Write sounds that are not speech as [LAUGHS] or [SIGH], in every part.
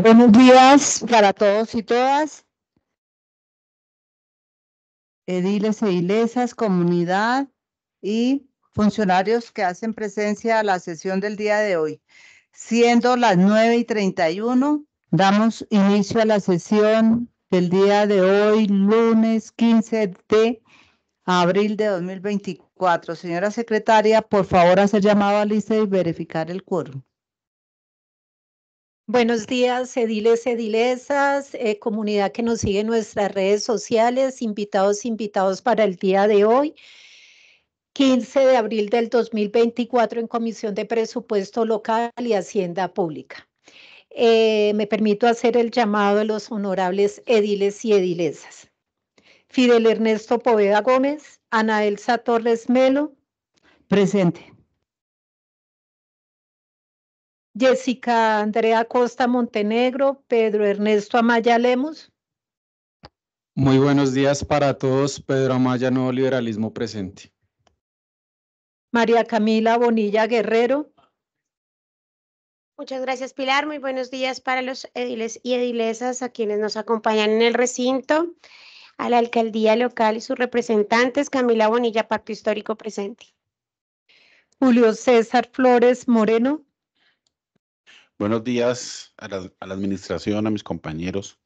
Buenos días para todos y todas. Ediles e ilesas, comunidad y funcionarios que hacen presencia a la sesión del día de hoy. Siendo las 9 y 31, damos inicio a la sesión del día de hoy, lunes 15 de abril de 2024. Señora secretaria, por favor, hacer llamado a lista y verificar el quórum. Buenos días, ediles, edilesas, eh, comunidad que nos sigue en nuestras redes sociales, invitados, invitados para el día de hoy. 15 de abril del 2024 en Comisión de Presupuesto Local y Hacienda Pública. Eh, me permito hacer el llamado a los honorables ediles y edilesas. Fidel Ernesto Poveda Gómez, Ana Elsa Torres Melo. Presente. Jessica Andrea Costa Montenegro, Pedro Ernesto Amaya Lemos. Muy buenos días para todos. Pedro Amaya, Nuevo Liberalismo Presente. María Camila Bonilla Guerrero. Muchas gracias, Pilar. Muy buenos días para los ediles y edilesas a quienes nos acompañan en el recinto, a la alcaldía local y sus representantes. Camila Bonilla, Pacto Histórico Presente. Julio César Flores Moreno. Buenos días a la, administración, a mis compañeros,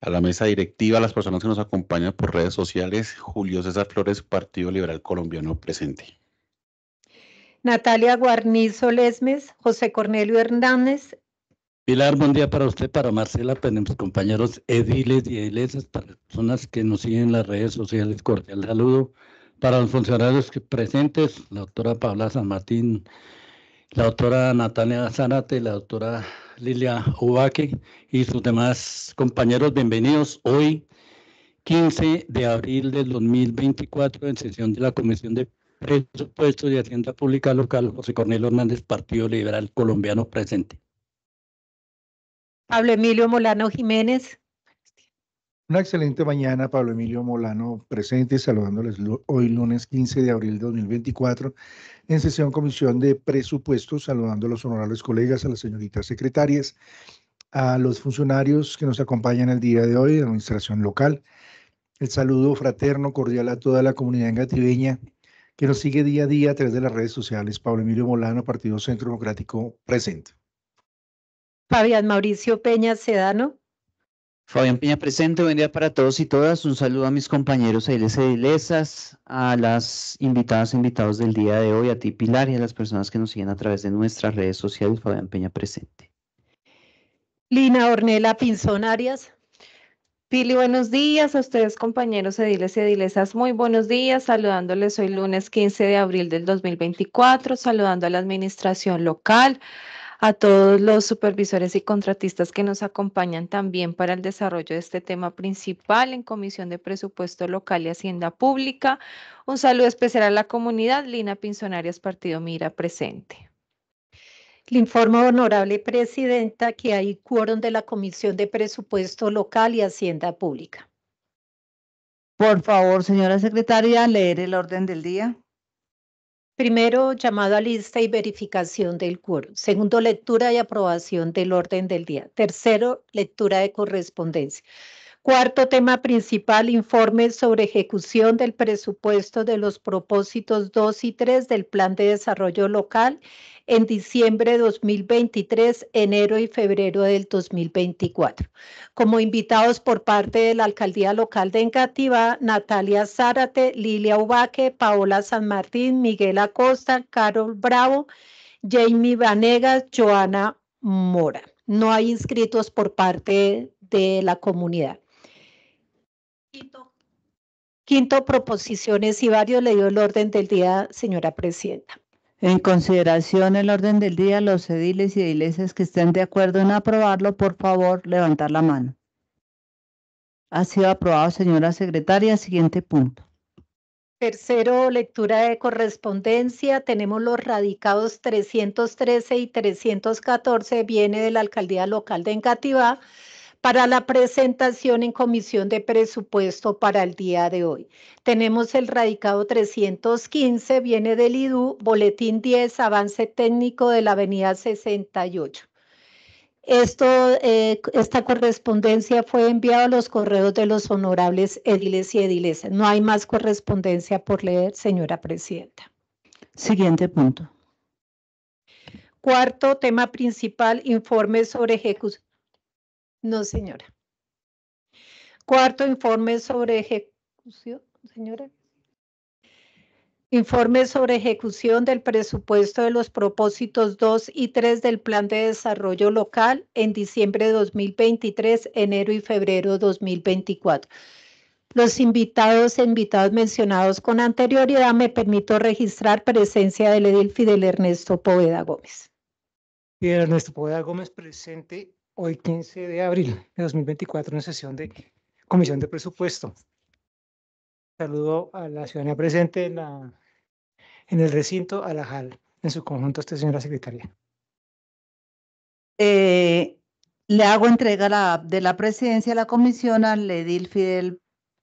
a la mesa directiva, a las personas que nos acompañan por redes sociales. Julio César Flores, Partido Liberal Colombiano, presente. Natalia Guarnizo Lesmes, José Cornelio Hernández. Pilar, buen día para usted, para Marcela, para pues, mis compañeros ediles y edilesas, para las personas que nos siguen en las redes sociales, cordial saludo. Para los funcionarios presentes, la doctora Paula San Martín, la doctora Natalia Zanate, la doctora Lilia Ubaque y sus demás compañeros, bienvenidos hoy, 15 de abril del 2024, en sesión de la Comisión de Presupuestos y Hacienda Pública Local, José Cornelio Hernández, Partido Liberal Colombiano presente. Pablo Emilio Molano Jiménez. Una excelente mañana, Pablo Emilio Molano presente, saludándoles hoy lunes 15 de abril de 2024 en sesión comisión de presupuestos, saludando a los honorables colegas, a las señoritas secretarias, a los funcionarios que nos acompañan el día de hoy, de administración local. El saludo fraterno, cordial a toda la comunidad engativeña que nos sigue día a día a través de las redes sociales. Pablo Emilio Molano, Partido Centro Democrático, presente. Fabián Mauricio Peña Sedano. Fabián Peña presente, buen día para todos y todas. Un saludo a mis compañeros ediles edilesas, a las invitadas e invitados del día de hoy, a ti Pilar y a las personas que nos siguen a través de nuestras redes sociales. Fabián Peña presente. Lina Ornela Pinzón Arias. Pili, buenos días a ustedes compañeros ediles y edilesas, muy buenos días, saludándoles hoy lunes 15 de abril del 2024, saludando a la administración local, a todos los supervisores y contratistas que nos acompañan también para el desarrollo de este tema principal en Comisión de Presupuesto Local y Hacienda Pública. Un saludo especial a la comunidad. Lina Pinzonarias, Partido Mira, presente. Le informo, honorable presidenta, que hay quórum de la Comisión de Presupuesto Local y Hacienda Pública. Por favor, señora secretaria, leer el orden del día. Primero, llamada a lista y verificación del quórum. Segundo, lectura y aprobación del orden del día. Tercero, lectura de correspondencia. Cuarto tema principal, informe sobre ejecución del presupuesto de los propósitos 2 y 3 del Plan de Desarrollo Local en diciembre de 2023, enero y febrero del 2024. Como invitados por parte de la Alcaldía Local de Engativá, Natalia Zárate, Lilia Ubaque, Paola San Martín, Miguel Acosta, Carol Bravo, Jamie Vanegas, Joana Mora. No hay inscritos por parte de la comunidad. Quinto. proposiciones y varios. Le dio el orden del día, señora presidenta. En consideración el orden del día, los ediles y edileses que estén de acuerdo en aprobarlo, por favor, levantar la mano. Ha sido aprobado, señora secretaria. Siguiente punto. Tercero, lectura de correspondencia. Tenemos los radicados 313 y 314, viene de la alcaldía local de Engativá para la presentación en Comisión de Presupuesto para el día de hoy. Tenemos el radicado 315, viene del IDU, Boletín 10, Avance Técnico de la Avenida 68. Esto, eh, esta correspondencia fue enviada a los correos de los honorables ediles y Ediles. No hay más correspondencia por leer, señora presidenta. Siguiente punto. Cuarto tema principal, informe sobre ejecución no, señora. Cuarto informe sobre ejecución, señora. Informe sobre ejecución del presupuesto de los propósitos 2 y 3 del Plan de Desarrollo Local en diciembre de 2023, enero y febrero de 2024. Los invitados e invitados mencionados con anterioridad me permito registrar presencia del edil Fidel Ernesto Poveda Gómez. Fidel Ernesto Poveda Gómez presente hoy 15 de abril de 2024 en sesión de Comisión de Presupuesto. Saludo a la ciudadanía presente en, la, en el recinto, a la JAL, en su conjunto, usted señora secretaria. Eh, le hago entrega de la presidencia de la comisión a Ledil Fidel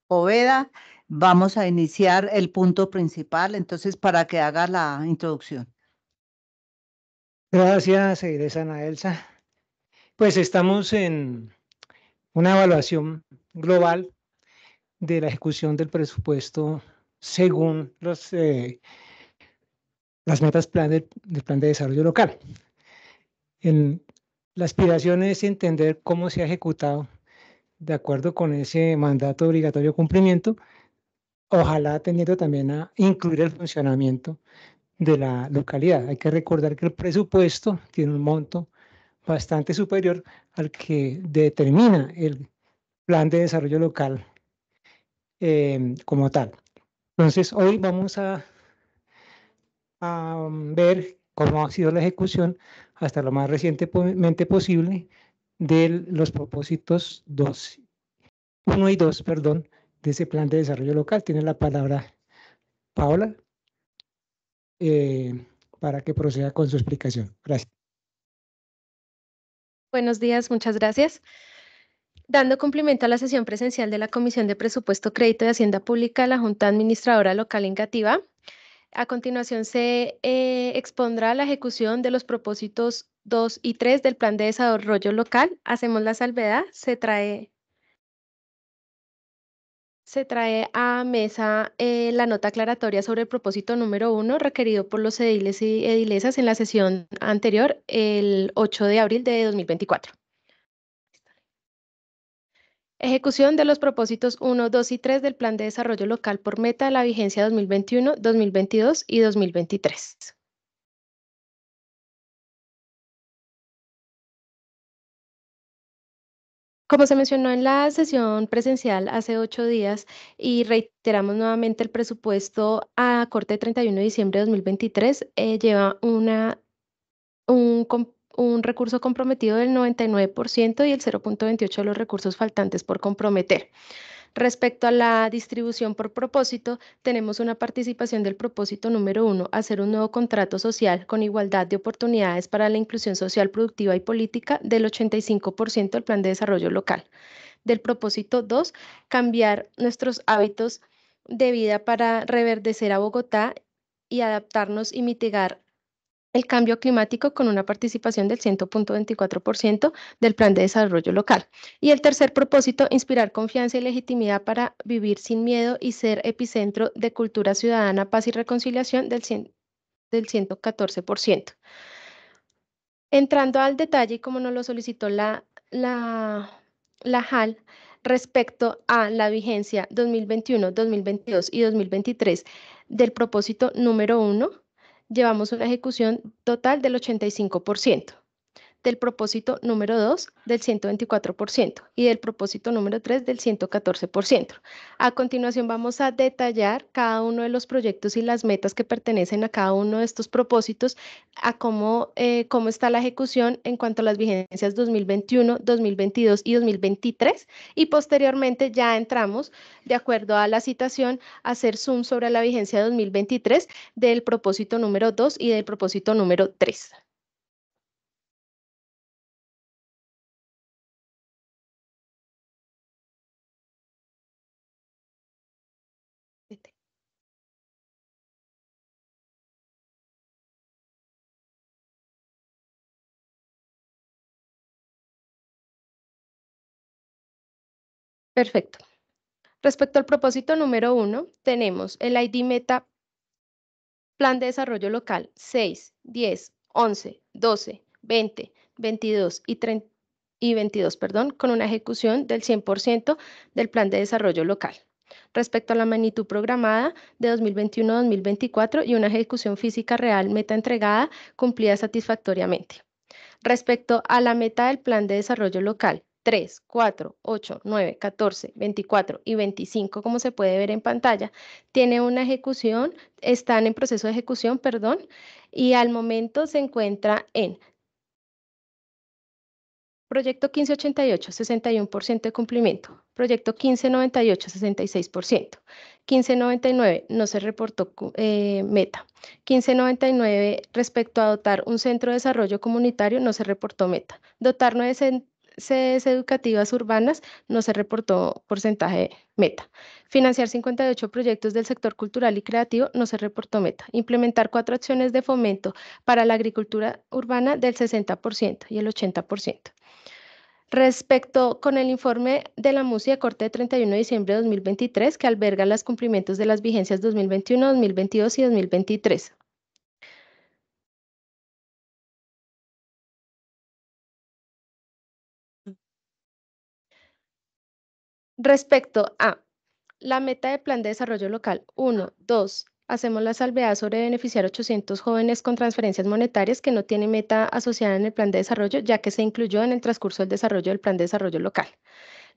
Oveda. Vamos a iniciar el punto principal, entonces, para que haga la introducción. Gracias, Ana Elsa pues estamos en una evaluación global de la ejecución del presupuesto según los, eh, las metas plan del plan de desarrollo local. En, la aspiración es entender cómo se ha ejecutado de acuerdo con ese mandato obligatorio cumplimiento, ojalá teniendo también a incluir el funcionamiento de la localidad. Hay que recordar que el presupuesto tiene un monto bastante superior al que determina el plan de desarrollo local em, como tal. Entonces, hoy vamos a, ver cómo ha sido la ejecución hasta lo más recientemente posible de los propósitos 2, 1 y 2, perdón, de ese plan de desarrollo local. Tiene la palabra Paola eh, para que proceda con su explicación. Gracias. Buenos días, muchas gracias. Dando cumplimiento a la sesión presencial de la Comisión de Presupuesto, Crédito y Hacienda Pública de la Junta Administradora Local Ingativa, a continuación se eh, expondrá la ejecución de los propósitos 2 y 3 del Plan de Desarrollo Local. Hacemos la salvedad, se trae se trae a mesa eh, la nota aclaratoria sobre el propósito número uno requerido por los ediles y edilesas en la sesión anterior, el 8 de abril de 2024. Ejecución de los propósitos 1, 2 y 3 del Plan de Desarrollo Local por Meta de la vigencia 2021, 2022 y 2023. Como se mencionó en la sesión presencial hace ocho días y reiteramos nuevamente el presupuesto a corte 31 de diciembre de 2023, eh, lleva una, un recurso comprometido del 99% y el 0.28 de los recursos faltantes por comprometer. Respecto a la distribución por propósito, tenemos una participación del propósito número uno, hacer un nuevo contrato social con igualdad de oportunidades para la inclusión social productiva y política del 85% del plan de desarrollo local. Del propósito dos, cambiar nuestros hábitos de vida para reverdecer a Bogotá y adaptarnos y mitigar el cambio climático con una participación del 100.24% del Plan de Desarrollo Local. Y el tercer propósito, inspirar confianza y legitimidad para vivir sin miedo y ser epicentro de cultura ciudadana, paz y reconciliación del, del 114%. Entrando al detalle, como nos lo solicitó la, la, la JAL, respecto a la vigencia 2021, 2022 y 2023 del propósito número uno, llevamos una ejecución total del 85% del propósito número 2 del 124% y del propósito número 3 del 114%. A continuación vamos a detallar cada uno de los proyectos y las metas que pertenecen a cada uno de estos propósitos, a cómo, eh, cómo está la ejecución en cuanto a las vigencias 2021, 2022 y 2023 y posteriormente ya entramos, de acuerdo a la citación, a hacer zoom sobre la vigencia 2023 del propósito número 2 y del propósito número 3. Perfecto. Respecto al propósito número uno, tenemos el ID Meta Plan de Desarrollo Local 6, 10, 11, 12, 20, 22 y, 22, perdón, con una ejecución del 100% del Plan de Desarrollo Local. Respecto a la magnitud programada de 2021-2024 y una ejecución física real meta entregada cumplida satisfactoriamente. Respecto a la meta del Plan de Desarrollo Local 3, 4, 8, 9, 14, 24 y 25, como se puede ver en pantalla, tiene una ejecución, están en proceso de ejecución, perdón, y al momento se encuentra en Proyecto 1588, 61% de cumplimiento. Proyecto 1598, 66%. 1599, no se reportó eh, meta. 1599, respecto a dotar un centro de desarrollo comunitario, no se reportó meta. Dotar nueve, sedes educativas urbanas no se reportó porcentaje meta. Financiar 58 proyectos del sector cultural y creativo no se reportó meta. Implementar cuatro acciones de fomento para la agricultura urbana del 60% y el 80%. Respecto con el informe de la MUSI de corte de 31 de diciembre de 2023, que alberga los cumplimientos de las vigencias 2021, 2022 y 2023, Respecto a la meta de plan de desarrollo local 1, 2, hacemos la salvedad sobre beneficiar 800 jóvenes con transferencias monetarias que no tiene meta asociada en el plan de desarrollo, ya que se incluyó en el transcurso del desarrollo del plan de desarrollo local.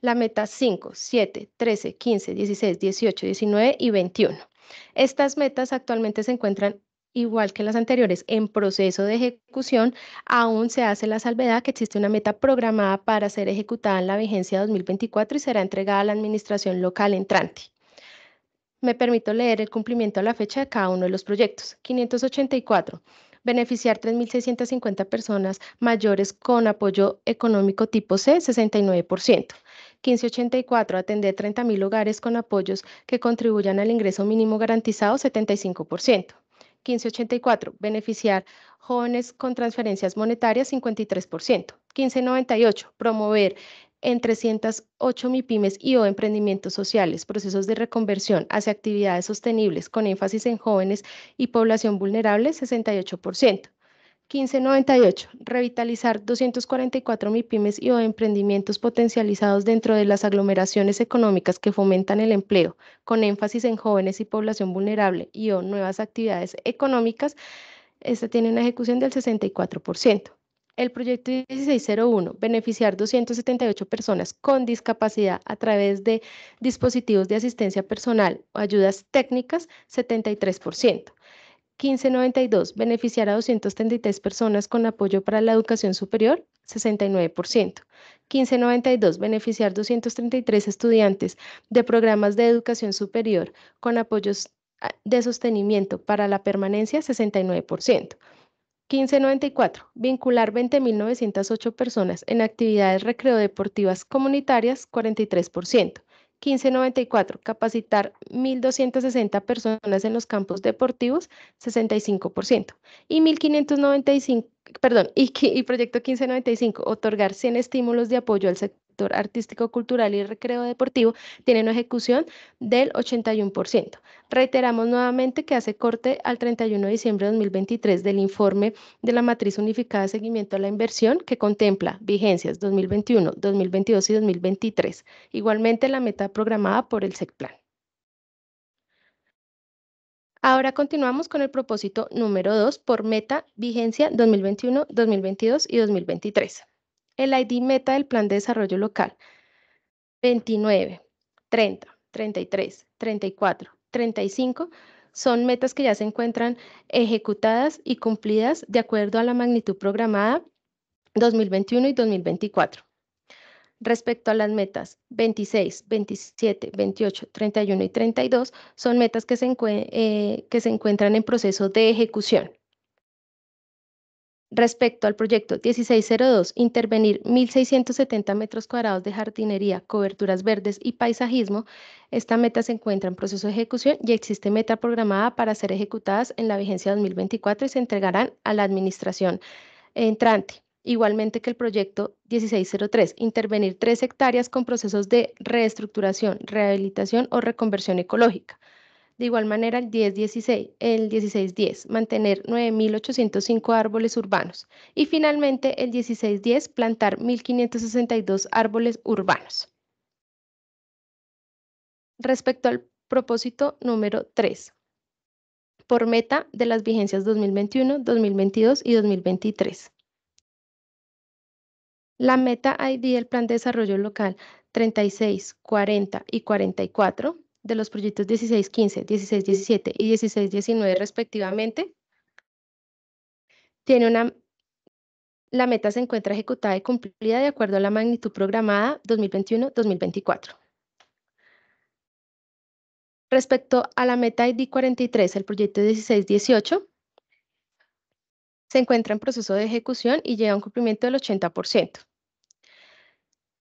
La meta 5, 7, 13, 15, 16, 18, 19 y 21. Estas metas actualmente se encuentran igual que las anteriores, en proceso de ejecución, aún se hace la salvedad que existe una meta programada para ser ejecutada en la vigencia 2024 y será entregada a la administración local entrante. Me permito leer el cumplimiento a la fecha de cada uno de los proyectos. 584. Beneficiar 3.650 personas mayores con apoyo económico tipo C, 69%. 1584, atender 30.000 hogares con apoyos que contribuyan al ingreso mínimo garantizado, 75%. 1584, beneficiar jóvenes con transferencias monetarias 53%. 1598, promover en 308 MIPIMES y o emprendimientos sociales, procesos de reconversión hacia actividades sostenibles con énfasis en jóvenes y población vulnerable, 68%. 1598. Revitalizar 244 MIPIMES y o emprendimientos potencializados dentro de las aglomeraciones económicas que fomentan el empleo, con énfasis en jóvenes y población vulnerable y o nuevas actividades económicas. Esta tiene una ejecución del 64%. El proyecto 1601, beneficiar 278 personas con discapacidad a través de dispositivos de asistencia personal o ayudas técnicas, 73%. 1592, beneficiar a 233 personas con apoyo para la educación superior, 69%. 1592, beneficiar 233 estudiantes de programas de educación superior con apoyos ah, de sostenimiento para la permanencia, 69%. 1594, vincular 20.908 personas en actividades recreo deportivas comunitarias, 43%. 1594, capacitar 1.260 personas en los campos deportivos, 65%. Y 1.595, perdón, y, y, proyecto 1595, otorgar 100 estímulos de apoyo al sector artístico, cultural y recreo deportivo tienen una ejecución del 81%. Reiteramos nuevamente que hace corte al 31 de diciembre de 2023 del informe de la matriz unificada de seguimiento a la inversión que contempla vigencias 2021, 2022 y 2023. Igualmente la meta programada por el SECPLAN. Ahora continuamos con el propósito número 2 por meta, vigencia 2021, 2022 y 2023 el ID meta del plan de desarrollo local. 29, 30, 33, 34, 35 son metas que ya se encuentran ejecutadas y cumplidas de acuerdo a la magnitud programada 2021 y 2024. Respecto a las metas 26, 27, 28, 31 y 32, son metas que se, eh, que se encuentran en proceso de ejecución. Respecto al proyecto 1602, intervenir 1.670 metros cuadrados de jardinería, coberturas verdes y paisajismo, esta meta se encuentra en proceso de ejecución y existe meta programada para ser ejecutadas en la vigencia 2024 y se entregarán a la administración entrante. Igualmente que el proyecto 1603, intervenir tres hectáreas con procesos de reestructuración, rehabilitación o reconversión ecológica. De igual manera, el 10-16, el 16-10, mantener 9.805 árboles urbanos. Y finalmente, el 16-10, plantar 1.562 árboles urbanos. Respecto al propósito número 3, por meta de las vigencias 2021, 2022 y 2023. La meta ID del Plan de Desarrollo Local 36, 40 y 44 de los proyectos 1615, 1617 y 1619 respectivamente, tiene una, la meta se encuentra ejecutada y cumplida de acuerdo a la magnitud programada 2021-2024. Respecto a la meta ID 43, el proyecto 1618 se encuentra en proceso de ejecución y llega a un cumplimiento del 80%.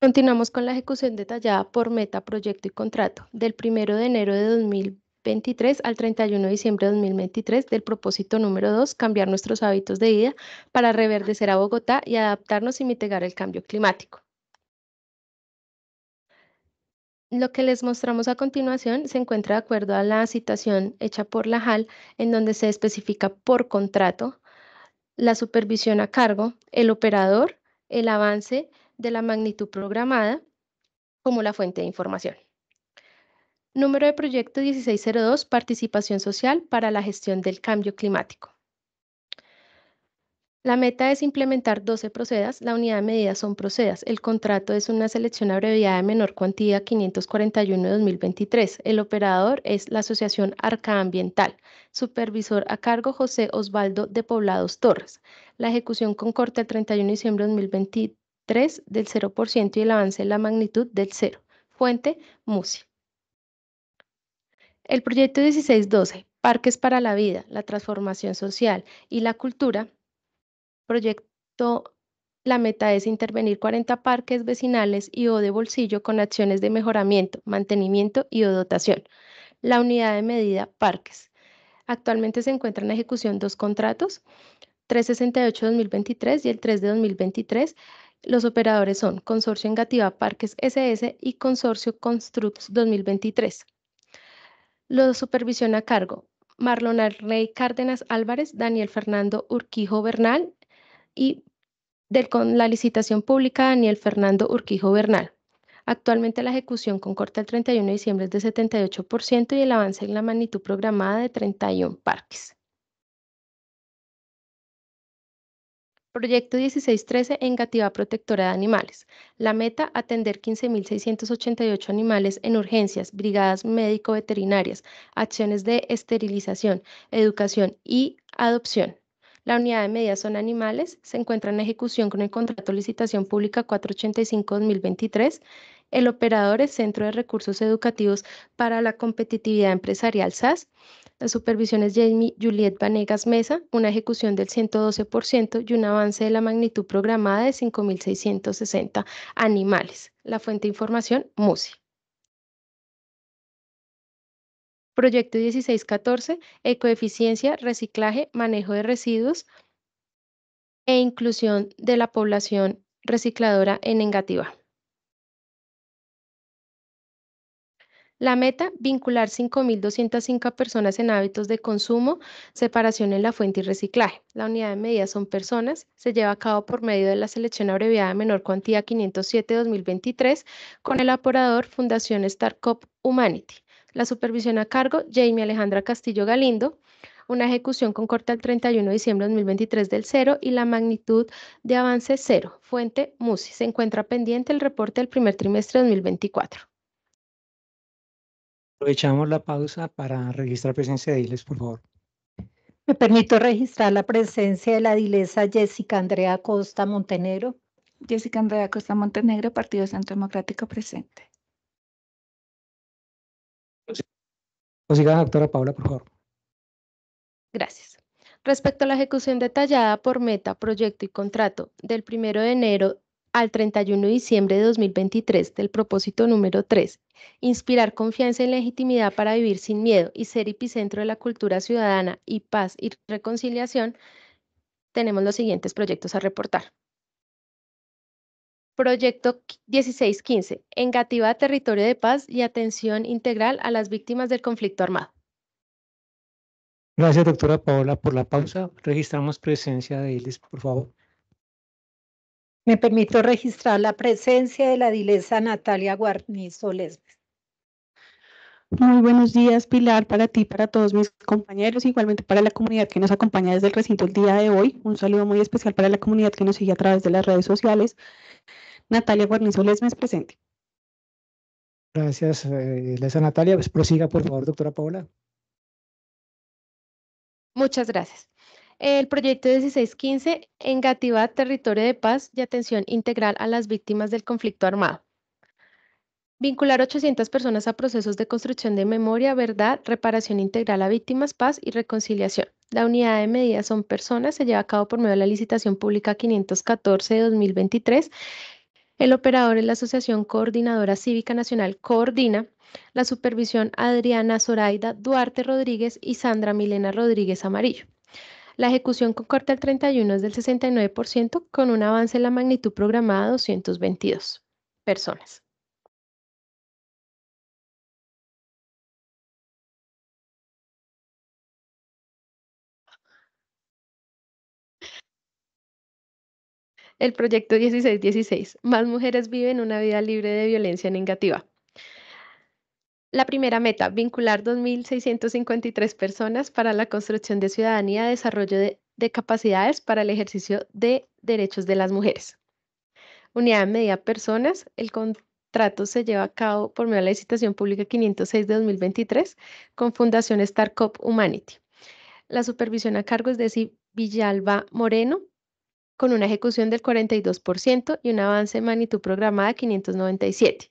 Continuamos con la ejecución detallada por meta, proyecto y contrato del 1 de enero de 2023 al 31 de diciembre de 2023 del propósito número 2, cambiar nuestros hábitos de vida para reverdecer a Bogotá y adaptarnos y mitigar el cambio climático. Lo que les mostramos a continuación se encuentra de acuerdo a la citación hecha por la JAL, en donde se especifica por contrato la supervisión a cargo, el operador, el avance, de la magnitud programada como la fuente de información. Número de proyecto 1602, participación social para la gestión del cambio climático. La meta es implementar 12 procedas. La unidad de medida son procedas. El contrato es una selección abreviada de menor cuantía 541-2023. El operador es la Asociación Arca Ambiental. Supervisor a cargo José Osvaldo de Poblados Torres. La ejecución con corte el 31 de diciembre de 2023 3 del 0% y el avance en la magnitud del 0. Fuente, MUSI. El proyecto 1612, Parques para la Vida, la Transformación Social y la Cultura, proyecto la meta es intervenir 40 parques vecinales y o de bolsillo con acciones de mejoramiento, mantenimiento y o dotación. La unidad de medida, parques. Actualmente se encuentran en ejecución dos contratos, 368-2023 y el 3 de 2023, los operadores son Consorcio Engativa Parques SS y Consorcio Constructs 2023. Los supervisión a cargo Marlon Rey Cárdenas Álvarez, Daniel Fernando Urquijo Bernal y del, la licitación pública Daniel Fernando Urquijo Bernal. Actualmente la ejecución con corte el 31 de diciembre es de 78% y el avance en la magnitud programada de 31 parques. Proyecto 1613 en Protectora de Animales. La meta, atender 15.688 animales en urgencias, brigadas médico-veterinarias, acciones de esterilización, educación y adopción. La unidad de medidas son animales, se encuentra en ejecución con el contrato de licitación pública 485-2023. El operador es Centro de Recursos Educativos para la Competitividad Empresarial SAS. La supervisión es Jamie Juliet Vanegas Mesa, una ejecución del 112% y un avance de la magnitud programada de 5.660 animales. La fuente de información, MUSI. Proyecto 1614, ecoeficiencia, reciclaje, manejo de residuos e inclusión de la población recicladora en negativa. La meta, vincular 5.205 personas en hábitos de consumo, separación en la fuente y reciclaje. La unidad de medida son personas. Se lleva a cabo por medio de la selección abreviada menor cuantía 507-2023 con el apurador Fundación StarCop Humanity. La supervisión a cargo, Jamie Alejandra Castillo Galindo. Una ejecución con corte al 31 de diciembre de 2023 del cero y la magnitud de avance cero. Fuente MUSI. Se encuentra pendiente el reporte del primer trimestre de 2024. Aprovechamos la pausa para registrar presencia de Diles, por favor. Me permito registrar la presencia de la Dilesa Jessica Andrea Costa Montenegro. Jessica Andrea Costa Montenegro, Partido Centro Democrático presente. O la doctora Paula, por favor. Gracias. Respecto a la ejecución detallada por meta, proyecto y contrato del 1 de enero al 31 de diciembre de 2023 del propósito número 3 inspirar confianza y legitimidad para vivir sin miedo y ser epicentro de la cultura ciudadana y paz y reconciliación, tenemos los siguientes proyectos a reportar. Proyecto 1615, engativa Territorio de Paz y Atención Integral a las Víctimas del Conflicto Armado. Gracias, doctora Paola, por la pausa. Registramos presencia de Ilis, por favor. Me permito registrar la presencia de la dilesa Natalia Guarnizo Lesmes. Muy buenos días, Pilar, para ti, para todos mis compañeros, igualmente para la comunidad que nos acompaña desde el recinto el día de hoy. Un saludo muy especial para la comunidad que nos sigue a través de las redes sociales. Natalia Guarnizo Lesmes, presente. Gracias, eh, Lesa Natalia. Pues prosiga, por favor, doctora Paola. Muchas gracias el proyecto 1615 engativa territorio de paz y atención integral a las víctimas del conflicto armado. Vincular 800 personas a procesos de construcción de memoria, verdad, reparación integral a víctimas, paz y reconciliación. La unidad de medidas son personas, se lleva a cabo por medio de la licitación pública 514 de 2023. El operador es la Asociación Coordinadora Cívica Nacional Coordina, la supervisión Adriana Zoraida Duarte Rodríguez y Sandra Milena Rodríguez Amarillo. La ejecución con corte al 31 es del 69% con un avance en la magnitud programada 222 personas. El proyecto 1616, Más mujeres viven una vida libre de violencia negativa. La primera meta, vincular 2.653 personas para la construcción de ciudadanía, desarrollo de, capacidades para el ejercicio de derechos de las mujeres. Unidad de medida personas, el contrato se lleva a cabo por medio de la licitación pública 506 de 2023 con Fundación StarCop Humanity. La supervisión a cargo es de Villalba Moreno, con una ejecución del 42% y un avance de magnitud programada de 597.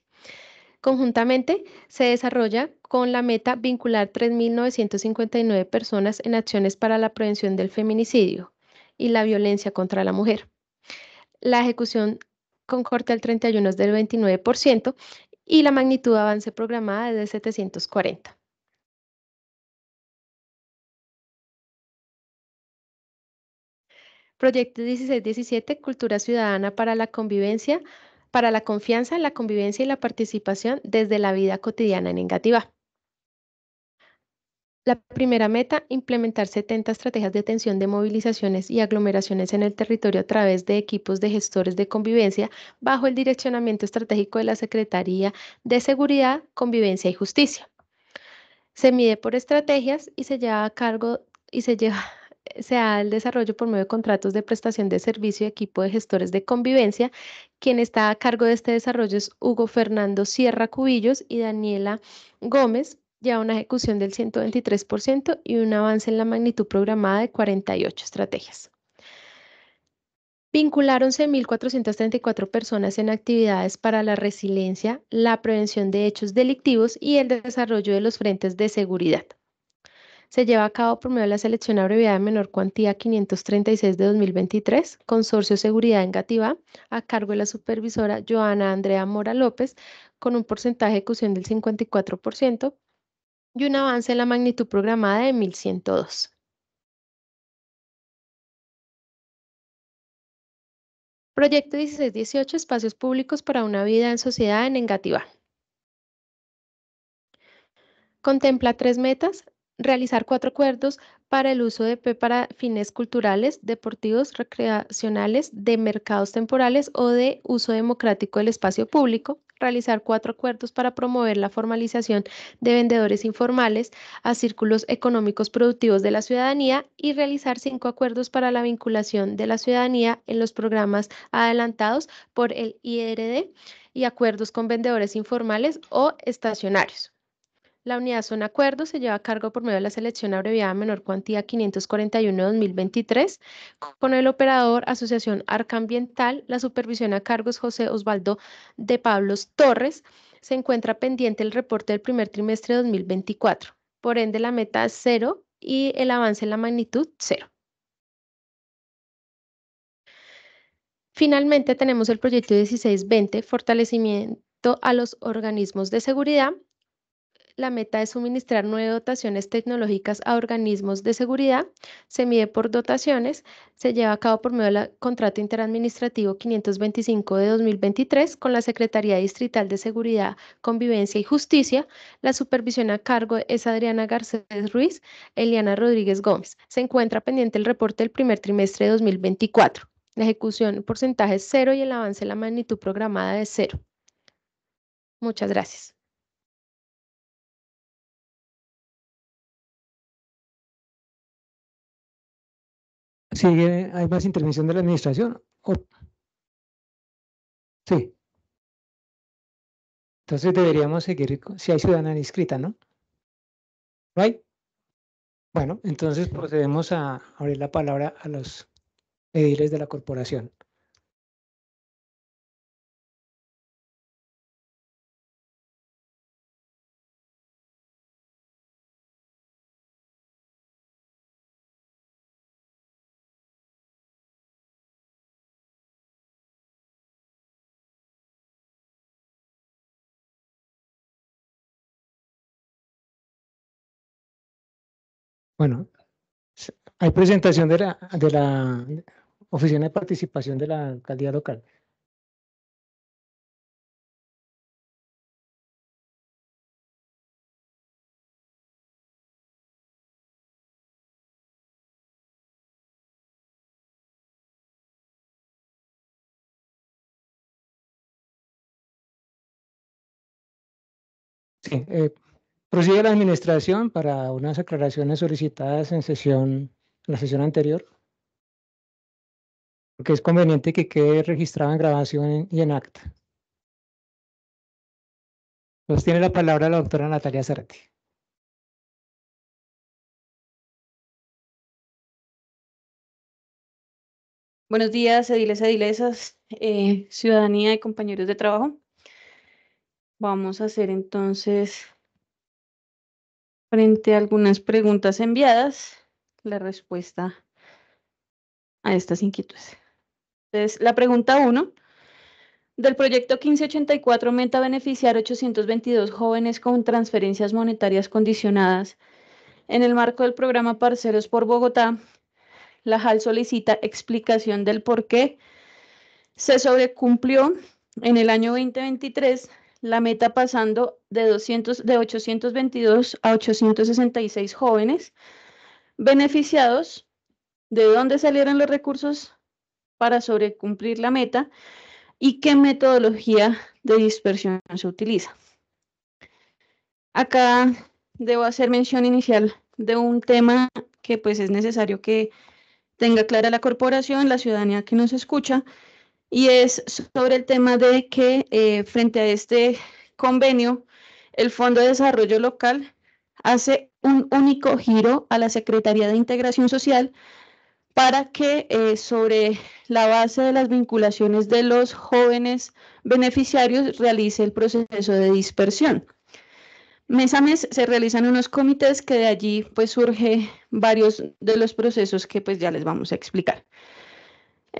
Conjuntamente, se desarrolla con la meta vincular 3.959 personas en acciones para la prevención del feminicidio y la violencia contra la mujer. La ejecución con corte al 31 es del 29% y la magnitud de avance programada es de 740. Proyecto 1617, Cultura Ciudadana para la Convivencia, para la confianza, la convivencia y la participación desde la vida cotidiana en negativa. La primera meta, implementar 70 estrategias de atención de movilizaciones y aglomeraciones en el territorio a través de equipos de gestores de convivencia bajo el direccionamiento estratégico de la Secretaría de Seguridad, Convivencia y Justicia. Se mide por estrategias y se lleva a cargo y se lleva se da el desarrollo por medio de contratos de prestación de servicio y equipo de gestores de convivencia. Quien está a cargo de este desarrollo es Hugo Fernando Sierra Cubillos y Daniela Gómez, ya una ejecución del 123% y un avance en la magnitud programada de 48 estrategias. Vincularon 1.434 personas en actividades para la resiliencia, la prevención de hechos delictivos y el desarrollo de los frentes de seguridad se lleva a cabo por medio de la selección abreviada de menor cuantía 536 de 2023, Consorcio Seguridad Engativá, a cargo de la supervisora Joana Andrea Mora López, con un porcentaje de ejecución del 54% y un avance en la magnitud programada de 1102. Proyecto 1618, Espacios Públicos para una Vida en Sociedad en Engativá. Contempla tres metas, realizar cuatro acuerdos para el uso de P para fines culturales, deportivos, recreacionales, de mercados temporales o de uso democrático del espacio público, realizar cuatro acuerdos para promover la formalización de vendedores informales a círculos económicos productivos de la ciudadanía y realizar cinco acuerdos para la vinculación de la ciudadanía en los programas adelantados por el IRD y acuerdos con vendedores informales o estacionarios. La unidad Son Acuerdo se lleva a cargo por medio de la selección abreviada menor cuantía 541-2023 con el operador Asociación Arca Ambiental. La supervisión a cargo es José Osvaldo de Pablos Torres. Se encuentra pendiente el reporte del primer trimestre de 2024. Por ende, la meta es cero y el avance en la magnitud cero. Finalmente, tenemos el proyecto 1620, fortalecimiento a los organismos de seguridad la meta es suministrar nueve dotaciones tecnológicas a organismos de seguridad, se mide por dotaciones, se lleva a cabo por medio del contrato interadministrativo 525 de 2023 con la Secretaría Distrital de Seguridad, Convivencia y Justicia. La supervisión a cargo es Adriana Garcés Ruiz, Eliana Rodríguez Gómez. Se encuentra pendiente el reporte del primer trimestre de 2024. La ejecución, porcentaje es cero y el avance, la magnitud programada es cero. Muchas gracias. sigue, hay más intervención de la administración. Sí. Entonces deberíamos seguir si hay ciudadana inscrita, ¿no? ¿Vale? Bueno, entonces procedemos a abrir la palabra a los ediles de la corporación. Bueno, hay presentación de la, de la Oficina de Participación de la Alcaldía Local. Sí, eh, Prosigue la administración para unas aclaraciones solicitadas en sesión, la sesión anterior. Porque es conveniente que quede registrada en grabación y en acta. Nos tiene la palabra la doctora Natalia Cerati. Buenos días, ediles, edilesas, eh, ciudadanía y compañeros de trabajo. Vamos a hacer entonces Frente a algunas preguntas enviadas, la respuesta a estas inquietudes. Entonces, la pregunta 1. Del proyecto 1584 meta beneficiar 822 jóvenes con transferencias monetarias condicionadas. En el marco del programa Parceros por Bogotá, la JAL solicita explicación del por qué se sobrecumplió en el año 2023 la meta pasando de, de 822 a 866 jóvenes beneficiados. ¿De dónde salieron los recursos para sobrecumplir la meta? ¿Y qué metodología de dispersión se utiliza? Acá debo hacer mención inicial de un tema que pues es necesario que tenga clara la corporación, la ciudadanía que nos escucha, y es sobre el tema de que eh, frente a este convenio, el Fondo de Desarrollo Local hace un único giro a la Secretaría de Integración Social para que eh, sobre la base de las vinculaciones de los jóvenes beneficiarios realice el proceso de dispersión. Mes a mes se realizan unos comités que de allí pues surge varios de los procesos que pues ya les vamos a explicar.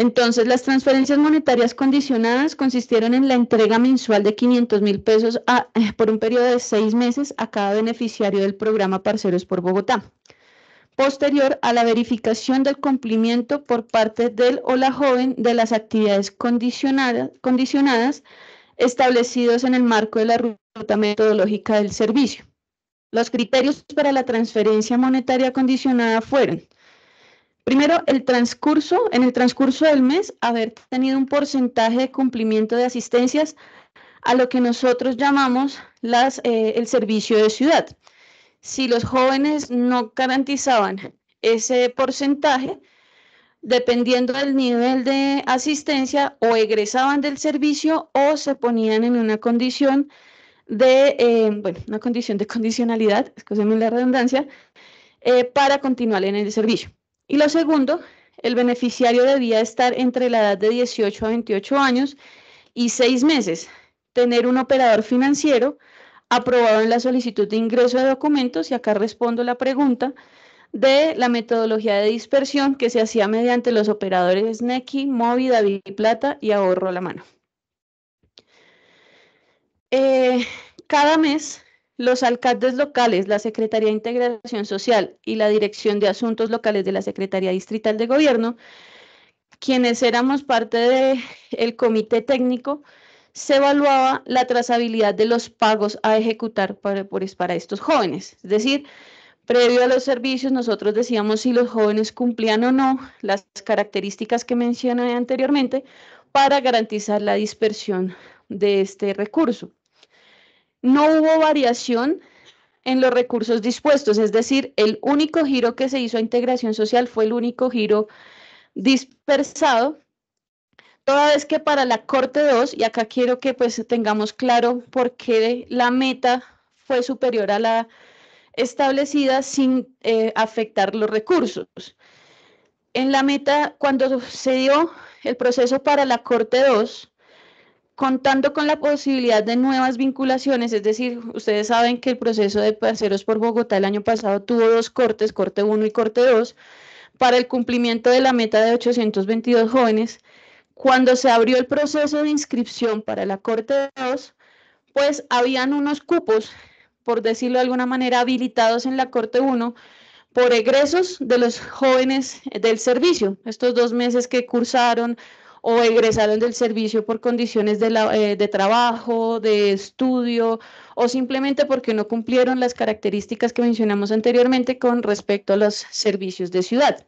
Entonces, las transferencias monetarias condicionadas consistieron en la entrega mensual de 500 mil pesos eh, por un periodo de seis meses a cada beneficiario del programa Parceros por Bogotá, posterior a la verificación del cumplimiento por parte del o la joven de las actividades condicionadas, condicionadas establecidos en el marco de la ruta metodológica del servicio. Los criterios para la transferencia monetaria condicionada fueron Primero, el transcurso, en el transcurso del mes, haber tenido un porcentaje de cumplimiento de asistencias a lo que nosotros llamamos eh, el servicio de ciudad. Si los jóvenes no garantizaban ese porcentaje, dependiendo del nivel de asistencia, o egresaban del servicio o se ponían en una condición de, eh, bueno, una condición de condicionalidad, [LAUGHS] la redundancia, eh, para continuar en el servicio. Y lo segundo, el beneficiario debía estar entre la edad de 18 a 28 años y 6 meses, tener un operador financiero aprobado en la solicitud de ingreso de documentos, y acá respondo la pregunta, de la metodología de dispersión que se hacía mediante los operadores NECI, Movi, David Plata y Ahorro a la Mano. Eh, cada mes los alcaldes locales, la Secretaría de Integración Social y la Dirección de Asuntos Locales de la Secretaría Distrital de Gobierno, quienes éramos parte del comité técnico, se evaluaba la trazabilidad de los pagos a ejecutar para estos jóvenes. Es decir, previo a los servicios, nosotros decíamos si los jóvenes cumplían o no las características que mencioné anteriormente para garantizar la dispersión de este recurso no hubo variación en los recursos dispuestos, es decir, el único giro que se hizo a integración social fue el único giro dispersado, toda vez que para la Corte 2, y acá quiero que pues tengamos claro por qué la meta fue superior a la establecida sin eh, afectar los recursos. En la meta, cuando se dio el proceso para la Corte 2, contando con la posibilidad de nuevas vinculaciones, es decir, ustedes saben que el proceso de paseros por Bogotá el año pasado tuvo dos cortes, corte 1 y corte 2, para el cumplimiento de la meta de 822 jóvenes. Cuando se abrió el proceso de inscripción para la corte 2, pues habían unos cupos, por decirlo de alguna manera, habilitados en la corte 1 por egresos de los jóvenes del servicio, estos dos meses que cursaron o egresaron del servicio por condiciones de, eh, de trabajo, de estudio, o simplemente porque no cumplieron las características que mencionamos anteriormente con respecto a los servicios de ciudad.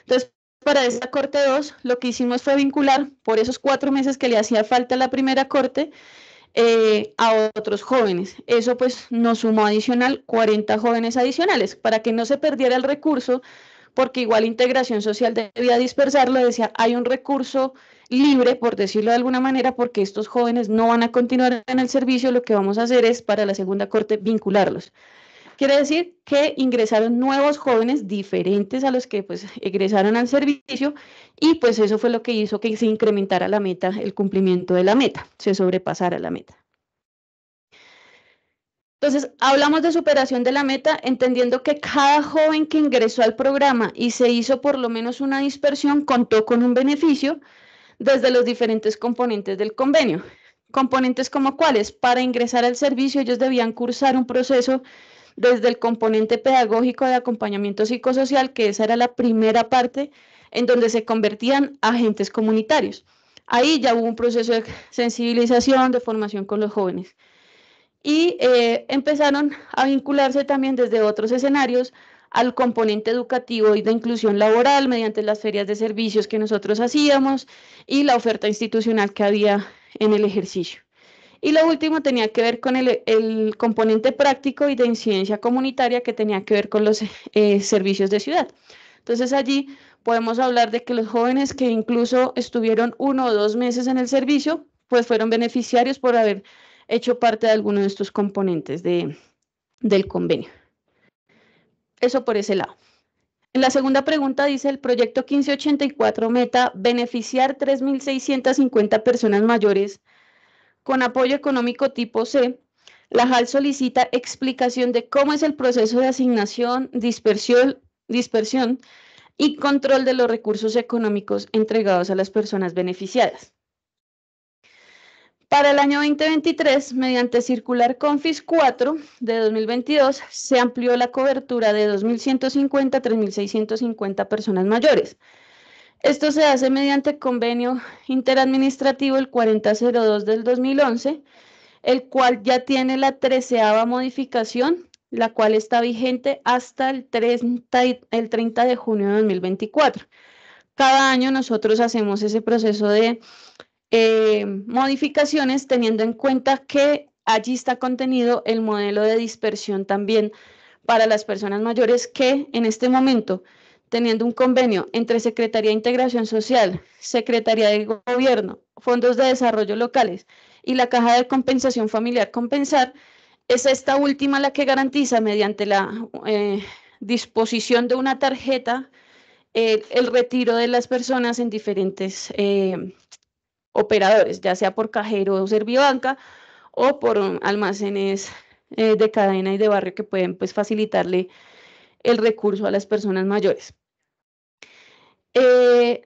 Entonces, para esta corte 2, lo que hicimos fue vincular por esos cuatro meses que le hacía falta la primera corte eh, a otros jóvenes. Eso pues nos sumó adicional 40 jóvenes adicionales para que no se perdiera el recurso porque igual integración social debía dispersarlo, decía, hay un recurso libre, por decirlo de alguna manera, porque estos jóvenes no van a continuar en el servicio, lo que vamos a hacer es para la segunda corte vincularlos. Quiere decir que ingresaron nuevos jóvenes diferentes a los que pues egresaron al servicio y pues eso fue lo que hizo que se incrementara la meta, el cumplimiento de la meta, se sobrepasara la meta. Entonces, hablamos de superación de la meta, entendiendo que cada joven que ingresó al programa y se hizo por lo menos una dispersión contó con un beneficio desde los diferentes componentes del convenio. Componentes como cuáles, para ingresar al servicio ellos debían cursar un proceso desde el componente pedagógico de acompañamiento psicosocial, que esa era la primera parte en donde se convertían agentes comunitarios. Ahí ya hubo un proceso de sensibilización, de formación con los jóvenes y eh, empezaron a vincularse también desde otros escenarios al componente educativo y de inclusión laboral mediante las ferias de servicios que nosotros hacíamos y la oferta institucional que había en el ejercicio. Y lo último tenía que ver con el, componente práctico y de incidencia comunitaria que tenía que ver con los eh, servicios de ciudad. Entonces allí podemos hablar de que los jóvenes que incluso estuvieron uno o dos meses en el servicio, pues fueron beneficiarios por haber hecho parte de alguno de estos componentes de, del convenio. Eso por ese lado. En la segunda pregunta dice, el proyecto 1584 meta beneficiar 3.650 personas mayores con apoyo económico tipo C. La JAL solicita explicación de cómo es el proceso de asignación, dispersión, dispersión y control de los recursos económicos entregados a las personas beneficiadas. Para el año 2023, mediante circular CONFIS 4 de 2022, se amplió la cobertura de 2.150 a 3.650 personas mayores. Esto se hace mediante convenio interadministrativo el 4002 del 2011, el cual ya tiene la treceava modificación, la cual está vigente hasta el 30, el 30 de junio de 2024. Cada año nosotros hacemos ese proceso de eh, modificaciones teniendo en cuenta que allí está contenido el modelo de dispersión también para las personas mayores que en este momento, teniendo un convenio entre Secretaría de Integración Social, Secretaría de Gobierno, Fondos de Desarrollo Locales y la Caja de Compensación Familiar Compensar, es esta última la que garantiza mediante la eh, disposición de una tarjeta el retiro de las personas en diferentes eh, operadores, ya sea por cajero o servibanca o por almacenes eh, de cadena y de barrio que pueden pues, facilitarle el recurso a las personas mayores. Eh,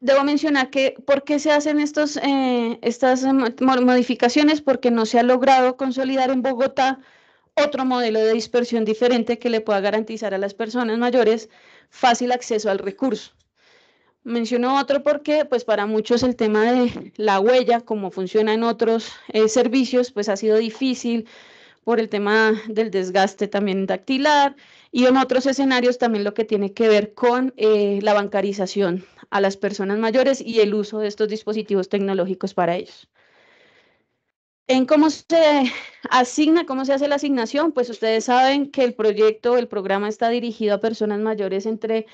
debo mencionar que por qué se hacen estos, eh, estas modificaciones, porque no se ha logrado consolidar en Bogotá otro modelo de dispersión diferente que le pueda garantizar a las personas mayores fácil acceso al recurso. Menciono otro porque, pues para muchos el tema de la huella, como funciona en otros eh, servicios, pues ha sido difícil por el tema del desgaste también dactilar y en otros escenarios también lo que tiene que ver con eh, la bancarización a las personas mayores y el uso de estos dispositivos tecnológicos para ellos. En cómo se asigna, cómo se hace la asignación, pues ustedes saben que el proyecto, el programa está dirigido a personas mayores entre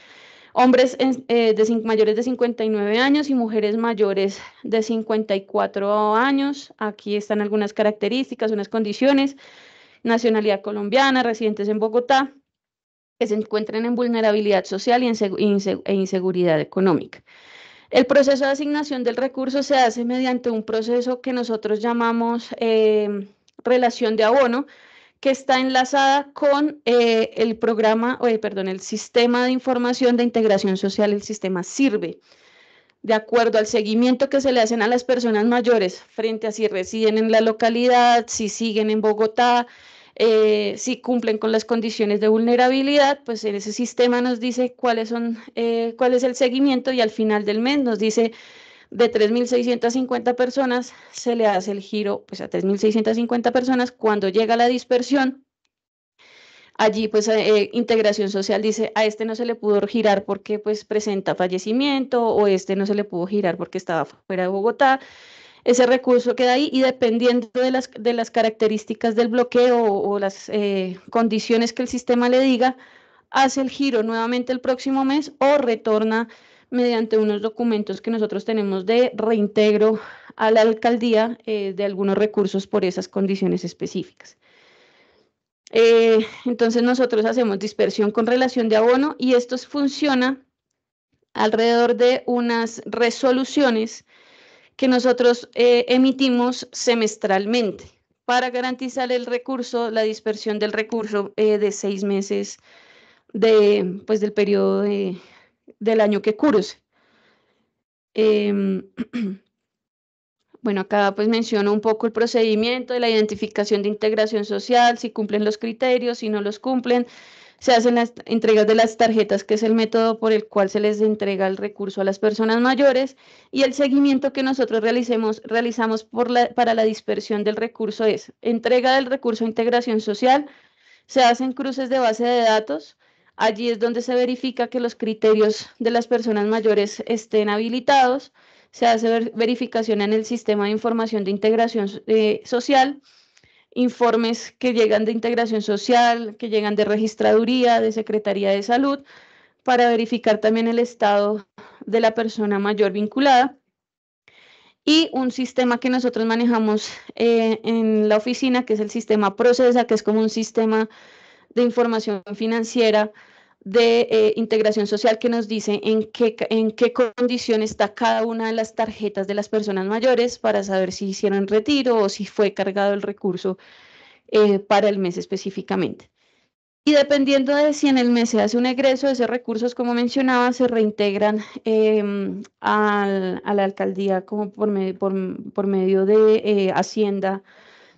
hombres eh, mayores de 59 años y mujeres mayores de 54 años. Aquí están algunas características, unas condiciones. Nacionalidad colombiana, residentes en Bogotá, que se encuentren en vulnerabilidad social y e inseguridad económica. El proceso de asignación del recurso se hace mediante un proceso que nosotros llamamos eh, relación de abono, que está enlazada con eh, el programa, o perdón, el sistema de información de integración social, el sistema SIRVE. De acuerdo al seguimiento que se le hacen a las personas mayores frente a si residen en la localidad, si siguen en Bogotá, eh, si cumplen con las condiciones de vulnerabilidad, pues en ese sistema nos dice cuáles son, eh, cuál es el seguimiento y al final del mes nos dice de 3.650 personas, se le hace el giro pues, a 3.650 personas. Cuando llega la dispersión, allí pues eh, eh, Integración Social dice, a este no se le pudo girar porque pues presenta fallecimiento o este no se le pudo girar porque estaba fuera de Bogotá. Ese recurso queda ahí y dependiendo de las, de las características del bloqueo o, las eh, condiciones que el sistema le diga, hace el giro nuevamente el próximo mes o retorna mediante unos documentos que nosotros tenemos de reintegro a la alcaldía eh, de algunos recursos por esas condiciones específicas. Eh, entonces nosotros hacemos dispersión con relación de abono y esto funciona alrededor de unas resoluciones que nosotros eh, emitimos semestralmente para garantizar el recurso, la dispersión del recurso de seis meses de, pues, del periodo de, del año que cruce em, [CLEARS THROAT] bueno, acá pues menciono un poco el procedimiento de la identificación de integración social, si cumplen los criterios, si no los cumplen, se hacen las entregas de las tarjetas, que es el método por el cual se les entrega el recurso a las personas mayores, y el seguimiento que nosotros realizamos para la dispersión del recurso es entrega del recurso a integración social, se hacen cruces de base de datos, Allí es donde se verifica que los criterios de las personas mayores estén habilitados, se hace verificación en el sistema de información de integración eh, social, informes que llegan de integración social, que llegan de registraduría, de Secretaría de Salud, para verificar también el estado de la persona mayor vinculada. Y un sistema que nosotros manejamos eh, en la oficina, que es el sistema Procesa, que es como un sistema de información financiera, de eh, integración social que nos dice en qué, en qué condición está cada una de las tarjetas de las personas mayores para saber si hicieron retiro o si fue cargado el recurso eh, para el mes específicamente. Y dependiendo de si en el mes se hace un egreso, esos recursos, como mencionaba, se reintegran em, al, a la alcaldía como por, por, por medio de eh, Hacienda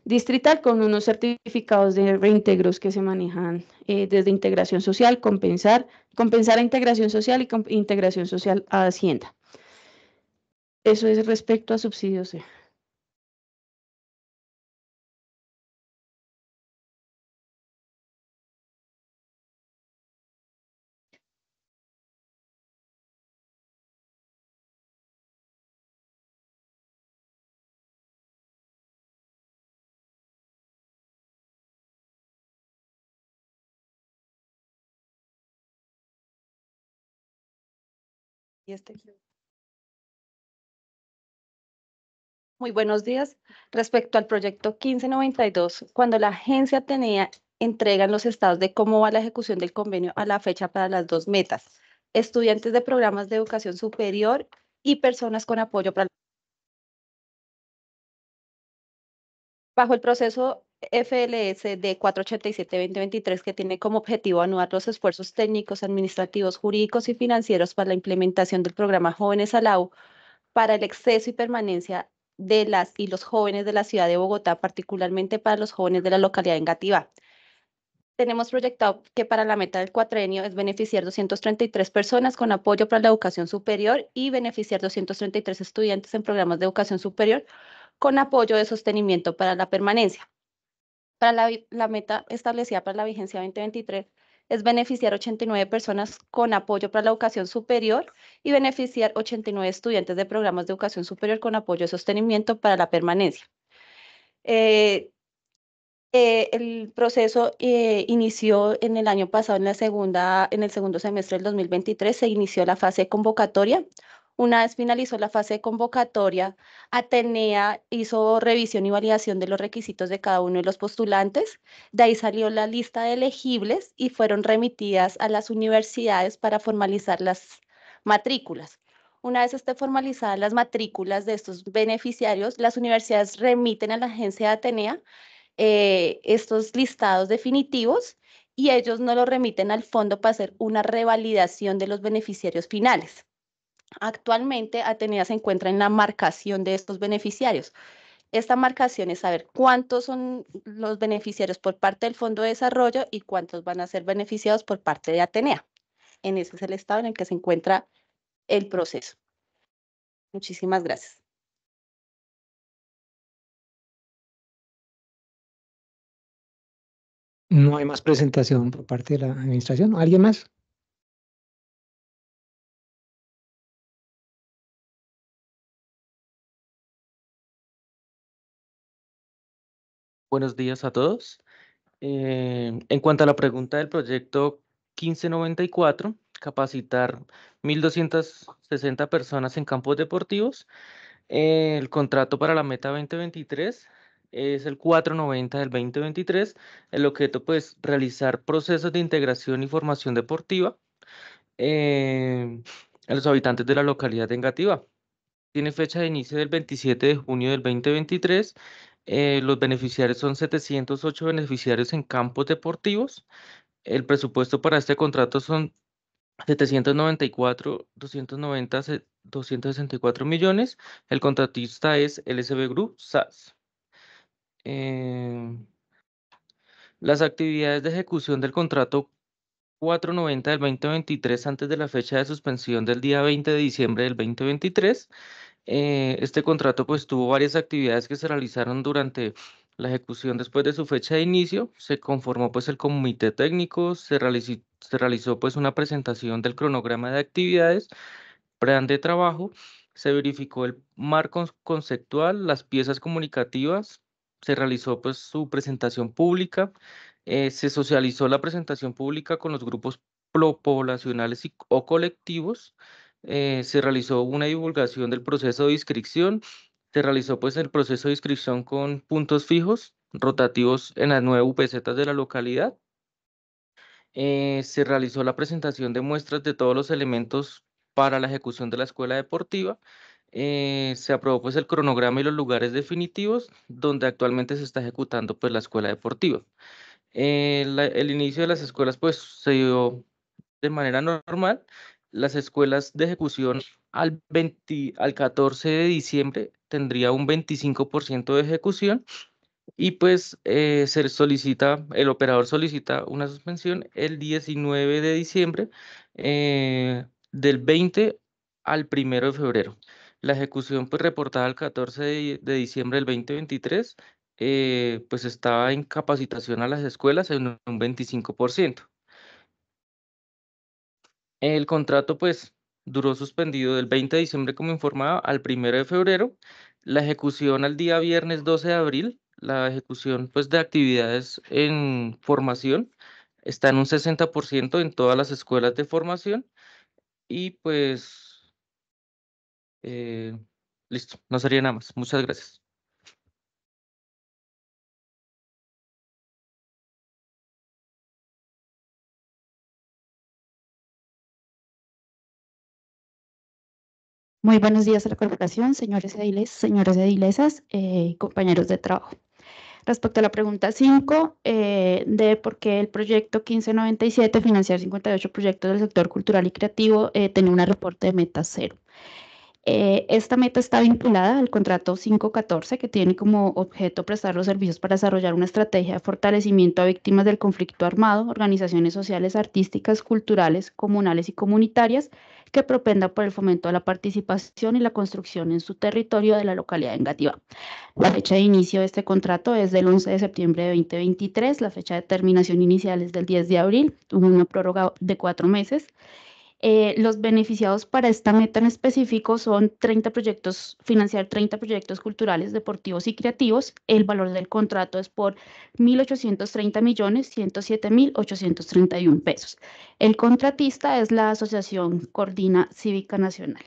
distrital con unos certificados de reintegros que se manejan eh, desde integración social, compensar, compensar a integración social y integración social a Hacienda. Eso es respecto a subsidios. Eh. Este Muy buenos días. Respecto al proyecto 1592, cuando la agencia tenía entrega en los estados de cómo va la ejecución del convenio a la fecha para las dos metas, estudiantes de programas de educación superior y personas con apoyo para... Bajo el proceso FLS de 487-2023 que tiene como objetivo anular los esfuerzos técnicos, administrativos, jurídicos y financieros para la implementación del programa Jóvenes a para el exceso y permanencia de las y los jóvenes de la ciudad de Bogotá, particularmente para los jóvenes de la localidad de Engativá. Tenemos proyectado que para la meta del cuatrenio es beneficiar 233 personas con apoyo para la educación superior y beneficiar 233 estudiantes en programas de educación superior con apoyo de sostenimiento para la permanencia la, meta establecida para la vigencia 2023 es beneficiar 89 personas con apoyo para la educación superior y beneficiar 89 estudiantes de programas de educación superior con apoyo y sostenimiento para la permanencia. Eh, eh, el proceso eh, inició en el año pasado, en, la segunda, en el segundo semestre del 2023, se inició la fase convocatoria. Una vez finalizó la fase de convocatoria, Atenea hizo revisión y validación de los requisitos de cada uno de los postulantes. De ahí salió la lista de elegibles y fueron remitidas a las universidades para formalizar las matrículas. Una vez esté formalizadas las matrículas de estos beneficiarios, las universidades remiten a la agencia de Atenea eh, estos listados definitivos y ellos no lo remiten al fondo para hacer una revalidación de los beneficiarios finales. Actualmente, Atenea se encuentra en la marcación de estos beneficiarios. Esta marcación es saber cuántos son los beneficiarios por parte del Fondo de Desarrollo y cuántos van a ser beneficiados por parte de Atenea. En ese es el estado en el que se encuentra el proceso. Muchísimas gracias. No hay más presentación por parte de la administración. ¿Alguien más? Buenos días a todos. Eh, en cuanto a la pregunta del proyecto 1594, capacitar 1.260 personas en campos deportivos, eh, el contrato para la meta 2023 es el 490 del 2023. El objeto, pues, realizar procesos de integración y formación deportiva eh, a los habitantes de la localidad de Engativá. Tiene fecha de inicio del 27 de junio del 2023 eh, los beneficiarios son 708 beneficiarios en campos deportivos. El presupuesto para este contrato son 794, 290, 264 millones. El contratista es LSB Group SAS. Em, las actividades de ejecución del contrato 490 del 2023 antes de la fecha de suspensión del día 20 de diciembre del 2023 eh, este contrato pues tuvo varias actividades que se realizaron durante la ejecución después de su fecha de inicio. Se conformó pues el comité técnico, se realizó, pues una presentación del cronograma de actividades, plan de trabajo, se verificó el marco conceptual, las piezas comunicativas, se realizó pues su presentación pública, eh, se socializó la presentación pública con los grupos poblacionales o colectivos, eh, se realizó una divulgación del proceso de inscripción. Se realizó pues el proceso de inscripción con puntos fijos rotativos en las nueve UPZ de la localidad. Eh, se realizó la presentación de muestras de todos los elementos para la ejecución de la escuela deportiva. Eh, se aprobó pues el cronograma y los lugares definitivos donde actualmente se está ejecutando pues la escuela deportiva. el inicio de las escuelas pues se dio de manera normal las escuelas de ejecución al, al 14 de diciembre tendría un 25% de ejecución y pues eh, se solicita, el operador solicita una suspensión el 19 de diciembre eh, del 20 al 1 de febrero. La ejecución pues reportada el 14 de, diciembre del 2023 eh, pues estaba en capacitación a las escuelas en un 25%. El contrato pues duró suspendido del 20 de diciembre como informaba al 1 de febrero, la ejecución al día viernes 12 de abril, la ejecución pues de actividades en formación está en un 60% en todas las escuelas de formación y pues eh, listo, no sería nada más. Muchas gracias. Muy buenos días a la corporación, señores ediles, señores edilesas, y eh, compañeros de trabajo. Respecto a la pregunta 5 eh, de por qué el proyecto 1597, financiar 58 proyectos del sector cultural y creativo, eh, tenía un reporte de meta cero. Eh, esta meta está vinculada al contrato 514 que tiene como objeto prestar los servicios para desarrollar una estrategia de fortalecimiento a víctimas del conflicto armado, organizaciones sociales, artísticas, culturales, comunales y comunitarias que propenda por el fomento de la participación y la construcción en su territorio de la localidad de Engativá. La fecha de inicio de este contrato es del 11 de septiembre de 2023, la fecha de terminación inicial es del 10 de abril, una prórroga de cuatro meses. Eh, los beneficiados para esta meta en específico son 30 proyectos, financiar 30 proyectos culturales, deportivos y creativos. El valor del contrato es por 1.830.107.831 pesos. El contratista es la Asociación Cordina Cívica Nacional.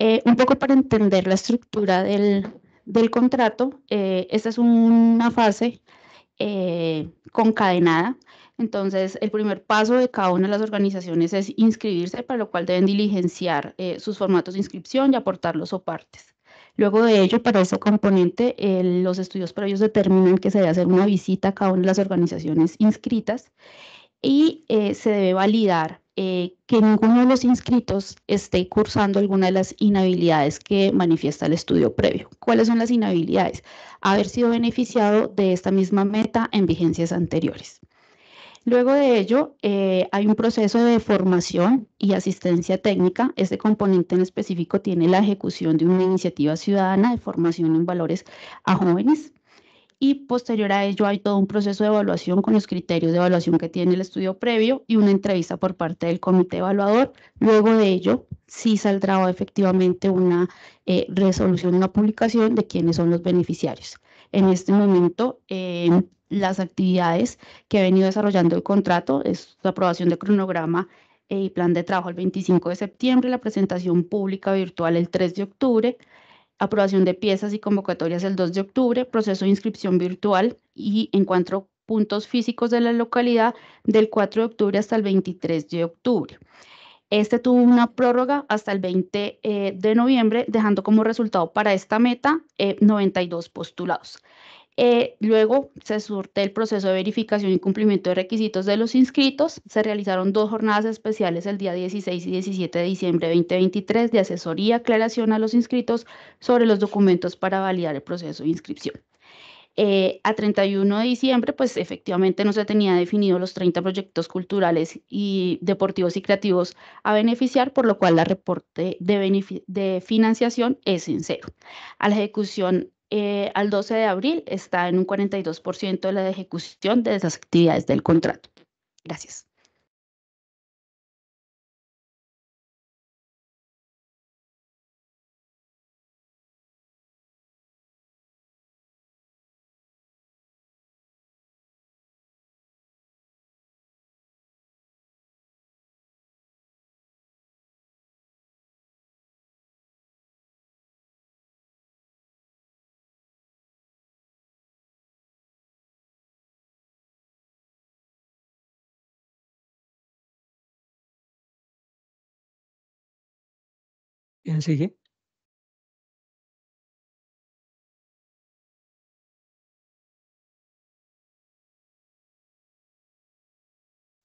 Eh, un poco para entender la estructura del, del contrato, eh, esta es una fase concadenada entonces, el primer paso de cada una de las organizaciones es inscribirse, para lo cual deben diligenciar eh, sus formatos de inscripción y aportarlos o partes. Luego de ello, para ese componente, eh, los estudios previos determinan que se debe hacer una visita a cada una de las organizaciones inscritas y eh, se debe validar que ninguno de los inscritos esté cursando alguna de las inhabilidades que manifiesta el estudio previo. ¿Cuáles son las inhabilidades? Haber sido beneficiado de esta misma meta en vigencias anteriores. Luego de ello, eh, hay un proceso de formación y asistencia técnica. Este componente en específico tiene la ejecución de una iniciativa ciudadana de formación en valores a jóvenes. Y posterior a ello hay todo un proceso de evaluación con los criterios de evaluación que tiene el estudio previo y una entrevista por parte del comité evaluador. Luego de ello, sí saldrá efectivamente una eh, resolución, una publicación de quiénes son los beneficiarios. En este momento, eh, las actividades que ha venido desarrollando el contrato, es la aprobación de cronograma eh, y plan de trabajo el 25 de septiembre, la presentación pública virtual el 3 de octubre, aprobación de piezas y convocatorias el 2 de octubre, proceso de inscripción virtual y encuentro puntos físicos de la localidad del 4 de octubre hasta el 23 de octubre. Este tuvo una prórroga hasta el 20 eh, de noviembre, dejando como resultado para esta meta 92 eh, postulados. Eh, luego se surte el proceso de verificación y cumplimiento de requisitos de los inscritos. Se realizaron dos jornadas especiales el día 16 y 17 de diciembre de 2023 de asesoría, y aclaración a los inscritos sobre los documentos para validar el proceso de inscripción. Eh, a 31 de diciembre, pues efectivamente no se tenía definido los 30 proyectos culturales y deportivos y creativos a beneficiar, por lo cual la reporte de, de financiación es en cero. A la ejecución eh, al 12 de abril está en un 42% de la ejecución de esas actividades del contrato. Gracias. sigue?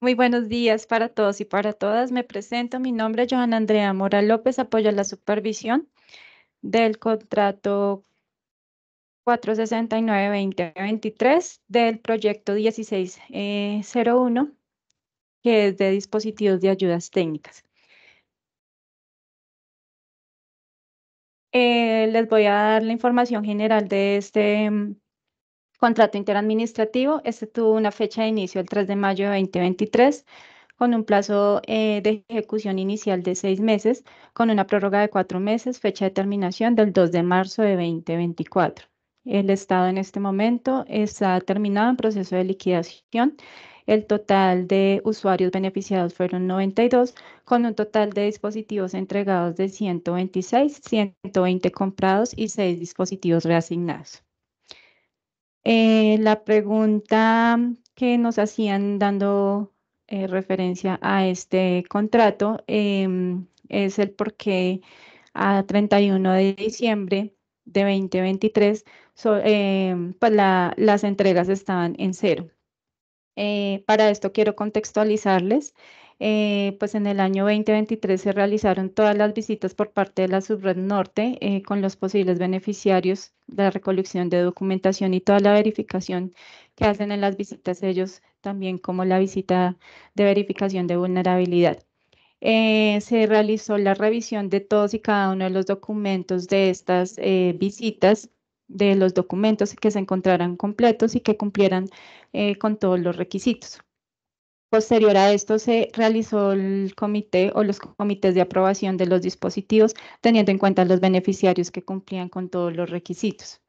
Muy buenos días para todos y para todas. Me presento. Mi nombre es Joana Andrea Mora López. Apoyo la supervisión del contrato 469-2023 del proyecto e uno, que es de dispositivos de ayudas técnicas. Eh, les voy a dar la información general de este mm, contrato interadministrativo. Este tuvo una fecha de inicio el 3 de mayo de 2023 con un plazo eh, de ejecución inicial de seis meses, con una prórroga de cuatro meses, fecha de terminación del 2 de marzo de 2024. El Estado en este momento está terminado en proceso de liquidación el total de usuarios beneficiados fueron 92, con un total de dispositivos entregados de 126, 120 comprados y 6 dispositivos reasignados. Eh, la pregunta que nos hacían dando eh, referencia a este contrato em, es el por qué a 31 de diciembre de 2023 em, pues las entregas estaban en cero. Eh, para esto quiero contextualizarles. Eh, pues en el año 2023 se realizaron todas las visitas por parte de la subred norte eh, con los posibles beneficiarios de la recolección de documentación y toda la verificación que hacen en las visitas ellos, también como la visita de verificación de vulnerabilidad. se realizó la revisión de todos y cada uno de los documentos de estas visitas de los documentos que se encontraran completos y que cumplieran eh, con todos los requisitos. Posterior a esto se realizó el comité o los comités de aprobación de los dispositivos, teniendo en cuenta los beneficiarios que cumplían con todos los requisitos.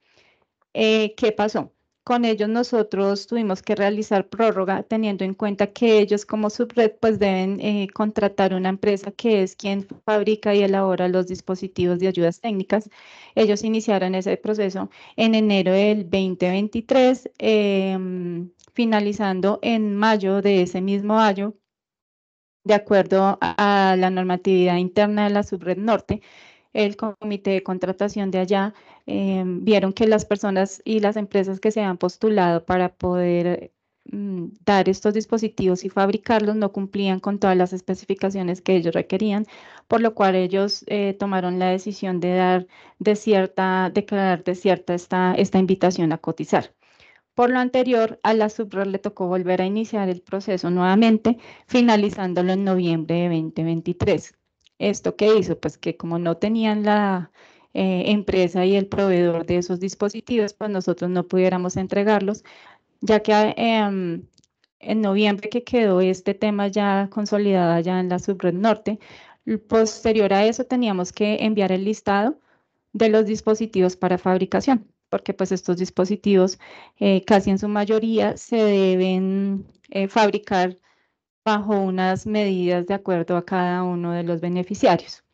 Eh, ¿Qué pasó? Con ellos nosotros tuvimos que realizar prórroga teniendo en cuenta que ellos como subred pues deben eh, contratar una empresa que es quien fabrica y elabora los dispositivos de ayudas técnicas. Ellos iniciaron ese proceso en enero del 2023, em, finalizando en mayo de ese mismo año, de acuerdo a la normatividad interna de la subred norte el comité de contratación de allá em, vieron que las personas y las empresas que se han postulado para poder mm, dar estos dispositivos y fabricarlos no cumplían con todas las especificaciones que ellos requerían, por lo cual ellos eh, tomaron la decisión de dar de cierta, declarar de cierta esta, esta invitación a cotizar. Por lo anterior, a la subro le tocó volver a iniciar el proceso nuevamente, finalizándolo en noviembre de 2023. ¿Esto qué hizo? Pues que como no tenían la eh, empresa y el proveedor de esos dispositivos, pues nosotros no pudiéramos entregarlos, ya que ah, em, en noviembre que quedó este tema ya consolidado ya en la subred norte, posterior a eso teníamos que enviar el listado de los dispositivos para fabricación, porque pues estos dispositivos eh, casi en su mayoría se deben eh, fabricar bajo unas medidas de acuerdo a cada uno de los beneficiarios.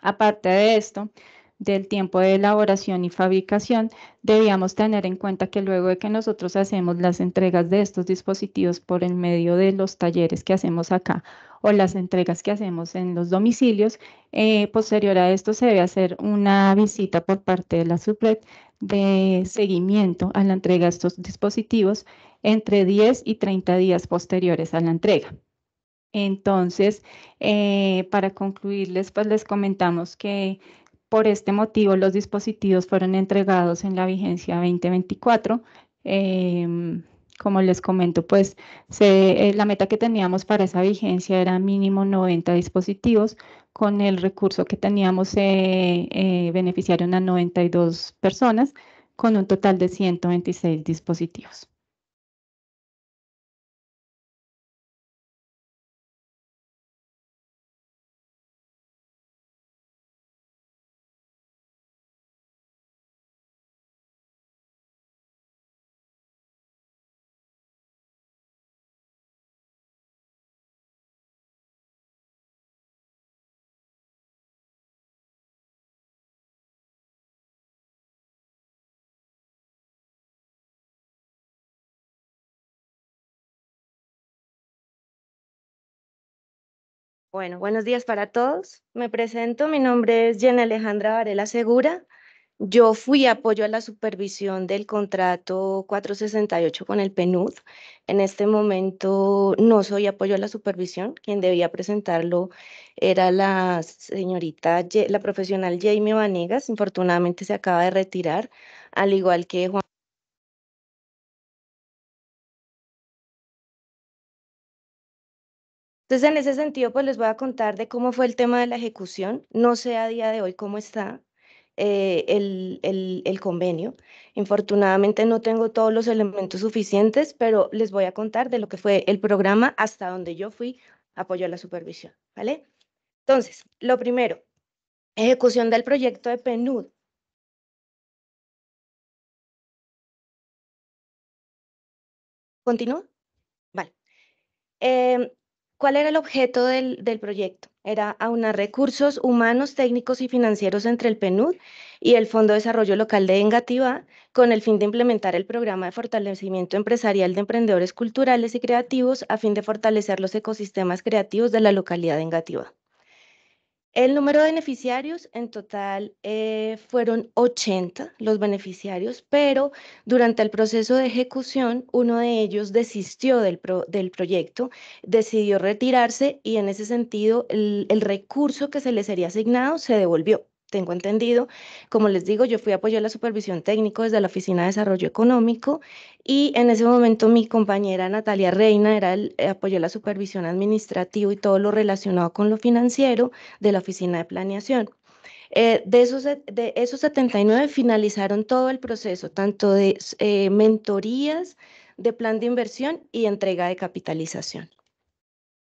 Aparte de esto, del tiempo de elaboración y fabricación, debíamos tener en cuenta que luego de que nosotros hacemos las entregas de estos dispositivos por el medio de los talleres que hacemos acá o las entregas que hacemos en los domicilios, eh, posterior a esto se debe hacer una visita por parte de la Suplet de seguimiento a la entrega de estos dispositivos entre 10 y 30 días posteriores a la entrega. Entonces, eh, para concluirles, pues les comentamos que por este motivo los dispositivos fueron entregados en la vigencia 2024. Em, como les comento, pues eh, la meta que teníamos para esa vigencia era mínimo 90 dispositivos. Con el recurso que teníamos se eh, beneficiaron a 92 personas con un total de 126 dispositivos. Bueno, buenos días para todos. Me presento, mi nombre es Jenna Alejandra Varela Segura. Yo fui apoyo a la supervisión del contrato 468 con el PNUD. En este momento no soy apoyo a la supervisión. Quien debía presentarlo era la señorita, la profesional Jamie Vanegas. Infortunadamente se acaba de retirar, al igual que Juan Entonces, en ese sentido, pues les voy a contar de cómo fue el tema de la ejecución. No sé a día de hoy cómo está eh, el, el, convenio. Infortunadamente no tengo todos los elementos suficientes, pero les voy a contar de lo que fue el programa hasta donde yo fui apoyo a la supervisión, ¿vale? Entonces, lo primero, ejecución del proyecto de PNUD. ¿Continúa? Vale. Em, ¿Cuál era el objeto del, proyecto? Era aunar recursos humanos, técnicos y financieros entre el PNUD y el Fondo de Desarrollo Local de Engativá con el fin de implementar el programa de fortalecimiento empresarial de emprendedores culturales y creativos a fin de fortalecer los ecosistemas creativos de la localidad de Engativá. El número de beneficiarios en total eh, fueron 80 los beneficiarios, pero durante el proceso de ejecución uno de ellos desistió del, del proyecto, decidió retirarse y en ese sentido el, el recurso que se le sería asignado se devolvió tengo entendido. Como les digo, yo fui apoyo a la supervisión técnico desde la Oficina de Desarrollo Económico y en ese momento mi compañera Natalia Reina era el eh, apoyo a la supervisión administrativa y todo lo relacionado con lo financiero de la Oficina de Planeación. Eh, de, esos, de esos 79 finalizaron todo el proceso, tanto de eh, mentorías, de plan de inversión y entrega de capitalización.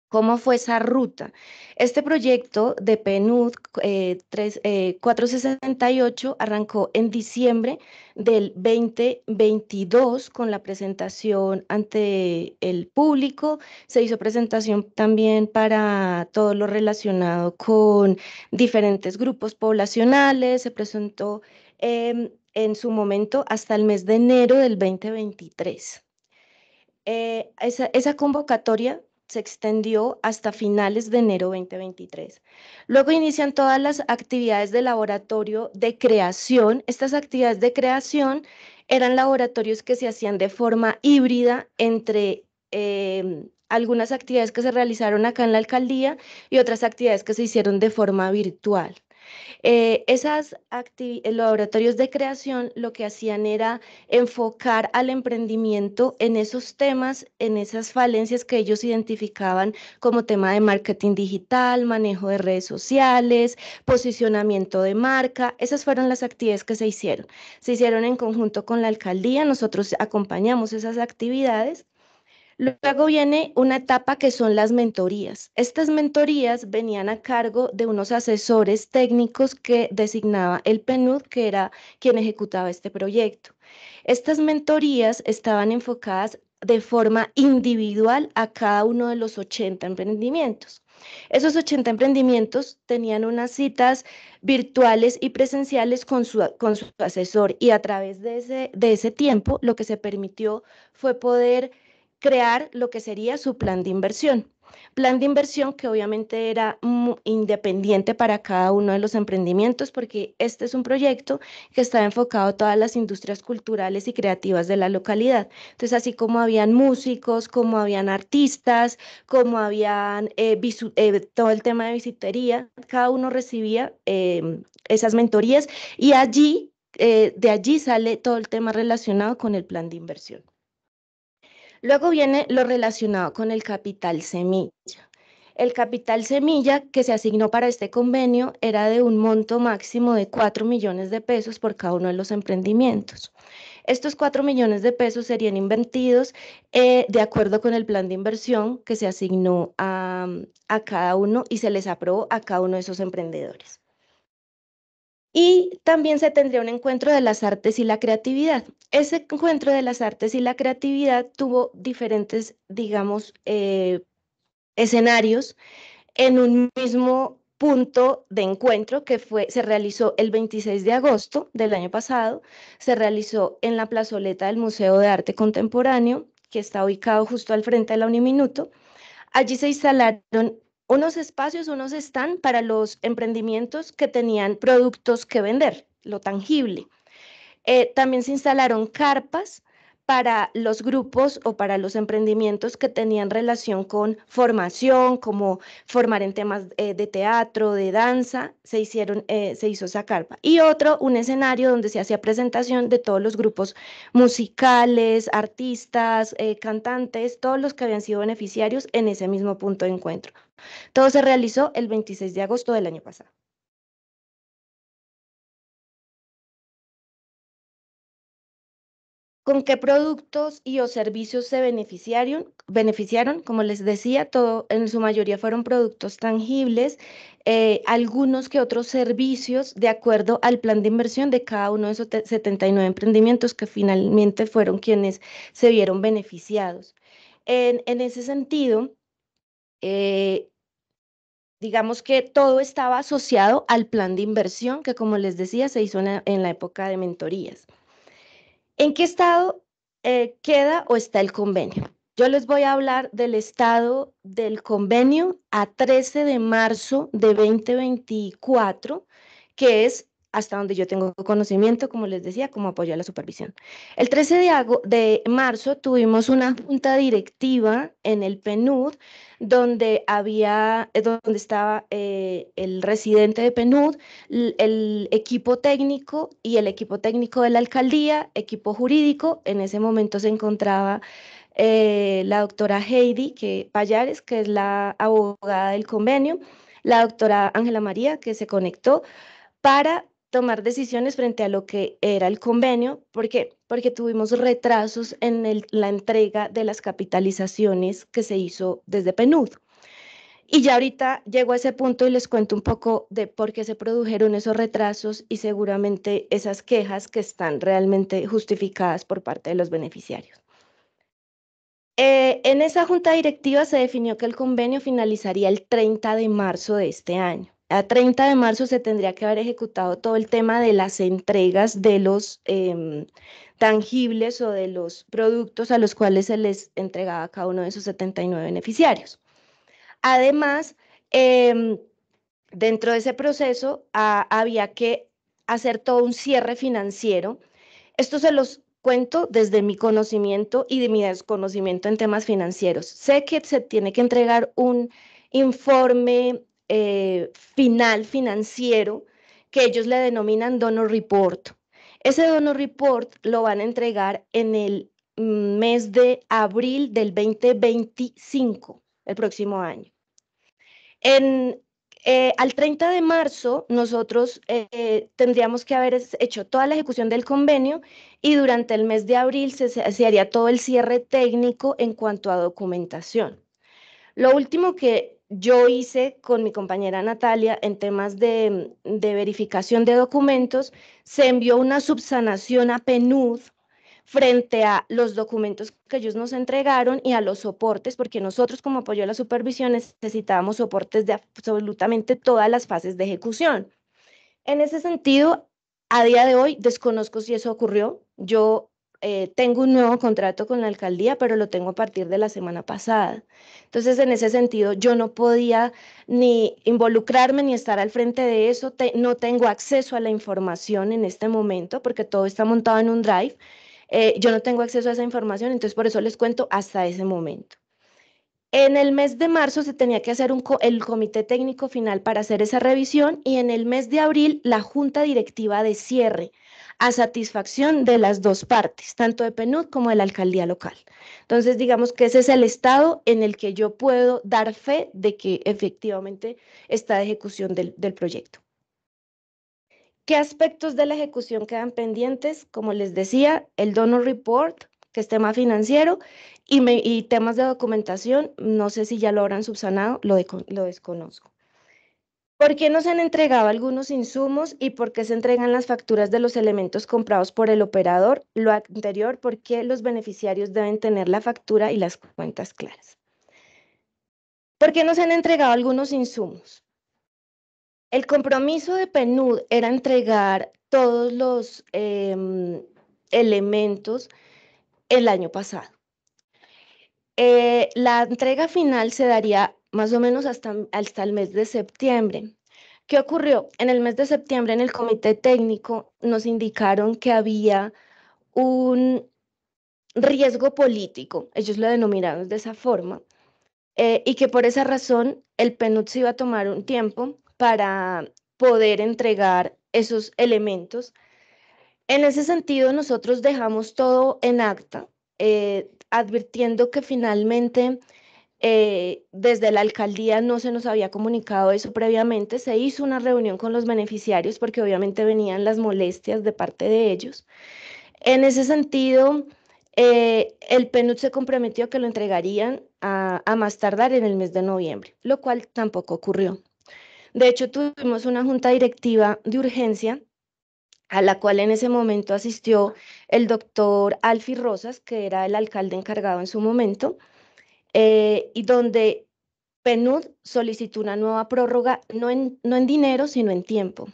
¿Cómo fue esa ruta? Este proyecto de PNUD 468 eh, eh, arrancó en diciembre del 2022 con la presentación ante el público. Se hizo presentación también para todo lo relacionado con diferentes grupos poblacionales. Se presentó em, en su momento hasta el mes de enero del 2023. Eh, esa convocatoria se extendió hasta finales de enero 2023. Luego inician todas las actividades de laboratorio de creación. Estas actividades de creación eran laboratorios que se hacían de forma híbrida entre em, algunas actividades que se realizaron acá en la alcaldía y otras actividades que se hicieron de forma virtual. Eh, esas eh, laboratorios de creación lo que hacían era enfocar al emprendimiento en esos temas, en esas falencias que ellos identificaban como tema de marketing digital, manejo de redes sociales, posicionamiento de marca. Esas fueron las actividades que se hicieron. Se hicieron en conjunto con la alcaldía, nosotros acompañamos esas actividades Luego viene una etapa que son las mentorías. Estas mentorías venían a cargo de unos asesores técnicos que designaba el PNUD, que era quien ejecutaba este proyecto. Estas mentorías estaban enfocadas de forma individual a cada uno de los 80 emprendimientos. Esos 80 emprendimientos tenían unas citas virtuales y presenciales con su, con su asesor y a través de ese, de ese tiempo lo que se permitió fue poder crear lo que sería su plan de inversión. Plan de inversión que obviamente era independiente para cada uno de los emprendimientos porque este es un proyecto que está enfocado a todas las industrias culturales y creativas de la localidad. Entonces, así como habían músicos, como habían artistas, como habían eh, eh, todo el tema de visitería, cada uno recibía em, esas mentorías y allí, eh, de allí sale todo el tema relacionado con el plan de inversión. Luego viene lo relacionado con el capital semilla. El capital semilla que se asignó para este convenio era de un monto máximo de 4 millones de pesos por cada uno de los emprendimientos. Estos 4 millones de pesos serían invertidos eh, de acuerdo con el plan de inversión que se asignó a cada uno y se les aprobó a cada uno de esos emprendedores. Y también se tendría un encuentro de las artes y la creatividad. Ese encuentro de las artes y la creatividad tuvo diferentes, digamos, eh, escenarios en un mismo punto de encuentro que fue, se realizó el 26 de agosto del año pasado, se realizó en la plazoleta del Museo de Arte Contemporáneo, que está ubicado justo al frente de la Uniminuto. Allí se instalaron unos espacios, unos están para los emprendimientos que tenían productos que vender, lo tangible. Eh, también se instalaron carpas para los grupos o para los emprendimientos que tenían relación con formación, como formar en temas eh, de teatro, de danza, se, hicieron, eh, se hizo esa carpa. Y otro, un escenario donde se hacía presentación de todos los grupos musicales, artistas, cantantes, todos los que habían sido beneficiarios en ese mismo punto de encuentro. Todo se realizó el 26 de agosto del año pasado. ¿Con qué productos y o servicios se beneficiaron? beneficiaron? Como les decía, todo, en su mayoría fueron productos tangibles, eh, algunos que otros servicios de acuerdo al plan de inversión de cada uno de esos 79 emprendimientos que finalmente fueron quienes se vieron beneficiados. en ese sentido, eh, digamos que todo estaba asociado al plan de inversión que, como les decía, se hizo en la, época de mentorías. ¿En qué estado eh, queda o está el convenio? Yo les voy a hablar del estado del convenio a 13 de marzo de 2024, que es hasta donde yo tengo conocimiento, como les decía, como apoyo a la supervisión. El 13 de, de marzo tuvimos una junta directiva en el PNUD, donde había, eh, donde estaba eh, el residente de PNUD, el equipo técnico y el equipo técnico de la alcaldía, equipo jurídico. En ese momento se encontraba eh, la doctora Heidi que, Payares, que es la abogada del convenio, la doctora Ángela María, que se conectó para tomar decisiones frente a lo que era el convenio. ¿Por qué? Porque tuvimos retrasos en la entrega de las capitalizaciones que se hizo desde PNUD. Y ya ahorita llego a ese punto y les cuento un poco de por qué se produjeron esos retrasos y seguramente esas quejas que están realmente justificadas por parte de los beneficiarios. Eh, en esa junta directiva se definió que el convenio finalizaría el 30 de marzo de este año a 30 de marzo se tendría que haber ejecutado todo el tema de las entregas de los em, tangibles o de los productos a los cuales se les entregaba a cada uno de esos 79 beneficiarios. Además, em, dentro de ese proceso ah, había que hacer todo un cierre financiero. Esto se los cuento desde mi conocimiento y de mi desconocimiento en temas financieros. Sé que se tiene que entregar un informe eh, final financiero que ellos le denominan Donor report. Ese Donor report lo van a entregar en el mes de abril del 2025, el próximo año. En, eh, al 30 de marzo, nosotros eh, tendríamos que haber hecho toda la ejecución del convenio y durante el mes de abril se, se haría todo el cierre técnico en cuanto a documentación. Lo último que yo hice con mi compañera Natalia en temas de, verificación de documentos, se envió una subsanación a PNUD frente a los documentos que ellos nos entregaron y a los soportes, porque nosotros como apoyo a la supervisión necesitábamos soportes de absolutamente todas las fases de ejecución. En ese sentido, a día de hoy desconozco si eso ocurrió. Yo eh, tengo un nuevo contrato con la alcaldía, pero lo tengo a partir de la semana pasada. Entonces, en ese sentido, yo no podía ni involucrarme ni estar al frente de eso. no tengo acceso a la información en este momento porque todo está montado en un drive. Eh, yo no tengo acceso a esa información, entonces por eso les cuento hasta ese momento. En el mes de marzo se tenía que hacer el comité técnico final para hacer esa revisión y en el mes de abril la junta directiva de cierre a satisfacción de las dos partes, tanto de PNUD como de la alcaldía local. Entonces, digamos que ese es el estado en el que yo puedo dar fe de que efectivamente está de ejecución del, proyecto. ¿Qué aspectos de la ejecución quedan pendientes? Como les decía, el donor report, que es tema financiero, y, temas de documentación, no sé si ya lo habrán subsanado, lo desconozco. ¿Por qué no se han entregado algunos insumos y por qué se entregan las facturas de los elementos comprados por el operador? Lo anterior, ¿por qué los beneficiarios deben tener la factura y las cuentas claras? ¿Por qué no se han entregado algunos insumos? El compromiso de PNUD era entregar todos los em, elementos el año pasado. Eh, la entrega final se daría más o menos hasta, hasta el mes de septiembre. ¿Qué ocurrió? En el mes de septiembre en el comité técnico nos indicaron que había un riesgo político, ellos lo denominaron de esa forma, eh, y que por esa razón el PNUD iba a tomar un tiempo para poder entregar esos elementos. En ese sentido, nosotros dejamos todo en acta, eh, advirtiendo que finalmente eh, desde la alcaldía no se nos había comunicado eso previamente. Se hizo una reunión con los beneficiarios porque obviamente venían las molestias de parte de ellos. En ese sentido, eh, el PNUD se comprometió que lo entregarían a, a más tardar en el mes de noviembre, lo cual tampoco ocurrió. De hecho, tuvimos una junta directiva de urgencia a la cual en ese momento asistió el doctor Alfi Rosas, que era el alcalde encargado en su momento, eh, y donde PNUD solicitó una nueva prórroga, no en, no en dinero, sino en tiempo,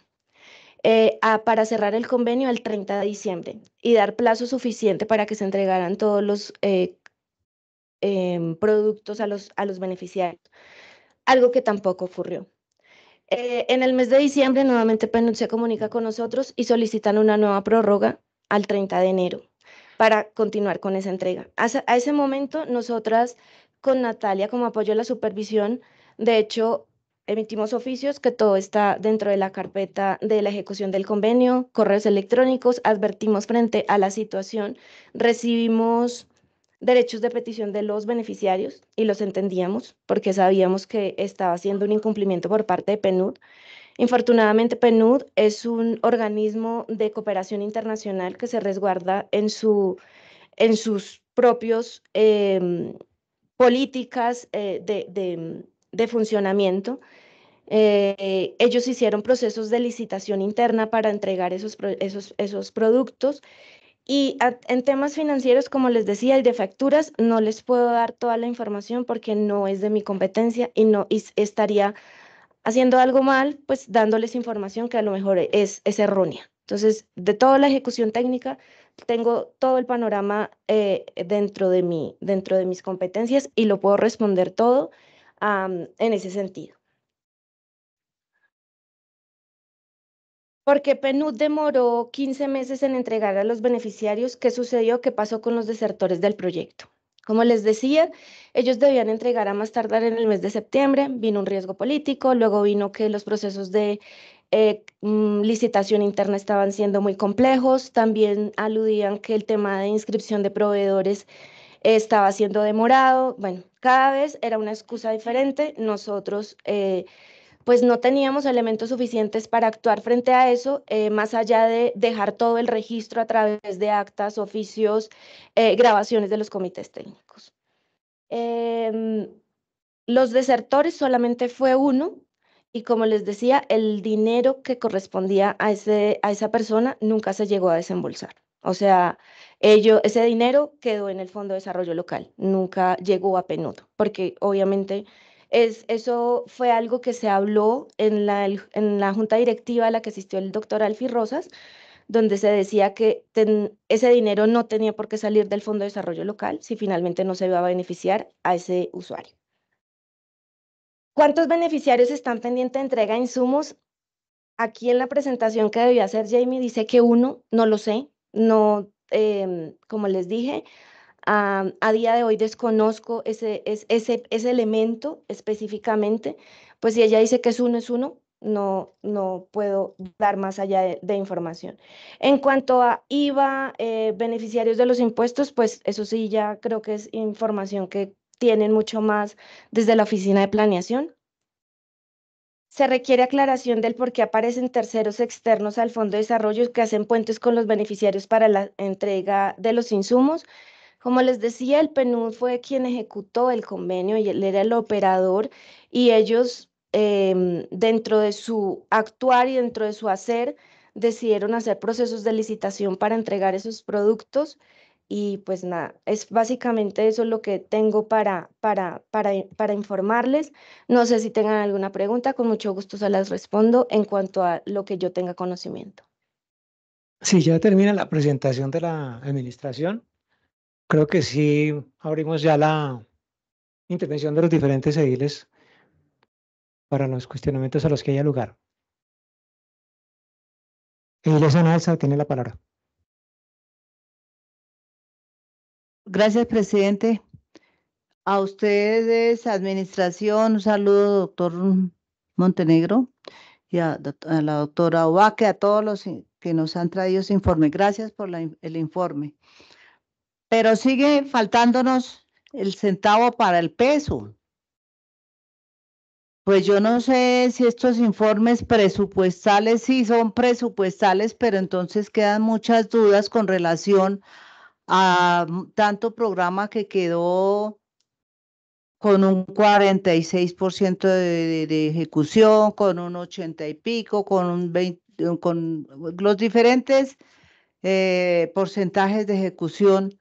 eh, para cerrar el convenio al 30 de diciembre y dar plazo suficiente para que se entregaran todos los eh, em, productos a los, a los beneficiarios, algo que tampoco ocurrió. en el mes de diciembre, nuevamente PNUD se comunica con nosotros y solicitan una nueva prórroga al 30 de enero para continuar con esa entrega. a ese momento, nosotras con Natalia como apoyo a la supervisión. De hecho, emitimos oficios que todo está dentro de la carpeta de la ejecución del convenio, correos electrónicos, advertimos frente a la situación, recibimos derechos de petición de los beneficiarios y los entendíamos porque sabíamos que estaba haciendo un incumplimiento por parte de PNUD. Infortunadamente, PNUD es un organismo de cooperación internacional que se resguarda en, su, en sus propios... Em, políticas eh, de, funcionamiento. Eh, ellos hicieron procesos de licitación interna para entregar esos, esos, productos. Y en temas financieros, como les decía, el de facturas, no les puedo dar toda la información porque no es de mi competencia y no estaría haciendo algo mal, pues dándoles información que a lo mejor es, es errónea. Entonces, de toda la ejecución técnica, tengo todo el panorama eh, dentro, de mí, dentro de mis competencias y lo puedo responder todo en ese sentido. Porque PNUD demoró 15 meses en entregar a los beneficiarios qué sucedió, qué pasó con los desertores del proyecto. Como les decía, ellos debían entregar a más tardar en el mes de septiembre, vino un riesgo político, luego vino que los procesos de eh, mm, licitación interna estaban siendo muy complejos, también aludían que el tema de inscripción de proveedores estaba siendo demorado, bueno, cada vez era una excusa diferente, nosotros eh, pues no teníamos elementos suficientes para actuar frente a eso, eh, más allá de dejar todo el registro a través de actas, oficios, grabaciones de los comités técnicos. Em, los desertores solamente fue uno, y como les decía, el dinero que correspondía a, ese, a esa persona nunca se llegó a desembolsar. O sea, ello, ese dinero quedó en el Fondo de Desarrollo Local, nunca llegó a penudo. porque obviamente es, eso fue algo que se habló en la, en la junta directiva a la que asistió el doctor Alfie Rosas, donde se decía que ese dinero no tenía por qué salir del Fondo de Desarrollo Local si finalmente no se iba a beneficiar a ese usuario. ¿Cuántos beneficiarios están pendientes de entrega de insumos? Aquí en la presentación que debió hacer Jamie dice que uno, no lo sé, no, em, como les dije, a, día de hoy desconozco ese, ese, ese elemento específicamente, pues si ella dice que es uno, es uno, no, no puedo dar más allá de, información. En cuanto a IVA, eh, beneficiarios de los impuestos, pues eso sí, ya creo que es información que tienen mucho más desde la oficina de planeación. Se requiere aclaración del por qué aparecen terceros externos al Fondo de Desarrollo que hacen puentes con los beneficiarios para la entrega de los insumos. Como les decía, el PNUD fue quien ejecutó el convenio y él era el operador y ellos em, dentro de su actuar y dentro de su hacer decidieron hacer procesos de licitación para entregar esos productos y pues nada, es básicamente eso lo que tengo para, para, para, para informarles. No sé si tengan alguna pregunta, con mucho gusto se las respondo en cuanto a lo que yo tenga conocimiento. Si sí, ya termina la presentación de la administración, creo que sí abrimos ya la intervención de los diferentes ediles para los cuestionamientos a los que haya lugar. Ediles alza, tiene la palabra. Gracias, presidente. A ustedes, administración, un saludo, doctor Montenegro, y a, la doctora Ovaque, a todos los que nos han traído ese informe. Gracias por el informe. Pero sigue faltándonos el centavo para el peso. Pues yo no sé si estos informes presupuestales, sí son presupuestales, pero entonces quedan muchas dudas con relación a a tanto programa que quedó con un 46% de, ejecución, con un 80 y pico, con un con los diferentes eh, porcentajes de ejecución.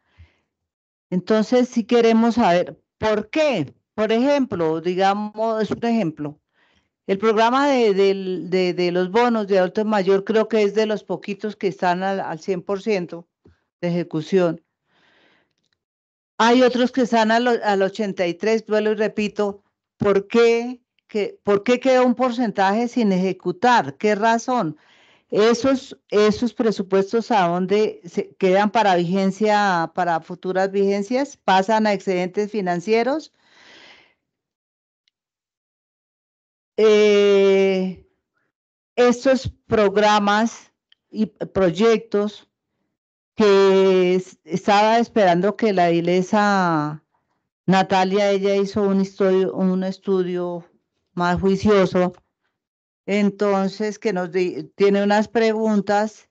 Entonces, si queremos saber por qué, por ejemplo, digamos, es un ejemplo. El programa de, de los bonos de alto mayor creo que es de los poquitos que están al 100% ejecución. Hay otros que están al, al 83, duelo y repito, ¿por qué, ¿por queda un porcentaje sin ejecutar? ¿Qué razón? Esos, esos presupuestos a dónde se quedan para vigencia, para futuras vigencias, pasan a excedentes financieros. Eh, estos programas y proyectos que estaba esperando que la iglesia Natalia, ella hizo un estudio, un estudio más juicioso, entonces que nos tiene unas preguntas,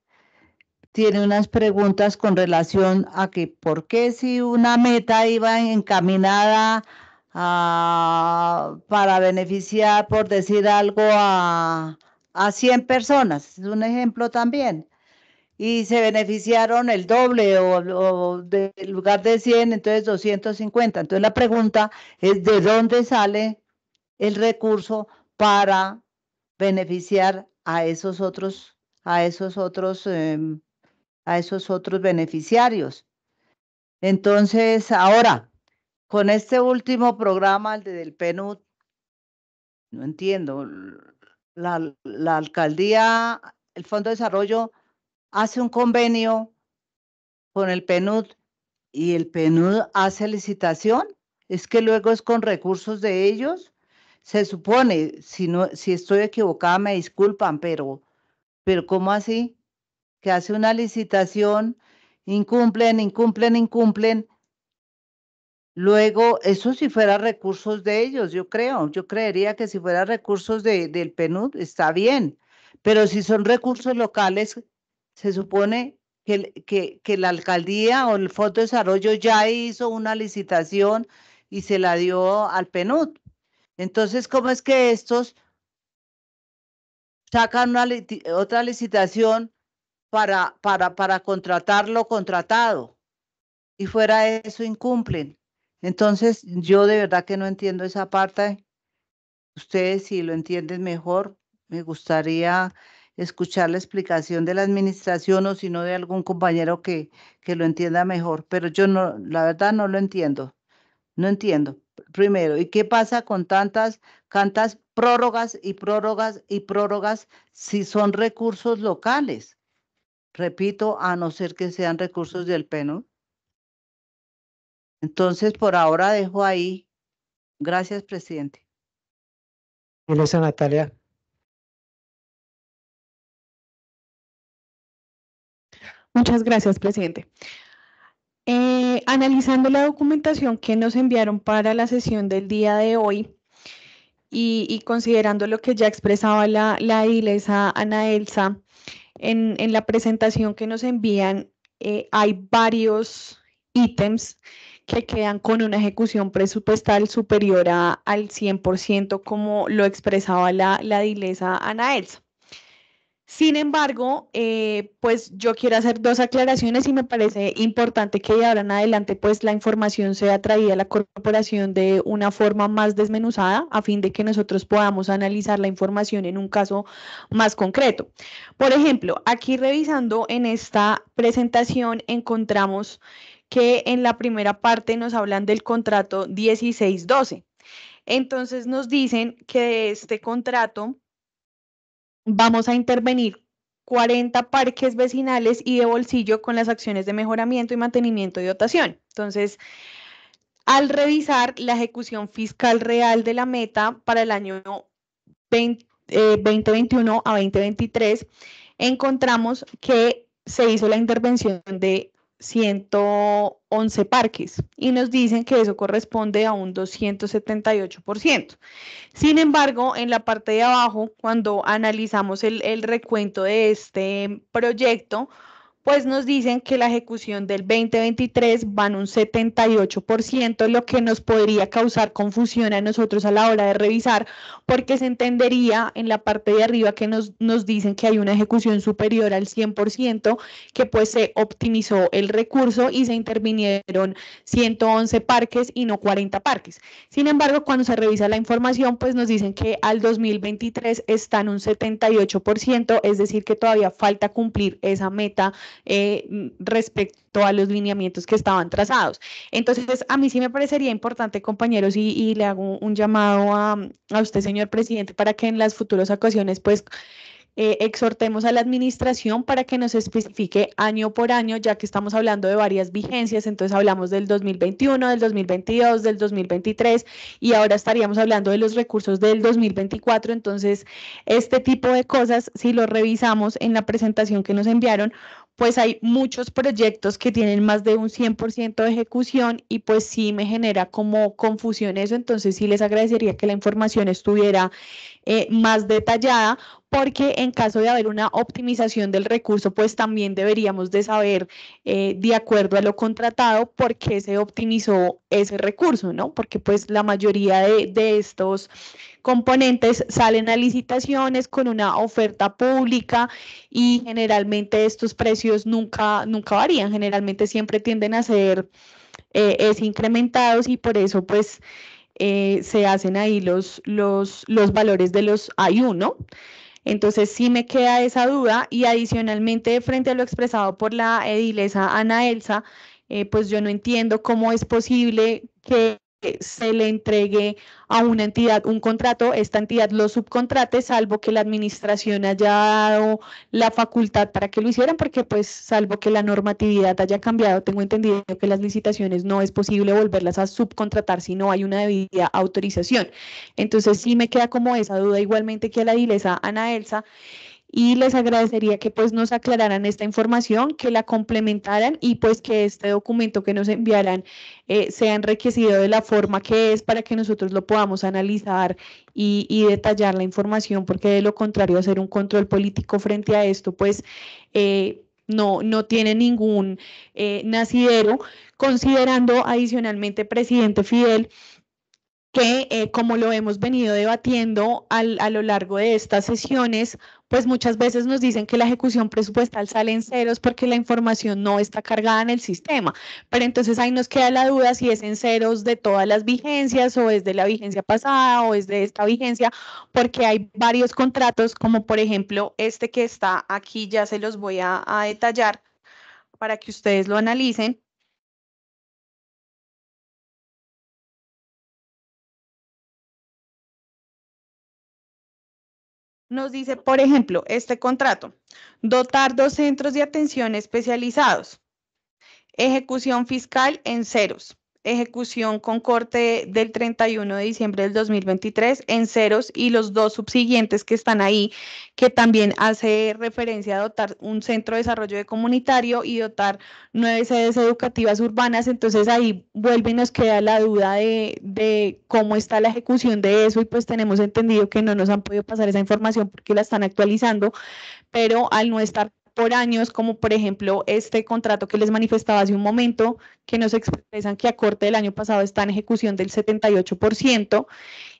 tiene unas preguntas con relación a que por qué si una meta iba encaminada para beneficiar, por decir algo, a, a 100 personas, es un ejemplo también y se beneficiaron el doble o, de, en lugar de 100, entonces 250. Entonces la pregunta es de dónde sale el recurso para beneficiar a esos otros, a esos otros, em, a esos otros beneficiarios. Entonces, ahora, con este último programa, el del PNUD, no entiendo, la, la alcaldía, el Fondo de Desarrollo hace un convenio con el PNUD y el PNUD hace licitación, es que luego es con recursos de ellos. Se supone, si, no, si estoy equivocada, me disculpan, pero, pero ¿cómo así? Que hace una licitación, incumplen, incumplen, incumplen. Luego, eso si fuera recursos de ellos, yo creo, yo creería que si fuera recursos del PNUD, está bien, pero si son recursos locales, se supone que, que, que la alcaldía o el Fondo de Desarrollo ya hizo una licitación y se la dio al PNUD. Entonces, ¿cómo es que estos sacan otra licitación para, para, para contratar lo contratado? Y fuera de eso incumplen. Entonces, yo de verdad que no entiendo esa parte. Ustedes, si lo entienden mejor, me gustaría escuchar la explicación de la administración o si no de algún compañero que, que lo entienda mejor. Pero yo no, la verdad no lo entiendo. No entiendo. Primero, ¿y qué pasa con tantas, tantas prórrogas y prórrogas y prórrogas si son recursos locales? Repito, a no ser que sean recursos del PENO. Entonces, por ahora dejo ahí. Gracias, presidente. Natalia. Muchas gracias, presidente. Eh, analizando la documentación que nos enviaron para la sesión del día de hoy y, considerando lo que ya expresaba la, la ilesa Ana Elsa en, la presentación que nos envían, eh, hay varios ítems que quedan con una ejecución presupuestal superior a, al 100%, como lo expresaba la, la Ana Elsa. Sin embargo, eh, pues yo quiero hacer dos aclaraciones y me parece importante que de ahora en adelante pues la información sea traída a la corporación de una forma más desmenuzada a fin de que nosotros podamos analizar la información en un caso más concreto. Por ejemplo, aquí revisando en esta presentación encontramos que en la primera parte nos hablan del contrato 1612. Entonces nos dicen que este contrato Vamos a intervenir 40 parques vecinales y de bolsillo con las acciones de mejoramiento y mantenimiento y dotación. Entonces, al revisar la ejecución fiscal real de la meta para el año 2021 eh, a 2023, encontramos que se hizo la intervención de 111 parques y nos dicen que eso corresponde a un 278%. Sin embargo, en la parte de abajo, cuando analizamos el, el recuento de este proyecto, pues nos dicen que la ejecución del 2023 van un 78%, lo que nos podría causar confusión a nosotros a la hora de revisar, porque se entendería en la parte de arriba que nos, nos dicen que hay una ejecución superior al 100%, que pues se optimizó el recurso y se intervinieron 111 parques y no 40 parques. Sin embargo, cuando se revisa la información, pues nos dicen que al 2023 están un 78%, es decir, que todavía falta cumplir esa meta eh, mm, respecto a los lineamientos que estaban trazados. Entonces, a mí sí me parecería importante, compañeros, y, le hago un llamado a, usted, señor presidente, para que en las futuras ocasiones, pues, eh, exhortemos a la administración para que nos especifique año por año, ya que estamos hablando de varias vigencias, entonces hablamos del 2021, del 2022, del 2023 y ahora estaríamos hablando de los recursos del 2024, entonces este tipo de cosas, si lo revisamos en la presentación que nos enviaron, pues hay muchos proyectos que tienen más de un 100% de ejecución y pues sí me genera como confusión eso, entonces sí les agradecería que la información estuviera eh, más detallada porque en caso de haber una optimización del recurso, pues también deberíamos de saber eh, de acuerdo a lo contratado por qué se optimizó ese recurso, ¿no? Porque pues la mayoría de, de estos componentes salen a licitaciones con una oferta pública y generalmente estos precios nunca, nunca varían, generalmente siempre tienden a ser eh, es incrementados y por eso pues eh, se hacen ahí los, los, los valores de los ayuno. Entonces sí me queda esa duda y adicionalmente frente a lo expresado por la edilesa Ana Elsa, eh, pues yo no entiendo cómo es posible que se le entregue a una entidad un contrato, esta entidad lo subcontrate, salvo que la administración haya dado la facultad para que lo hicieran, porque pues salvo que la normatividad haya cambiado, tengo entendido que las licitaciones no es posible volverlas a subcontratar si no hay una debida autorización. Entonces sí me queda como esa duda igualmente que a la dilesa Ana Elsa, y les agradecería que pues nos aclararan esta información, que la complementaran y pues que este documento que nos enviaran eh, sea enriquecido de la forma que es para que nosotros lo podamos analizar y, detallar la información, porque de lo contrario hacer un control político frente a esto pues... Eh, no, no tiene ningún eh, nacidero, considerando adicionalmente, presidente Fidel, que como lo hemos venido debatiendo al, a lo largo de estas sesiones, pues muchas veces nos dicen que la ejecución presupuestal sale en ceros porque la información no está cargada en el sistema. Pero entonces ahí nos queda la duda si es en ceros de todas las vigencias o es de la vigencia pasada o es de esta vigencia, porque hay varios contratos, como por ejemplo este que está aquí, ya se los voy a, a detallar para que ustedes lo analicen nos dice, por ejemplo, este contrato, dotar dos centros de atención especializados, ejecución fiscal en ceros, ejecución con corte del 31 de diciembre del 2023 en ceros y los dos subsiguientes que están ahí, que también hace referencia a dotar un centro de desarrollo comunitario y dotar nueve sedes educativas urbanas. Entonces ahí vuelve y nos queda la duda de, de cómo está la ejecución de eso y pues tenemos entendido que no nos han podido pasar esa información porque la están actualizando, pero al no estar por años, como por ejemplo este contrato que les manifestaba hace un momento, que nos expresan que a corte del año pasado está en ejecución del 78%,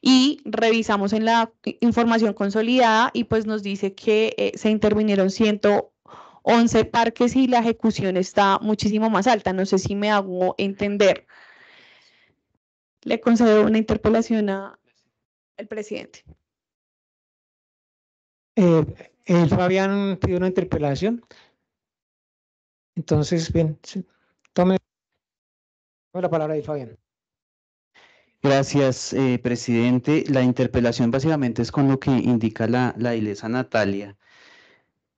y revisamos en la información consolidada y pues nos dice que eh, se intervinieron 111 parques y la ejecución está muchísimo más alta. No sé si me hago entender. Le concedo una interpelación al presidente. Eh, el Fabián pidió una interpelación. Entonces, bien, tome la palabra ahí, Fabián. Gracias, eh, presidente. La interpelación básicamente es con lo que indica la, la ilesa Natalia,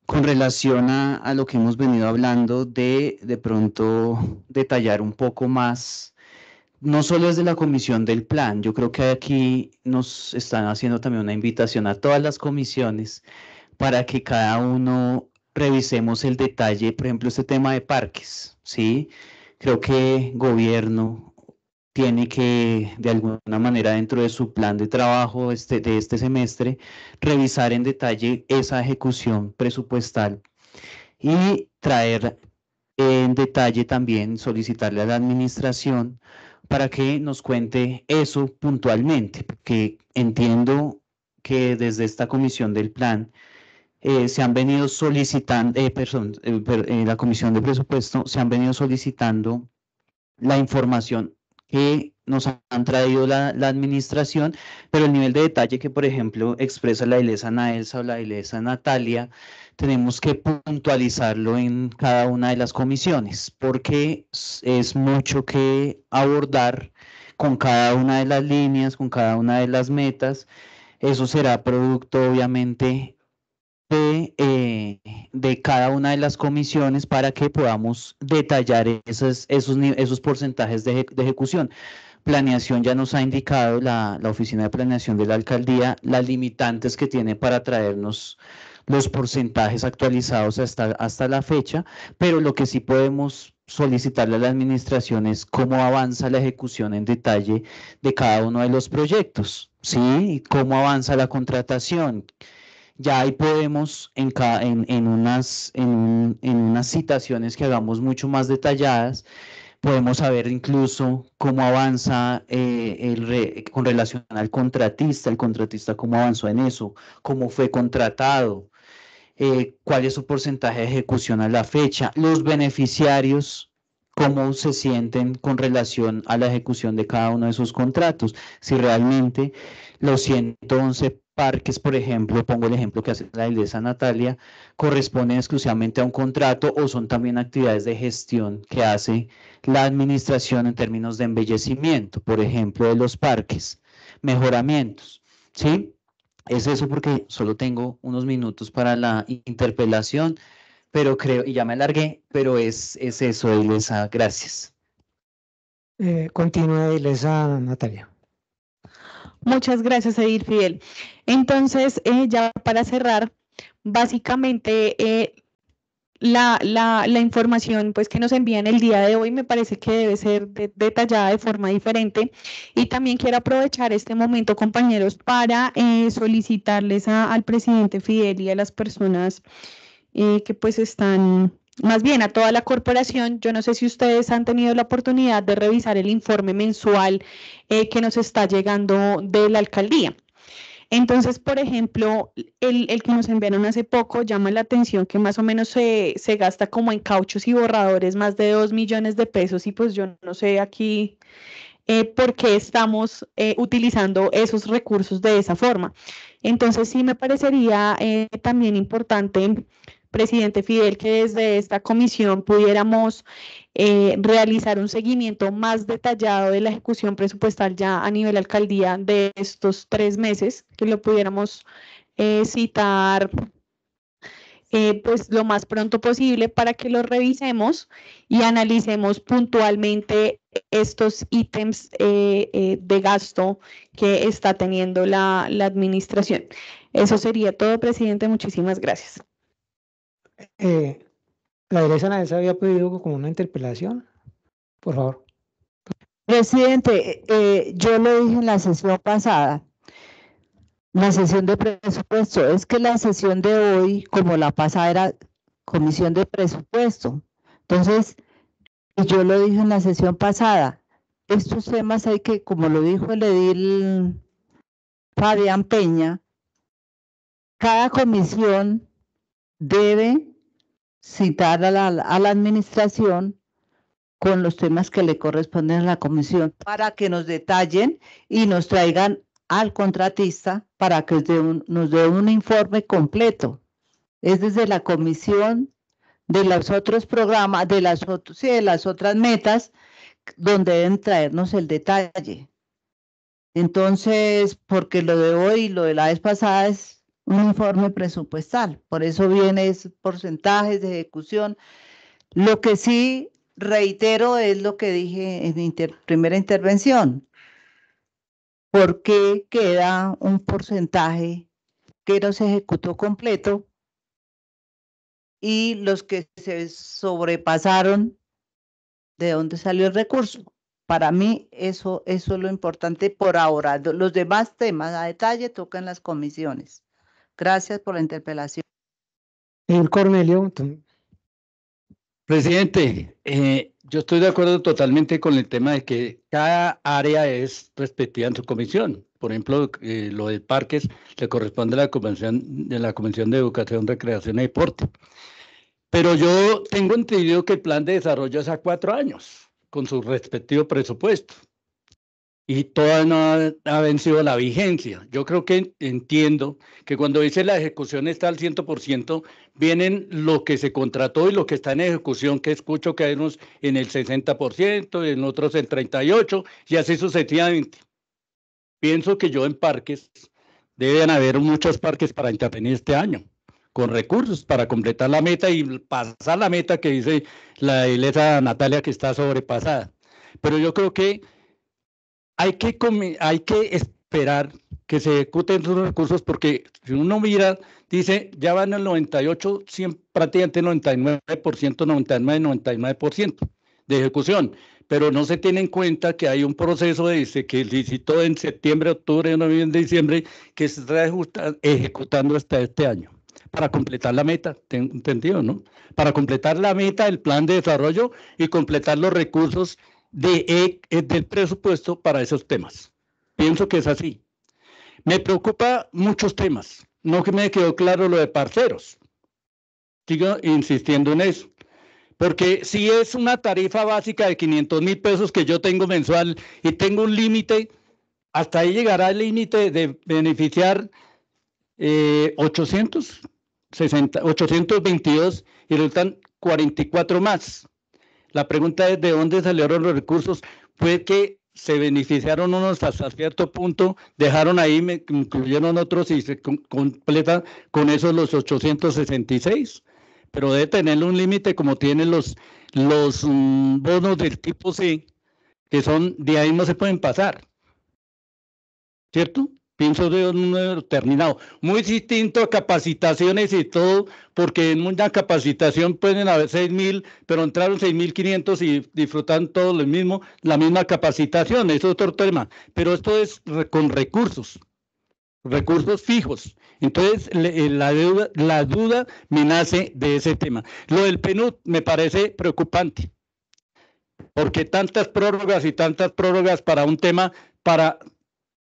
con relación a, a, lo que hemos venido hablando de de pronto detallar un poco más, no solo de la comisión del plan, yo creo que aquí nos están haciendo también una invitación a todas las comisiones para que cada uno revisemos el detalle, por ejemplo, este tema de parques, ¿sí? Creo que gobierno tiene que, de alguna manera, dentro de su plan de trabajo este, de este semestre, revisar en detalle esa ejecución presupuestal y traer en detalle también, solicitarle a la administración para que nos cuente eso puntualmente, porque entiendo que desde esta comisión del plan, eh, se han venido solicitando, eh, perdón, eh, la Comisión de Presupuesto se han venido solicitando la información que nos han traído la, administración, pero el nivel de detalle que, por ejemplo, expresa la ilesa Naelsa o la ilesa Natalia, tenemos que puntualizarlo en cada una de las comisiones, porque es mucho que abordar con cada una de las líneas, con cada una de las metas. Eso será producto, obviamente, de, eh, de cada una de las comisiones para que podamos detallar esos, esos, esos porcentajes de, ejecución. Planeación ya nos ha indicado la, Oficina de Planeación de la Alcaldía las limitantes que tiene para traernos los porcentajes actualizados hasta, hasta la fecha, pero lo que sí podemos solicitarle a la administración es cómo avanza la ejecución en detalle de cada uno de los proyectos, ¿sí? cómo avanza la contratación, ya ahí podemos en, en, unas, en, unas citaciones que hagamos mucho más detalladas, podemos saber incluso cómo avanza eh, el con relación al contratista, el contratista cómo avanzó en eso, cómo fue contratado, eh, cuál es su porcentaje de ejecución a la fecha, los beneficiarios, cómo se sienten con relación a la ejecución de cada uno de sus contratos, si realmente los 111 parques, por ejemplo, pongo el ejemplo que hace la iglesia Natalia, corresponden exclusivamente a un contrato o son también actividades de gestión que hace la administración en términos de embellecimiento, por ejemplo, de los parques, mejoramientos, ¿sí? Es eso porque solo tengo unos minutos para la interpelación, pero creo, y ya me alargué, pero es, es eso, Ilesa, gracias. Eh, continúa, Ilesa Natalia. Muchas gracias, Edir Fidel. Entonces, eh, ya para cerrar, básicamente eh, la, información pues, que nos envían el día de hoy me parece que debe ser detallada de forma diferente. Y también quiero aprovechar este momento, compañeros, para eh, solicitarles al presidente Fidel y a las personas que pues están más bien a toda la corporación. Yo no sé si ustedes han tenido la oportunidad de revisar el informe mensual eh, que nos está llegando de la alcaldía. Entonces, por ejemplo, el, que nos enviaron hace poco llama la atención que más o menos se, gasta como en cauchos y borradores más de 2 millones de pesos y pues yo no sé aquí eh, por qué estamos eh, utilizando esos recursos de esa forma. Entonces, sí me parecería también importante presidente Fidel, que desde esta comisión pudiéramos eh, realizar un seguimiento más detallado de la ejecución presupuestal ya a nivel alcaldía de estos tres meses, que lo pudiéramos eh, citar eh, pues lo más pronto posible para que lo revisemos y analicemos puntualmente estos ítems de gasto que está teniendo la administración. Eso sería todo, presidente. Muchísimas gracias eh, la derecha se había pedido como una interpelación. Por favor. Presidente, eh, yo lo dije en la sesión pasada, la sesión de presupuesto, es que la sesión de hoy, como la pasada, era comisión de presupuesto. Entonces, yo lo dije en la sesión pasada, estos temas hay que, como lo dijo el edil Fabián Peña, cada comisión debe citar a la, administración con los temas que le corresponden a la comisión para que nos detallen y nos traigan al contratista para que nos dé un informe completo. Es desde la comisión de los otros programas, de las, de las otras metas, donde deben traernos el detalle. Entonces, porque lo de hoy y lo de la vez pasada es un informe presupuestal. Por eso viene porcentajes de ejecución. Lo que sí reitero es lo que dije en mi primera intervención. ¿Por qué queda un porcentaje que no se ejecutó completo y los que se sobrepasaron, ¿de dónde salió el recurso? Para mí eso es lo importante por ahora. Los demás temas a detalle tocan las comisiones. Gracias por la interpelación. Señor Cornelio. Presidente, eh, yo estoy de acuerdo totalmente con el tema de que cada área es respectiva en su comisión. Por ejemplo, eh, lo de parques le corresponde a la Comisión de la Convención de Educación, Recreación y Deporte. Pero yo tengo entendido que el plan de desarrollo es a cuatro años, con su respectivo presupuesto y todavía no ha, vencido la vigencia. Yo creo que entiendo que cuando dice la ejecución está al 100%, vienen lo que se contrató y lo que está en ejecución, que escucho que hay unos en el 60%, en otros en 38% y así sucesivamente. Pienso que yo en parques, deben haber muchos parques para intervenir este año con recursos para completar la meta y pasar la meta que dice la iglesia Natalia que está sobrepasada. Pero yo creo que hay que, hay que esperar que se ejecuten esos recursos porque si uno mira, dice, ya van el 98, prácticamente 99%, 99, 99% de ejecución, pero no se tiene en cuenta que hay un proceso de, que licitó en septiembre, octubre, noviembre, diciembre, que se está ejecutando hasta este año para completar la meta, entendido, ¿no? Para completar la meta del plan de desarrollo y completar los recursos de, eh, eh, del presupuesto para esos temas. Pienso que es así. Me preocupa muchos temas. No que me quedó claro lo de parceros. Sigo insistiendo en eso. Porque si es una tarifa básica de 500 mil pesos que yo tengo mensual y tengo un límite, hasta ahí llegará el límite de beneficiar eh, 800, 822 y resultan 44 más. La pregunta es de dónde salieron los recursos. Fue que se beneficiaron unos hasta cierto punto, dejaron ahí, me incluyeron otros y se completa con esos los 866. Pero debe tener un límite como tienen los, los mm, bonos del tipo C, que son, de ahí no se pueden pasar. ¿Cierto? Pienso de un número terminado. Muy distinto a capacitaciones y todo, porque en una capacitación pueden haber 6.000, pero entraron 6.500 y disfrutan todos lo mismo, la misma capacitación. Es otro tema. Pero esto es con recursos, recursos fijos. Entonces, eh, la, la duda me nace de ese tema. Lo del PNUD me parece preocupante. Porque tantas prórrogas y tantas prórrogas para un tema para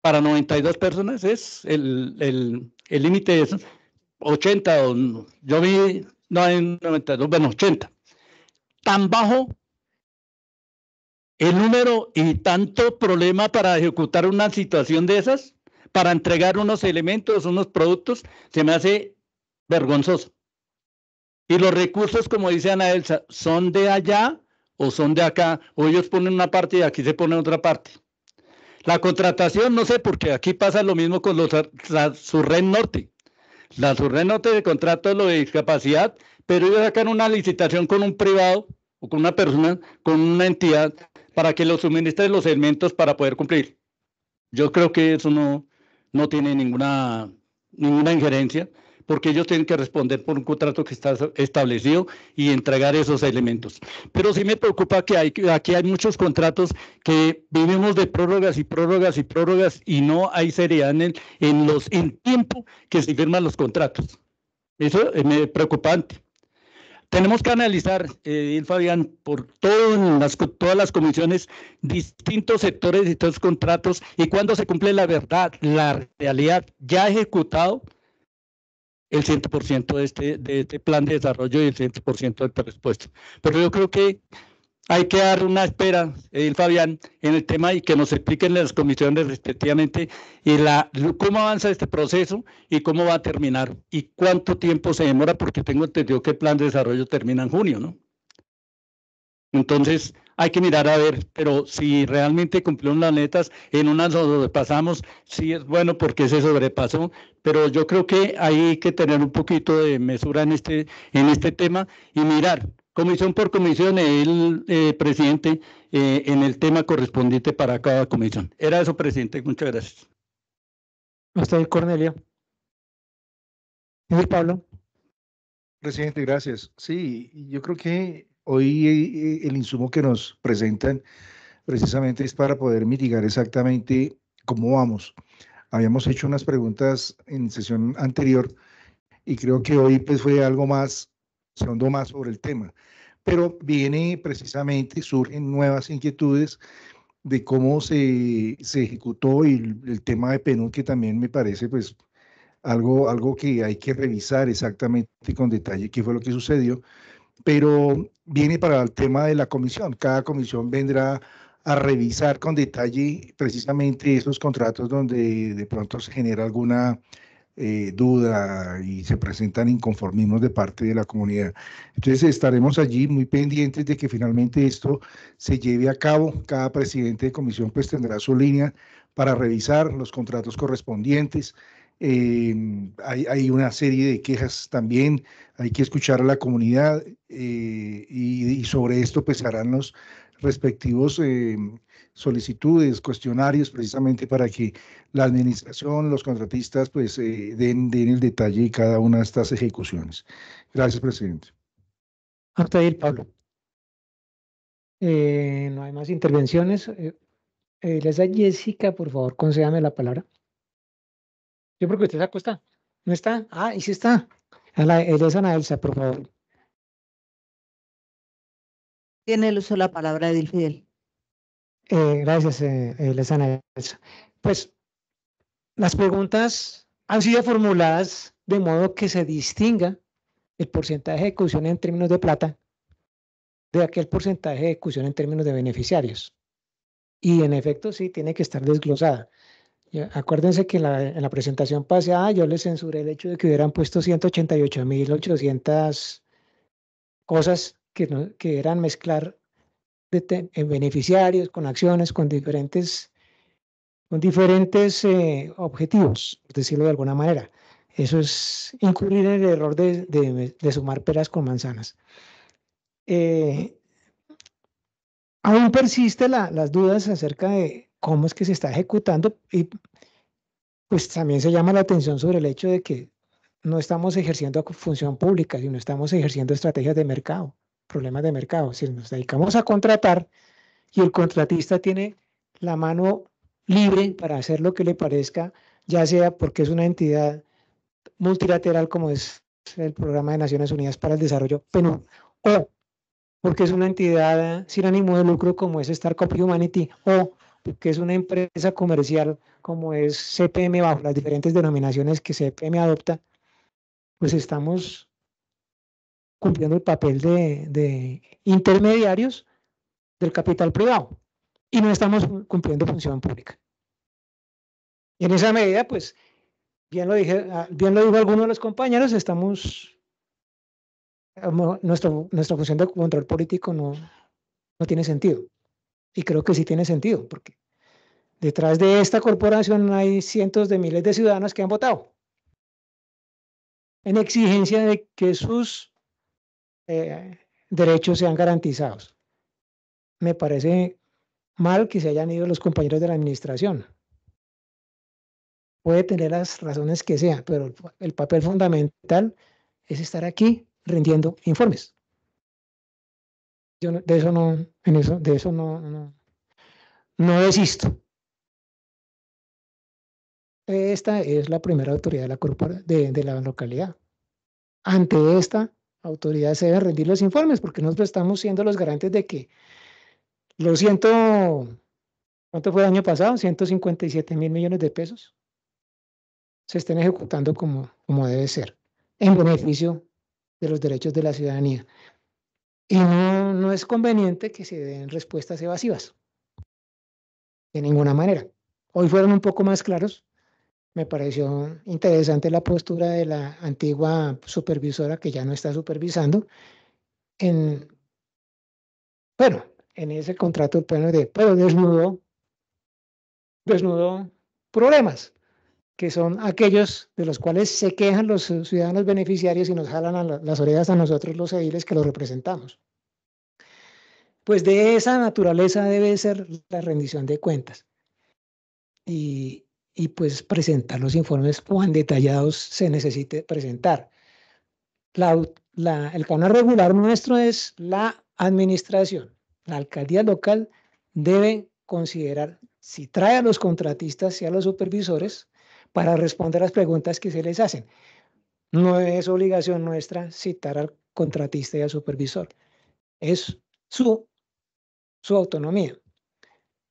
para 92 personas es el límite el, es 80, o, yo vi no, hay 92, bueno, 80. Tan bajo el número y tanto problema para ejecutar una situación de esas, para entregar unos elementos, unos productos, se me hace vergonzoso. Y los recursos, como dice Ana Elsa, son de allá o son de acá, o ellos ponen una parte y aquí se pone otra parte. La contratación, no sé, porque aquí pasa lo mismo con los, la Surren Norte. La Surren Norte de contrato lo de discapacidad, pero ellos sacan una licitación con un privado o con una persona, con una entidad, para que los suministre los elementos para poder cumplir. Yo creo que eso no, no tiene ninguna, ninguna injerencia porque ellos tienen que responder por un contrato que está establecido y entregar esos elementos. Pero sí me preocupa que hay, aquí hay muchos contratos que vivimos de prórrogas y prórrogas y prórrogas y no hay seriedad en, los en tiempo que se firman los contratos. Eso es eh, preocupante. Tenemos que analizar, eh, Fabián, por todas las comisiones, distintos sectores, los contratos y cuando se cumple la verdad, la realidad ya ejecutado el 100% de este, de este plan de desarrollo y el 100% esta presupuesto. Pero yo creo que hay que dar una espera, el eh, Fabián, en el tema y que nos expliquen las comisiones respectivamente y la, cómo avanza este proceso y cómo va a terminar y cuánto tiempo se demora, porque tengo entendido que el plan de desarrollo termina en junio, ¿no? Entonces, hay que mirar a ver, pero si realmente cumplieron las metas, en una pasamos, sí es bueno porque se sobrepasó, pero yo creo que hay que tener un poquito de mesura en este, en este tema y mirar comisión por comisión el eh, presidente eh, en el tema correspondiente para cada comisión. Era eso, presidente. Muchas gracias. Hasta ahí, Cornelio. Pablo. Presidente, gracias. Sí, yo creo que Hoy eh, el insumo que nos presentan precisamente es para poder mitigar exactamente cómo vamos. Habíamos hecho unas preguntas en sesión anterior y creo que hoy pues fue algo más, se hundió más sobre el tema. Pero viene precisamente, surgen nuevas inquietudes de cómo se, se ejecutó y el, tema de Penú, que también me parece pues algo, algo que hay que revisar exactamente con detalle qué fue lo que sucedió. Pero viene para el tema de la comisión. Cada comisión vendrá a revisar con detalle precisamente esos contratos donde de pronto se genera alguna eh, duda y se presentan inconformismos de parte de la comunidad. Entonces estaremos allí muy pendientes de que finalmente esto se lleve a cabo. Cada presidente de comisión pues tendrá su línea para revisar los contratos correspondientes, hay, una serie de quejas también, hay que escuchar a la comunidad eh, y, sobre esto pesarán los respectivos eh, solicitudes, cuestionarios precisamente para que la administración, los contratistas pues eh, den, den el detalle de cada una de estas ejecuciones. Gracias, presidente. Hasta ahí, Pablo. no hay más intervenciones. les da Jessica, por favor, concédame la palabra. Yo creo que usted se acuesta. ¿No está? Ah, y sí está. A la, Ana Elsa, por favor. Tiene el uso de la palabra Edil Fidel. Eh, gracias, eh, Elsa. Pues las preguntas han sido formuladas de modo que se distinga el porcentaje de ejecución en términos de plata de aquel porcentaje de ejecución en términos de beneficiarios. Y en efecto, sí, tiene que estar desglosada. Acuérdense que en la, presentación pasada ah, yo les censuré el hecho de que hubieran puesto 188.800 cosas que, que eran mezclar en beneficiarios con acciones, con diferentes, con diferentes eh, objetivos, por decirlo de alguna manera. Eso es incurrir en el error de, sumar peras con manzanas. Eh, aún persisten las dudas acerca de cómo es que se está ejecutando y pues también se llama la atención sobre el hecho de que no estamos ejerciendo función pública, sino estamos ejerciendo estrategias de mercado, problemas de mercado. Si nos dedicamos a contratar y el contratista tiene la mano libre para hacer lo que le parezca, ya sea porque es una entidad multilateral como es el Programa de Naciones Unidas para el Desarrollo, PNUD, o porque es una entidad sin ánimo de lucro como es Star Humanity, o que es una empresa comercial como es CPM bajo las diferentes denominaciones que CPM adopta, pues estamos cumpliendo el papel de, intermediarios del capital privado y no estamos cumpliendo función pública. Y en esa medida, pues, bien lo, dije, ah, bien lo dijo alguno de los compañeros, estamos, ah, nuestro, nuestra función de control político no, no tiene sentido. Y creo que sí tiene sentido, porque detrás de esta corporación hay cientos de miles de ciudadanos que han votado en exigencia de que sus eh, derechos sean garantizados. Me parece mal que se hayan ido los compañeros de la administración. Puede tener las razones que sea pero el papel fundamental es estar aquí rindiendo informes. Yo de eso no, de eso no, no, desisto. Esta es la primera autoridad de la, de la localidad. Ante esta autoridad se deben rendir los informes porque nosotros estamos siendo los garantes de que los ciento, ¿cuánto fue el año pasado? 157 mil millones de pesos se estén ejecutando como, como debe ser, en beneficio de los derechos de la ciudadanía. Y no, es conveniente que se den respuestas evasivas. De ninguna manera. Hoy fueron un poco más claros. Me pareció interesante la postura de la antigua supervisora que ya no está supervisando. En, bueno, en ese contrato de, pero desnudo, desnudó problemas que son aquellos de los cuales se quejan los ciudadanos beneficiarios y nos jalan a las orejas a nosotros los ediles que los representamos. Pues de esa naturaleza debe ser la rendición de cuentas. Y, y pues presentar los informes cuán detallados se necesite presentar. La, el canal regular nuestro es la administración. La alcaldía local debe considerar si trae a los contratistas y a los supervisores para responder las preguntas que se les hacen. No es obligación nuestra citar al contratista y al supervisor. Es su, su autonomía.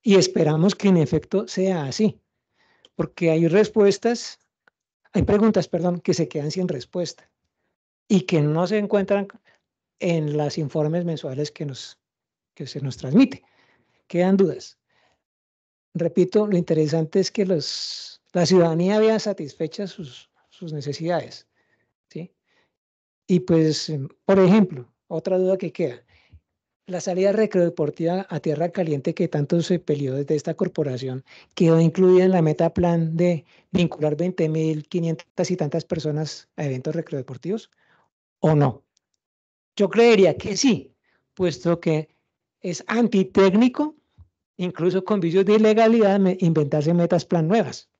Y esperamos que en efecto sea así, porque hay respuestas, hay preguntas, perdón, que se quedan sin respuesta y que no se encuentran en los informes mensuales que, que se nos transmite. Quedan dudas. Repito, lo interesante es que los la ciudadanía había satisfecha sus, necesidades. ¿sí? Y pues, em, por ejemplo, otra duda que queda. La salida deportiva a tierra caliente que tanto se peleó desde esta corporación quedó incluida en la meta plan de vincular 20.500 y tantas personas a eventos recreodeportivos o no. Yo creería que sí, puesto que es antitécnico, incluso con vicios de ilegalidad, inventarse metas plan nuevas.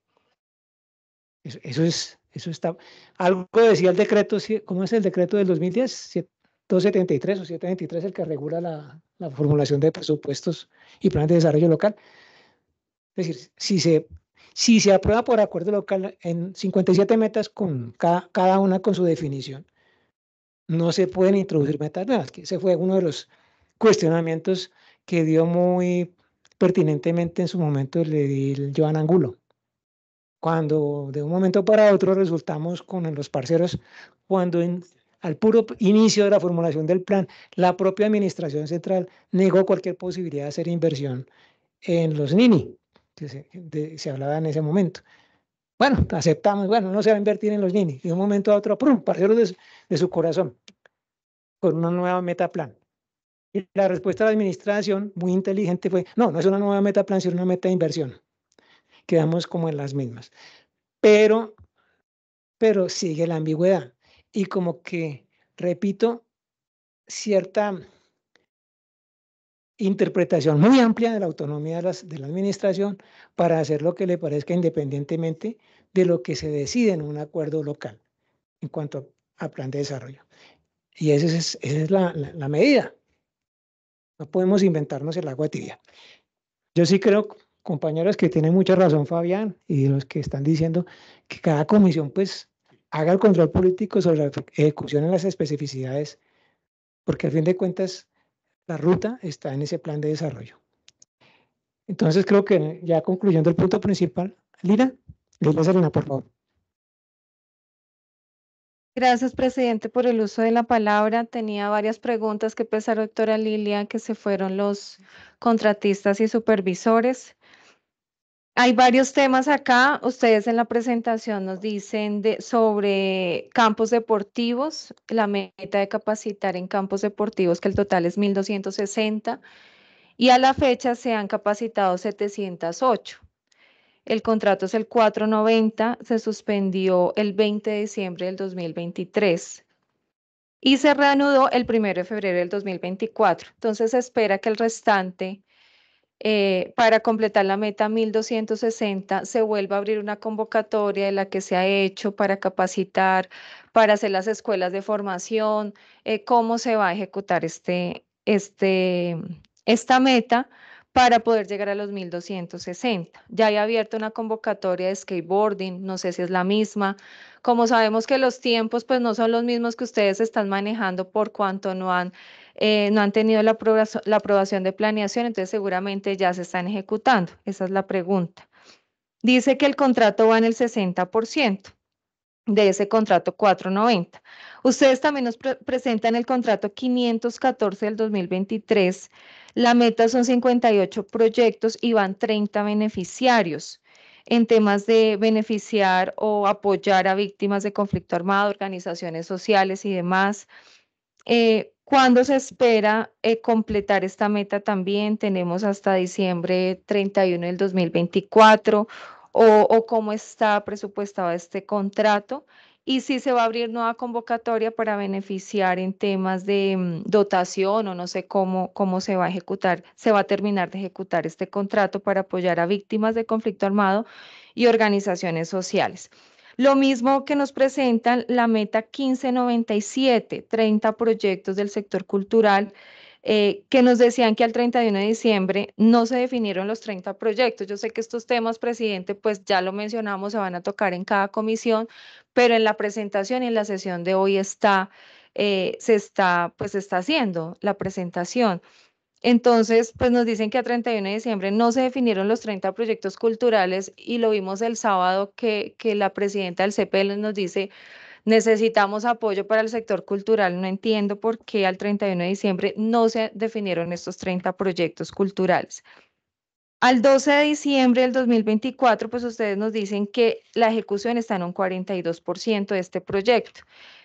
Eso, es, eso está. Algo decía el decreto, ¿cómo es el decreto del 2010? 273 o 723, el que regula la, formulación de presupuestos y planes de desarrollo local. Es decir, si se, si se aprueba por acuerdo local en 57 metas, con cada, una con su definición, no se pueden introducir metas nuevas. Que ese fue uno de los cuestionamientos que dio muy pertinentemente en su momento el Joan Angulo cuando de un momento para otro resultamos con los parceros, cuando al puro inicio de la formulación del plan, la propia administración central negó cualquier posibilidad de hacer inversión en los NINI, que se, hablaba en ese momento. Bueno, aceptamos, bueno, no se va a invertir en los NINI. De un momento a otro, ¡prum!, parceros de, de su corazón, con una nueva meta plan. Y la respuesta de la administración, muy inteligente, fue, no, no es una nueva meta plan, sino una meta de inversión quedamos como en las mismas. Pero, pero sigue la ambigüedad y como que, repito, cierta interpretación muy amplia de la autonomía de, la administración para hacer lo que le parezca independientemente de lo que se decide en un acuerdo local en cuanto a, plan de desarrollo. Y esa es, la, la medida. No podemos inventarnos el agua tibia. Yo sí creo compañeros que tienen mucha razón, Fabián, y los que están diciendo que cada comisión pues haga el control político sobre la ejecución en las especificidades, porque al fin de cuentas la ruta está en ese plan de desarrollo. Entonces creo que ya concluyendo el punto principal, Lila Lila Serena, por favor. Gracias, presidente, por el uso de la palabra. Tenía varias preguntas que pesar doctora Lilia, que se fueron los contratistas y supervisores. Hay varios temas acá. Ustedes en la presentación nos dicen sobre campos deportivos, la meta de capacitar en campos deportivos, que el total es 1.260, y a la fecha se han capacitado 708. El contrato es el 490, se suspendió el 20 de diciembre del 2023 y se reanudó el 1 de febrero del 2024. Entonces se espera que el restante eh, para completar la meta 1260 se vuelve a abrir una convocatoria de la que se ha hecho para capacitar, para hacer las escuelas de formación, eh, cómo se va a ejecutar este, este, esta meta para poder llegar a los 1260. Ya he abierto una convocatoria de skateboarding, no sé si es la misma. Como sabemos que los tiempos pues no son los mismos que ustedes están manejando por cuanto no han eh, no han tenido la, aprobación de planeación, entonces seguramente ya se están ejecutando. Esa es la pregunta. Dice que el contrato va en el 60% de ese contrato 490. Ustedes también nos presentan el contrato 514 del 2023. La meta son 58 proyectos y van 30 beneficiarios en temas de beneficiar o apoyar a víctimas de conflicto armado, organizaciones sociales y demás. Eh, ¿Cuándo se espera eh, completar esta meta también? ¿Tenemos hasta diciembre 31 del 2024? ¿O, o cómo está presupuestado este contrato? y si se va a abrir nueva convocatoria para beneficiar en temas de mm, dotación o no sé cómo, cómo se va a ejecutar, se va a terminar de ejecutar este contrato para apoyar a víctimas de conflicto armado y organizaciones sociales. Lo mismo que nos presentan la meta 1597, 30 proyectos del sector cultural, eh, que nos decían que al 31 de diciembre no se definieron los 30 proyectos. Yo sé que estos temas, presidente, pues ya lo mencionamos, se van a tocar en cada comisión, pero en la presentación y en la sesión de hoy está, eh, se está, pues se está haciendo la presentación. Entonces, pues nos dicen que a 31 de diciembre no se definieron los 30 proyectos culturales y lo vimos el sábado que, la presidenta del CPL nos dice, necesitamos apoyo para el sector cultural. No entiendo por qué al 31 de diciembre no se definieron estos 30 proyectos culturales. Al 12 de diciembre del 2024, pues ustedes nos dicen que la ejecución está en un 42% de este proyecto.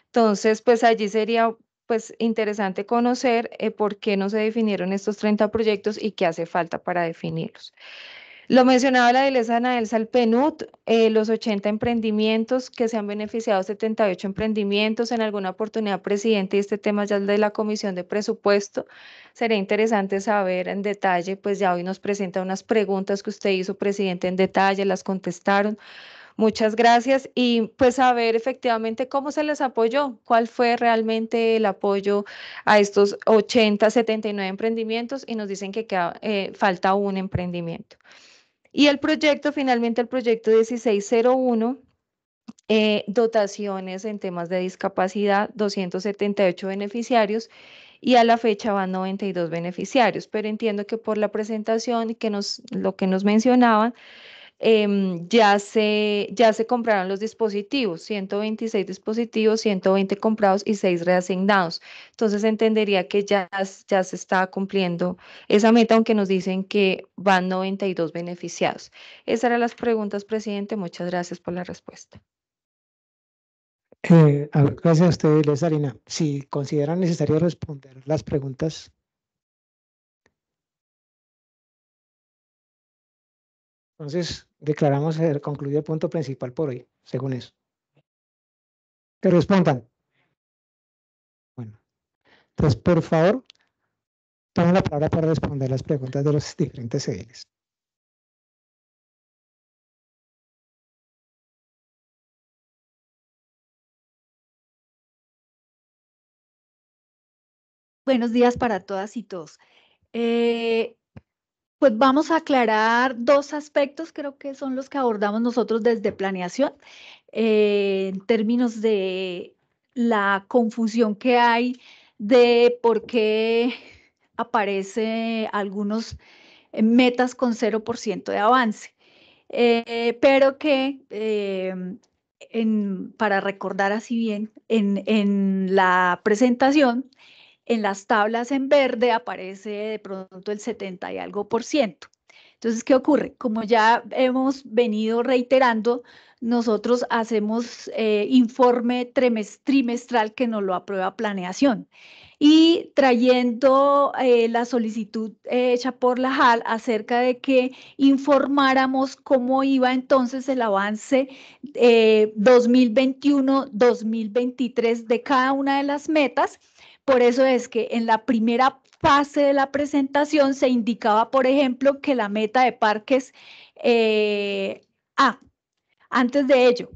Entonces, pues allí sería pues interesante conocer eh, por qué no se definieron estos 30 proyectos y qué hace falta para definirlos. Lo mencionaba la deleza Anael Salpenut, eh, los 80 emprendimientos que se han beneficiado, 78 emprendimientos. En alguna oportunidad, presidente, y este tema ya es de la Comisión de Presupuesto, sería interesante saber en detalle, pues ya hoy nos presenta unas preguntas que usted hizo, presidente, en detalle, las contestaron. Muchas gracias y pues saber efectivamente cómo se les apoyó, cuál fue realmente el apoyo a estos 80, 79 emprendimientos y nos dicen que eh, falta un emprendimiento. Y el proyecto, finalmente el proyecto 1601 eh, dotaciones en temas de discapacidad, 278 beneficiarios y a la fecha van 92 beneficiarios, pero entiendo que por la presentación que nos, lo que nos mencionaban, Em, ya, se, ya se compraron los dispositivos, 126 dispositivos, 120 comprados y 6 reasignados. Entonces entendería que ya, ya se está cumpliendo esa meta, aunque nos dicen que van 92 beneficiados. Esas eran las preguntas, presidente. Muchas gracias por la respuesta. Eh, gracias a usted, Sarina. Si consideran necesario responder las preguntas. Entonces, declaramos concluido el punto principal por hoy, según eso. Que respondan. Bueno, entonces por favor, tomen la palabra para responder las preguntas de los [LAUGHS] diferentes seguidores. Buenos días para todas y todos. Eh, pues vamos a aclarar dos aspectos, creo que son los que abordamos nosotros desde planeación, eh, en términos de la confusión que hay de por qué aparece algunos eh, metas con 0% de avance, eh, pero que para recordar así bien en la presentación, en las tablas en verde aparece de pronto el 70 y algo por ciento. Entonces, ¿qué ocurre? Como ya hemos venido reiterando, nosotros hacemos eh, informe trimestral que nos lo aprueba planeación y trayendo eh, la solicitud eh, hecha por la JAL acerca de que informáramos cómo iba entonces el avance 2021-2023 de cada una de las metas por eso es que en la primera fase de la presentación se indicaba, por ejemplo, que la meta de parques eh, A. Ah, antes de ello,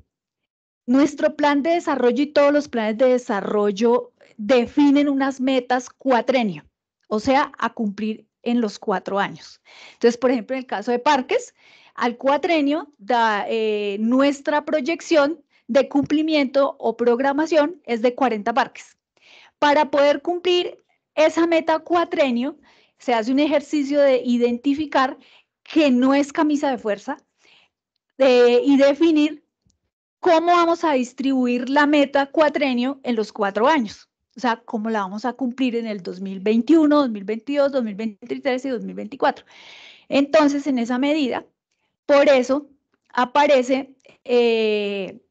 nuestro plan de desarrollo y todos los planes de desarrollo definen unas metas cuatrenio, o sea, a cumplir en los cuatro años. Entonces, por ejemplo, en el caso de parques, al cuatrenio eh, nuestra proyección de cumplimiento o programación es de 40 parques. Para poder cumplir esa meta cuatrenio, se hace un ejercicio de identificar que no es camisa de fuerza y definir cómo vamos a distribuir la meta cuatrenio en los cuatro años. O sea, cómo la vamos a cumplir en el 2021, 2022, 2023 y 2024. Entonces, en esa medida, por eso aparece eh,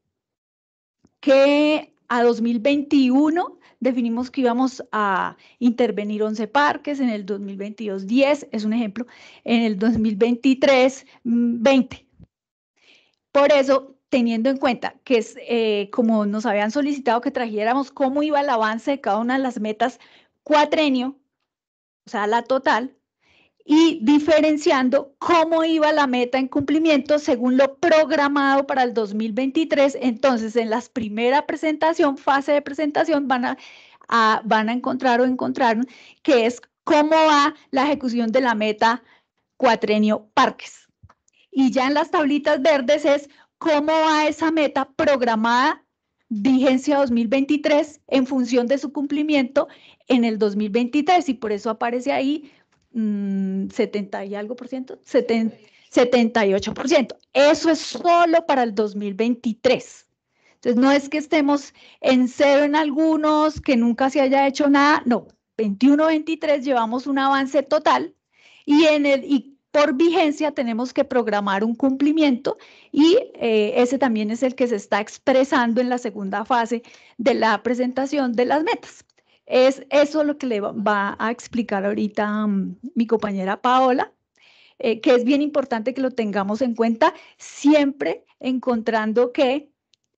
que a 2021 definimos que íbamos a intervenir 11 parques, en el 2022 10, es un ejemplo, en el 2023 20. Mm, Por eso, teniendo en cuenta que es eh, como nos habían solicitado que trajéramos cómo iba el avance de cada una de las metas cuatrenio, o sea, la total, y diferenciando cómo iba la meta en cumplimiento según lo programado para el 2023. Entonces, en la primera presentación, fase de presentación, van a, van a encontrar o encontraron que es cómo va la ejecución de la meta cuatrenio parques. Y ya en las tablitas verdes es cómo va esa meta programada vigencia 2023 en función de su cumplimiento en el 2023 y por eso aparece ahí 70 mm, y algo por ciento, 78 por ciento. Eso es solo para el 2023. Entonces, no es que estemos en cero en algunos, que nunca se haya hecho nada, no. 21-23 llevamos un avance total y, en el, y por vigencia tenemos que programar un cumplimiento y eh, ese también es el que se está expresando en la segunda fase de la presentación de las metas. Es eso lo que le va a explicar ahorita mm, mi compañera Paola, eh, que es bien importante que lo tengamos en cuenta, siempre encontrando que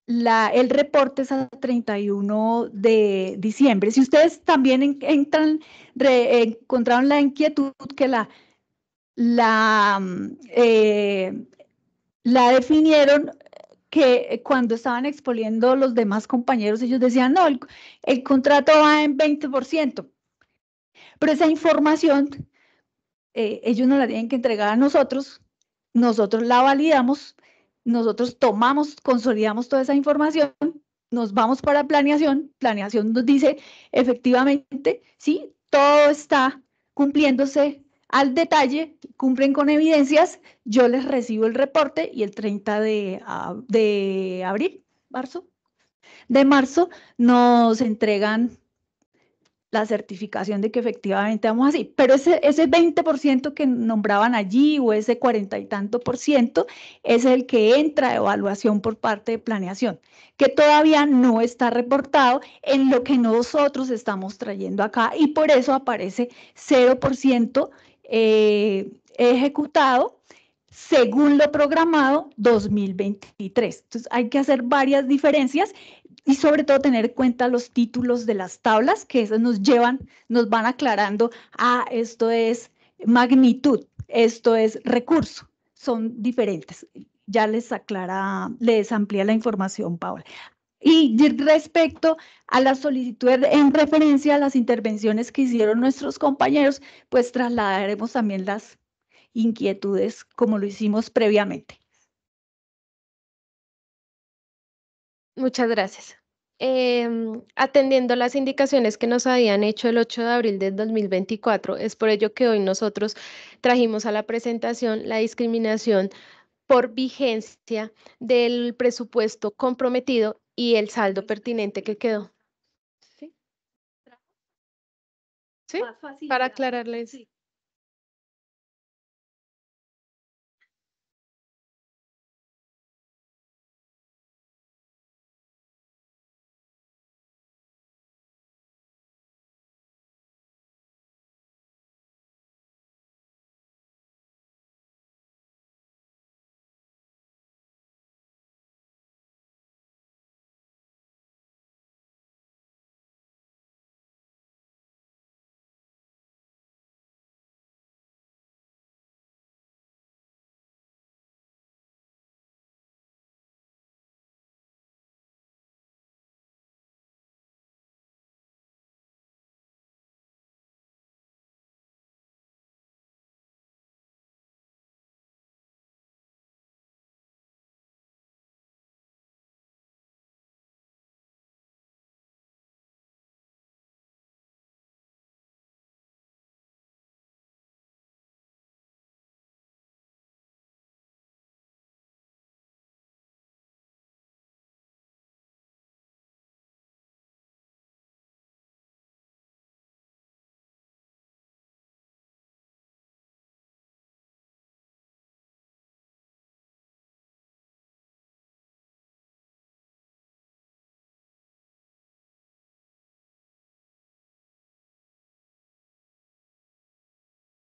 la, el reporte es a 31 de diciembre. Si ustedes también entran, encontraron la inquietud que la, la, mm, eh, la definieron que eh, cuando estaban exponiendo los demás compañeros, ellos decían, no, el, contrato va en 20%. Pero esa información eh, ellos nos la tienen que entregar a nosotros, nosotros la validamos, nosotros tomamos, consolidamos toda esa información, nos vamos para planeación, planeación nos dice, efectivamente, sí, todo está cumpliéndose al detalle, cumplen con evidencias, yo les recibo el reporte y el 30 ah, de, abril, marzo, de marzo nos entregan la certificación de que efectivamente vamos así. Pero ese, 20% que nombraban allí o ese 40 y tanto por ciento es el que entra a evaluación por parte de planeación, que todavía no está reportado en lo que nosotros estamos trayendo acá y por eso aparece 0% eh, ejecutado según lo programado 2023. Entonces hay que hacer varias diferencias y sobre todo tener en cuenta los títulos de las tablas, que esas nos llevan, nos van aclarando, ah, esto es magnitud, esto es recurso, son diferentes. Ya les aclara, les amplía la información, Paola. Y respecto a la solicitud en referencia a las intervenciones que hicieron nuestros compañeros, pues trasladaremos también las inquietudes como lo hicimos previamente. Muchas gracias. Em, atendiendo las indicaciones que nos habían hecho el 8 de abril de 2024, es por ello que hoy nosotros trajimos a la presentación la discriminación por vigencia del presupuesto comprometido y el saldo pertinente que quedó. ¿Sí? ¿Sí? Para aclararles.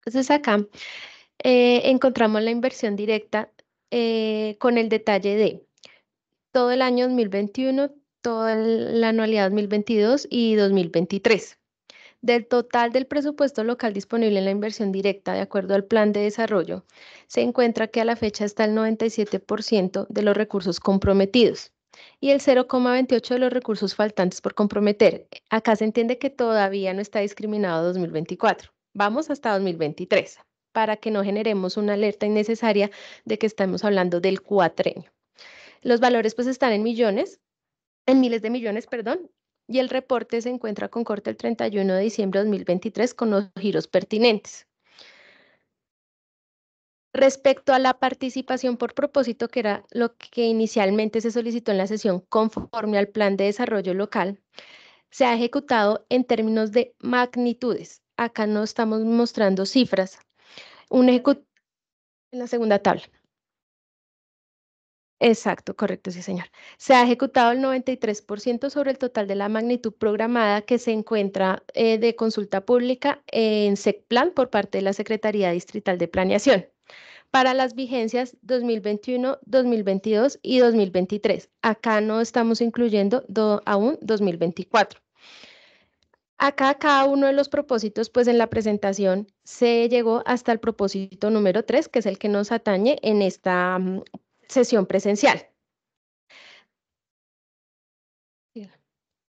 Entonces acá eh, encontramos la inversión directa eh, con el detalle de todo el año 2021, toda la anualidad 2022 y 2023. Del total del presupuesto local disponible en la inversión directa, de acuerdo al plan de desarrollo, se encuentra que a la fecha está el 97% de los recursos comprometidos y el 0,28 de los recursos faltantes por comprometer. Acá se entiende que todavía no está discriminado 2024. Vamos hasta 2023 para que no generemos una alerta innecesaria de que estamos hablando del cuatrenio. Los valores pues están en millones, en miles de millones, perdón, y el reporte se encuentra con corte el 31 de diciembre de 2023 con los giros pertinentes. Respecto a la participación por propósito, que era lo que inicialmente se solicitó en la sesión conforme al Plan de Desarrollo Local, se ha ejecutado en términos de magnitudes, acá no estamos mostrando cifras. Un ejecutivo en la segunda tabla. Exacto, correcto, sí, señor. Se ha ejecutado el 93% sobre el total de la magnitud programada que se encuentra eh, de consulta pública en SECPLAN por parte de la Secretaría Distrital de Planeación para las vigencias 2021, 2022 y 2023. Acá no estamos incluyendo aún 2024. Acá cada uno de los propósitos, pues en la presentación se llegó hasta el propósito número 3, que es el que nos atañe en esta mm, sesión presencial.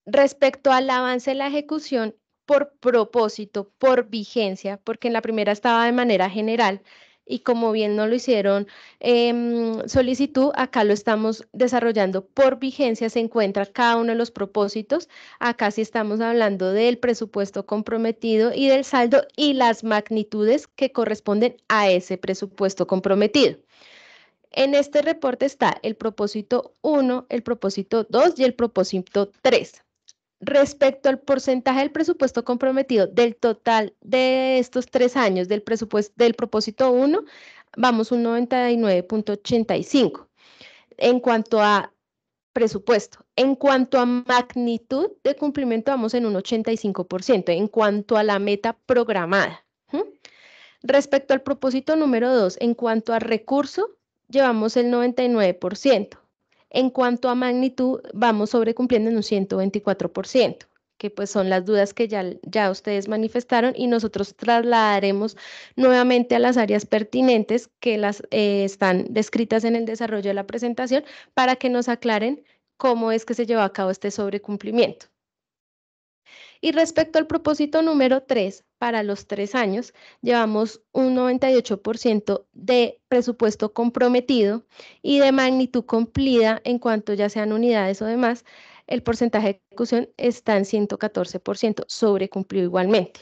Respecto al avance de la ejecución por propósito, por vigencia, porque en la primera estaba de manera general, y como bien no lo hicieron em, solicitud, acá lo estamos desarrollando por vigencia, se encuentra cada uno de los propósitos. Acá sí estamos hablando del presupuesto comprometido y del saldo y las magnitudes que corresponden a ese presupuesto comprometido. En este reporte está el propósito 1, el propósito 2 y el propósito 3. Respecto al porcentaje del presupuesto comprometido del total de estos tres años del presupuesto del propósito 1, vamos un 99.85. En cuanto a presupuesto, en cuanto a magnitud de cumplimiento, vamos en un 85%. En cuanto a la meta programada. Respecto al propósito número 2, en cuanto a recurso, llevamos el 99%. En cuanto a magnitud, vamos sobrecumpliendo en un 124%, que pues son las dudas que ya, ya ustedes manifestaron y nosotros trasladaremos nuevamente a las áreas pertinentes que las eh, están descritas en el desarrollo de la presentación para que nos aclaren cómo es que se llevó a cabo este sobrecumplimiento. Y respecto al propósito número 3, para los tres años, llevamos un 98% de presupuesto comprometido y de magnitud cumplida en cuanto ya sean unidades o demás, el porcentaje de ejecución está en 114%, sobre cumplido igualmente.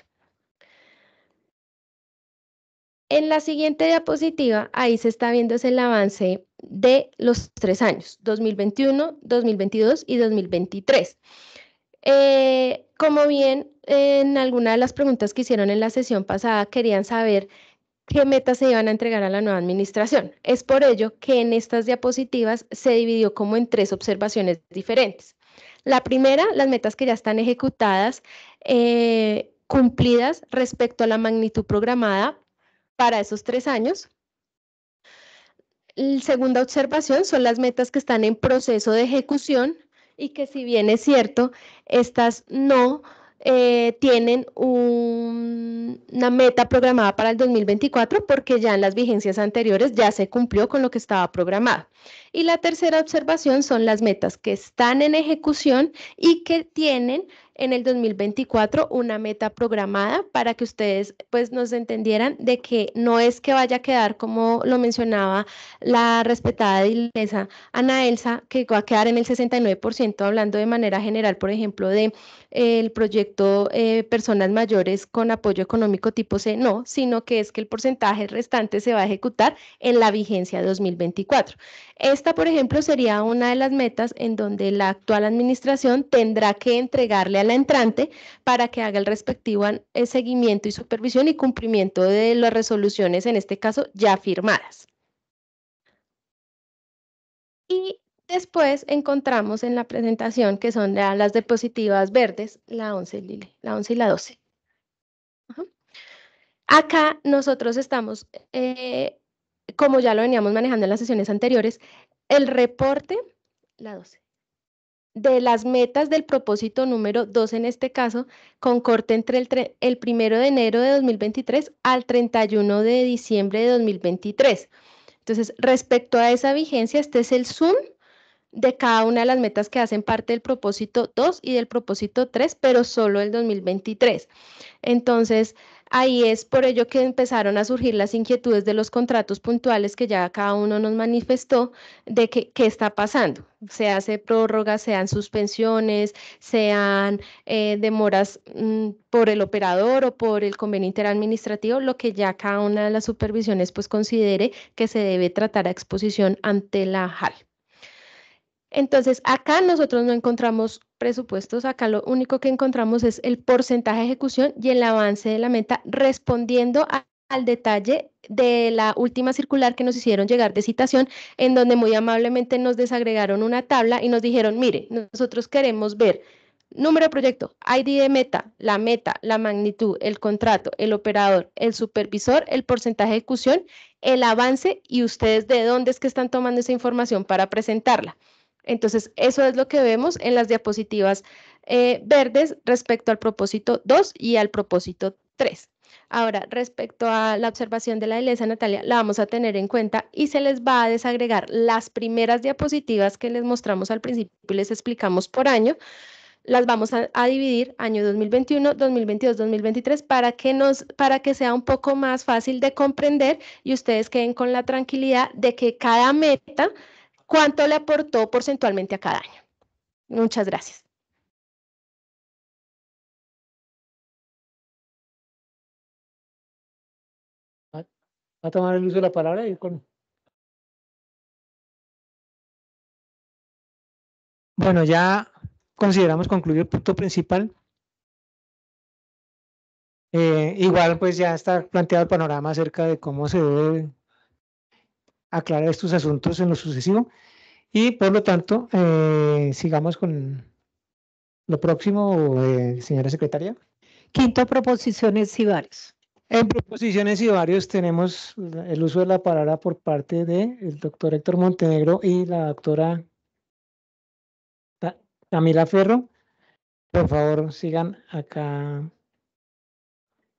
En la siguiente diapositiva, ahí se está viendo el avance de los tres años, 2021, 2022 y 2023 como bien en alguna de las preguntas que hicieron en la sesión pasada, querían saber qué metas se iban a entregar a la nueva administración. Es por ello que en estas diapositivas se dividió como en tres observaciones diferentes. La primera, las metas que ya están ejecutadas, eh, cumplidas respecto a la magnitud programada para esos tres años. La segunda observación son las metas que están en proceso de ejecución y que si bien es cierto, estas no eh, tienen una meta programada para el 2024 porque ya en las vigencias anteriores ya se cumplió con lo que estaba programado. Y la tercera observación son las metas que están en ejecución y que tienen en el 2024 una meta programada para que ustedes pues nos entendieran de que no es que vaya a quedar como lo mencionaba la respetada dileza Ana Elsa, que va a quedar en el 69% hablando de manera general, por ejemplo, de eh, el proyecto eh, personas mayores con apoyo económico tipo C, no, sino que es que el porcentaje restante se va a ejecutar en la vigencia 2024. Esta, por ejemplo, sería una de las metas en donde la actual administración tendrá que entregarle la entrante para que haga el respectivo eh, seguimiento y supervisión y cumplimiento de las resoluciones, en este caso, ya firmadas. Y después encontramos en la presentación que son las depositivas verdes, la 11, la 11 y la 12. Acá nosotros estamos, eh, como ya lo veníamos manejando en las sesiones anteriores, el reporte, la 12, de las metas del propósito número 2 en este caso, con corte entre el, el 1 de enero de 2023 al 31 de diciembre de 2023. Entonces, respecto a esa vigencia, este es el Zoom de cada una de las metas que hacen parte del propósito 2 y del propósito 3, pero solo el 2023. Entonces, ahí es por ello que empezaron a surgir las inquietudes de los contratos puntuales que ya cada uno nos manifestó de qué está pasando. Se hace prórroga, sean suspensiones, sean eh, demoras mm, por el operador o por el convenio interadministrativo, lo que ya cada una de las supervisiones pues considere que se debe tratar a exposición ante la JAL. Entonces, acá nosotros no encontramos presupuestos, acá lo único que encontramos es el porcentaje de ejecución y el avance de la meta respondiendo al detalle de la última circular que nos hicieron llegar de citación, en donde muy amablemente nos desagregaron una tabla y nos dijeron, mire, nosotros queremos ver número de proyecto, ID de meta, la meta, la magnitud, el contrato, el operador, el supervisor, el porcentaje de ejecución, el avance y ustedes de dónde es que están tomando esa información para presentarla. Entonces, eso es lo que vemos en las diapositivas eh, verdes respecto al propósito 2 y al propósito 3. Ahora, respecto a la observación de la belleza, Natalia, la vamos a tener en cuenta y se les va a desagregar las primeras diapositivas que les mostramos al principio y les explicamos por año. Las vamos a, a dividir año 2021, 2022, 2023 para que, nos, para que sea un poco más fácil de comprender y ustedes queden con la tranquilidad de que cada meta cuánto le aportó porcentualmente a cada año. Muchas gracias. ¿Va a tomar el uso de la palabra? Y con... Bueno, ya consideramos concluir el punto principal. Eh, igual, pues ya está planteado el panorama acerca de cómo se debe aclarar estos asuntos en lo sucesivo. Y por lo tanto, eh, sigamos con lo próximo, eh, señora secretaria. Quinto, proposiciones y varios. En proposiciones y varios tenemos el uso de la palabra por parte del doctor Héctor Montenegro y la doctora Camila Ferro. Por favor, sigan acá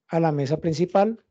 a la mesa principal.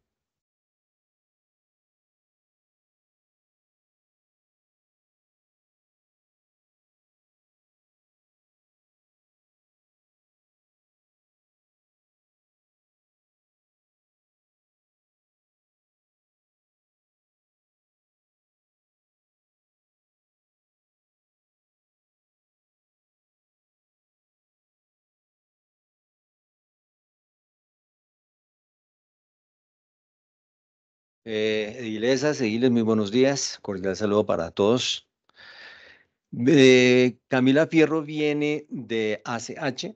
Eh, seguiles, muy buenos días. Cordial saludo para todos. Eh, Camila Fierro viene de ACH.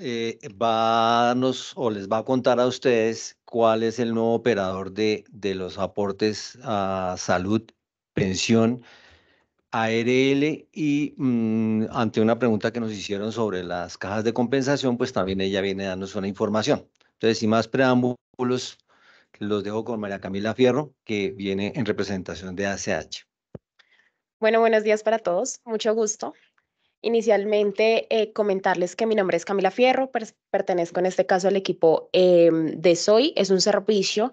Eh, va a darnos o les va a contar a ustedes cuál es el nuevo operador de, de los aportes a salud, pensión, ARL y mm, ante una pregunta que nos hicieron sobre las cajas de compensación, pues también ella viene a darnos una información. Entonces, sin más preámbulos, los dejo con María Camila Fierro, que viene en representación de ACH. Bueno, buenos días para todos. Mucho gusto. Inicialmente, eh, comentarles que mi nombre es Camila Fierro, pertenezco en este caso al equipo eh, de Soy. es un servicio